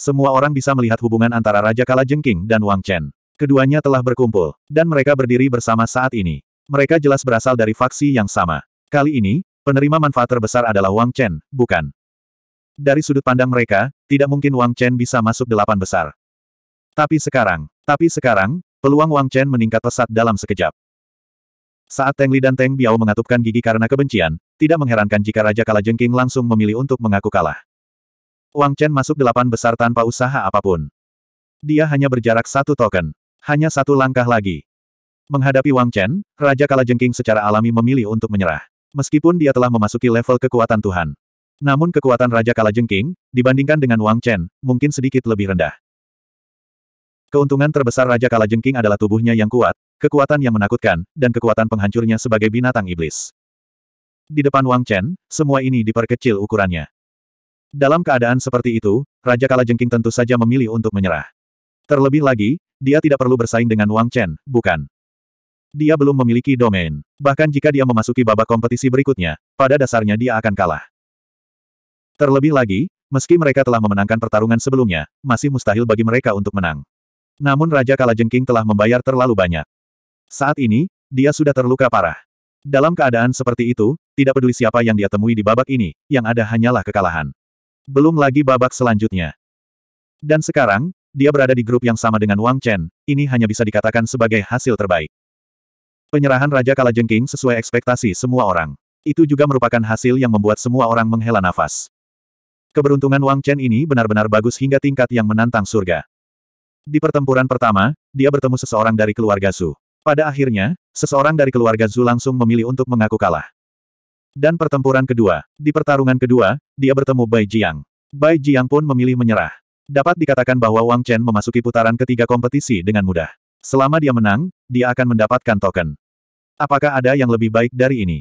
Semua orang bisa melihat hubungan antara Raja Kala Jengking dan Wang Chen. Keduanya telah berkumpul, dan mereka berdiri bersama saat ini. Mereka jelas berasal dari faksi yang sama. Kali ini, penerima manfaat terbesar adalah Wang Chen, bukan? Dari sudut pandang mereka, tidak mungkin Wang Chen bisa masuk delapan besar. Tapi sekarang, tapi sekarang, peluang Wang Chen meningkat pesat dalam sekejap. Saat Teng Li dan Teng Biao mengatupkan gigi karena kebencian, tidak mengherankan jika Raja Kalajengking langsung memilih untuk mengaku kalah. Wang Chen masuk delapan besar tanpa usaha apapun. Dia hanya berjarak satu token. Hanya satu langkah lagi. Menghadapi Wang Chen, Raja Kalajengking secara alami memilih untuk menyerah. Meskipun dia telah memasuki level kekuatan Tuhan. Namun kekuatan Raja Kalajengking, dibandingkan dengan Wang Chen, mungkin sedikit lebih rendah. Keuntungan terbesar Raja Kalajengking adalah tubuhnya yang kuat, kekuatan yang menakutkan, dan kekuatan penghancurnya sebagai binatang iblis. Di depan Wang Chen, semua ini diperkecil ukurannya. Dalam keadaan seperti itu, Raja Kalajengking tentu saja memilih untuk menyerah. Terlebih lagi, dia tidak perlu bersaing dengan Wang Chen, bukan? Dia belum memiliki domain. Bahkan jika dia memasuki babak kompetisi berikutnya, pada dasarnya dia akan kalah. Terlebih lagi, meski mereka telah memenangkan pertarungan sebelumnya, masih mustahil bagi mereka untuk menang. Namun Raja Kalajengking telah membayar terlalu banyak. Saat ini, dia sudah terluka parah. Dalam keadaan seperti itu, tidak peduli siapa yang dia temui di babak ini, yang ada hanyalah kekalahan. Belum lagi babak selanjutnya. Dan sekarang, dia berada di grup yang sama dengan Wang Chen, ini hanya bisa dikatakan sebagai hasil terbaik. Penyerahan Raja Kalajengking sesuai ekspektasi semua orang. Itu juga merupakan hasil yang membuat semua orang menghela nafas. Keberuntungan Wang Chen ini benar-benar bagus hingga tingkat yang menantang surga. Di pertempuran pertama, dia bertemu seseorang dari keluarga Zhu. Pada akhirnya, seseorang dari keluarga Zhu langsung memilih untuk mengaku kalah. Dan pertempuran kedua, di pertarungan kedua, dia bertemu Bai Jiang. Bai Jiang pun memilih menyerah. Dapat dikatakan bahwa Wang Chen memasuki putaran ketiga kompetisi dengan mudah. Selama dia menang, dia akan mendapatkan token. Apakah ada yang lebih baik dari ini?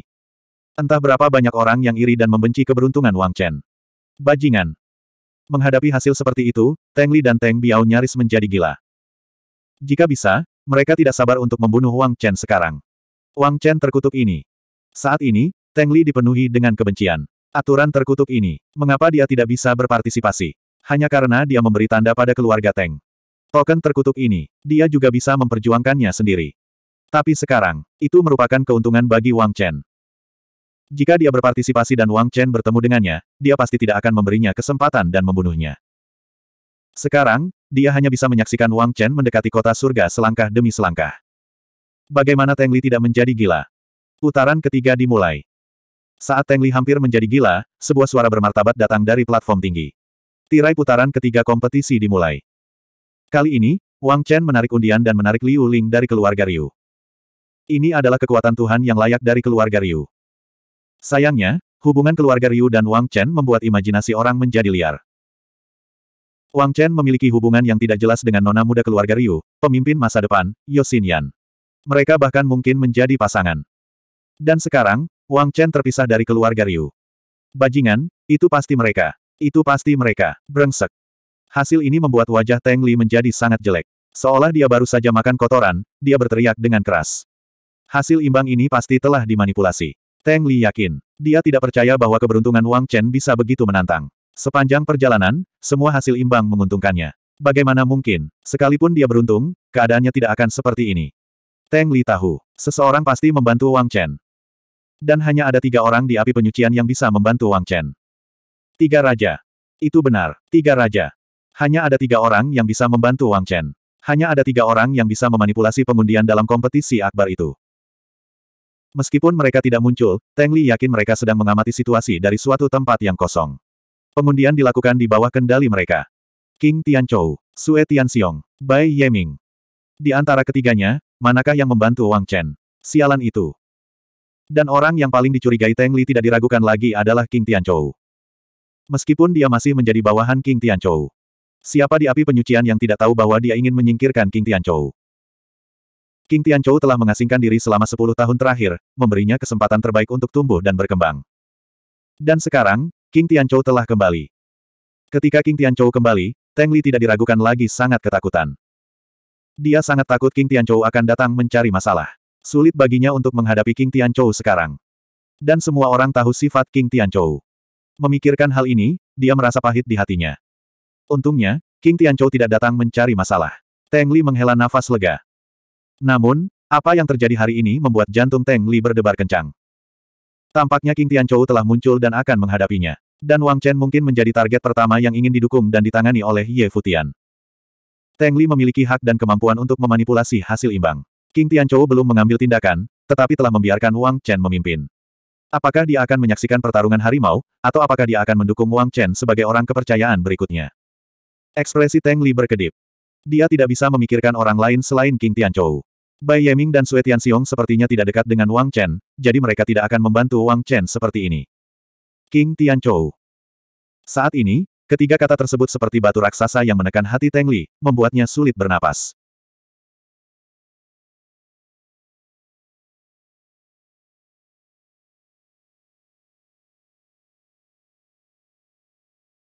Entah berapa banyak orang yang iri dan membenci keberuntungan Wang Chen. Bajingan. Menghadapi hasil seperti itu, Teng Li dan Teng Biao nyaris menjadi gila. Jika bisa, mereka tidak sabar untuk membunuh Wang Chen sekarang. Wang Chen terkutuk ini. Saat ini, Teng Li dipenuhi dengan kebencian. Aturan terkutuk ini, mengapa dia tidak bisa berpartisipasi? hanya karena dia memberi tanda pada keluarga Teng. Token terkutuk ini, dia juga bisa memperjuangkannya sendiri. Tapi sekarang, itu merupakan keuntungan bagi Wang Chen. Jika dia berpartisipasi dan Wang Chen bertemu dengannya, dia pasti tidak akan memberinya kesempatan dan membunuhnya. Sekarang, dia hanya bisa menyaksikan Wang Chen mendekati kota surga selangkah demi selangkah. Bagaimana Teng Li tidak menjadi gila? Putaran ketiga dimulai. Saat Teng Li hampir menjadi gila, sebuah suara bermartabat datang dari platform tinggi. Tirai putaran ketiga kompetisi dimulai. Kali ini, Wang Chen menarik undian dan menarik Liu Ling dari keluarga Ryu. Ini adalah kekuatan Tuhan yang layak dari keluarga Ryu. Sayangnya, hubungan keluarga Ryu dan Wang Chen membuat imajinasi orang menjadi liar. Wang Chen memiliki hubungan yang tidak jelas dengan nona muda keluarga Ryu, pemimpin masa depan, Yosin Yan. Mereka bahkan mungkin menjadi pasangan. Dan sekarang, Wang Chen terpisah dari keluarga Ryu. Bajingan, itu pasti mereka. Itu pasti mereka. Brengsek. Hasil ini membuat wajah Teng Li menjadi sangat jelek. Seolah dia baru saja makan kotoran, dia berteriak dengan keras. Hasil imbang ini pasti telah dimanipulasi. Teng Li yakin. Dia tidak percaya bahwa keberuntungan Wang Chen bisa begitu menantang. Sepanjang perjalanan, semua hasil imbang menguntungkannya. Bagaimana mungkin, sekalipun dia beruntung, keadaannya tidak akan seperti ini. Teng Li tahu, seseorang pasti membantu Wang Chen. Dan hanya ada tiga orang di api penyucian yang bisa membantu Wang Chen. Tiga raja. Itu benar, tiga raja. Hanya ada tiga orang yang bisa membantu Wang Chen. Hanya ada tiga orang yang bisa memanipulasi pengundian dalam kompetisi akbar itu. Meskipun mereka tidak muncul, Teng Li yakin mereka sedang mengamati situasi dari suatu tempat yang kosong. Pengundian dilakukan di bawah kendali mereka. King Tianchou, Sue Tianxiong, Bai Yeming. Di antara ketiganya, manakah yang membantu Wang Chen? Sialan itu. Dan orang yang paling dicurigai Teng Li tidak diragukan lagi adalah King Tianchou. Meskipun dia masih menjadi bawahan King Tianchou. Siapa di api penyucian yang tidak tahu bahwa dia ingin menyingkirkan King Tianchou? King Tianchou telah mengasingkan diri selama 10 tahun terakhir, memberinya kesempatan terbaik untuk tumbuh dan berkembang. Dan sekarang, King Tianchou telah kembali. Ketika King Tianchou kembali, Teng Li tidak diragukan lagi sangat ketakutan. Dia sangat takut King Tianchou akan datang mencari masalah. Sulit baginya untuk menghadapi King Tianchou sekarang. Dan semua orang tahu sifat King Tianchou. Memikirkan hal ini, dia merasa pahit di hatinya. Untungnya, King Tianchou tidak datang mencari masalah. Teng Li menghela nafas lega. Namun, apa yang terjadi hari ini membuat jantung Teng Li berdebar kencang. Tampaknya King Tianchou telah muncul dan akan menghadapinya. Dan Wang Chen mungkin menjadi target pertama yang ingin didukung dan ditangani oleh Ye Futian. Teng Li memiliki hak dan kemampuan untuk memanipulasi hasil imbang. King Tianchou belum mengambil tindakan, tetapi telah membiarkan Wang Chen memimpin. Apakah dia akan menyaksikan pertarungan harimau, atau apakah dia akan mendukung Wang Chen sebagai orang kepercayaan berikutnya? Ekspresi Tang Li berkedip. Dia tidak bisa memikirkan orang lain selain King Tianchou. Bai Yeming dan Sui Tianxiong sepertinya tidak dekat dengan Wang Chen, jadi mereka tidak akan membantu Wang Chen seperti ini. King Tianchou. Saat ini, ketiga kata tersebut seperti batu raksasa yang menekan hati Tang Li, membuatnya sulit bernapas.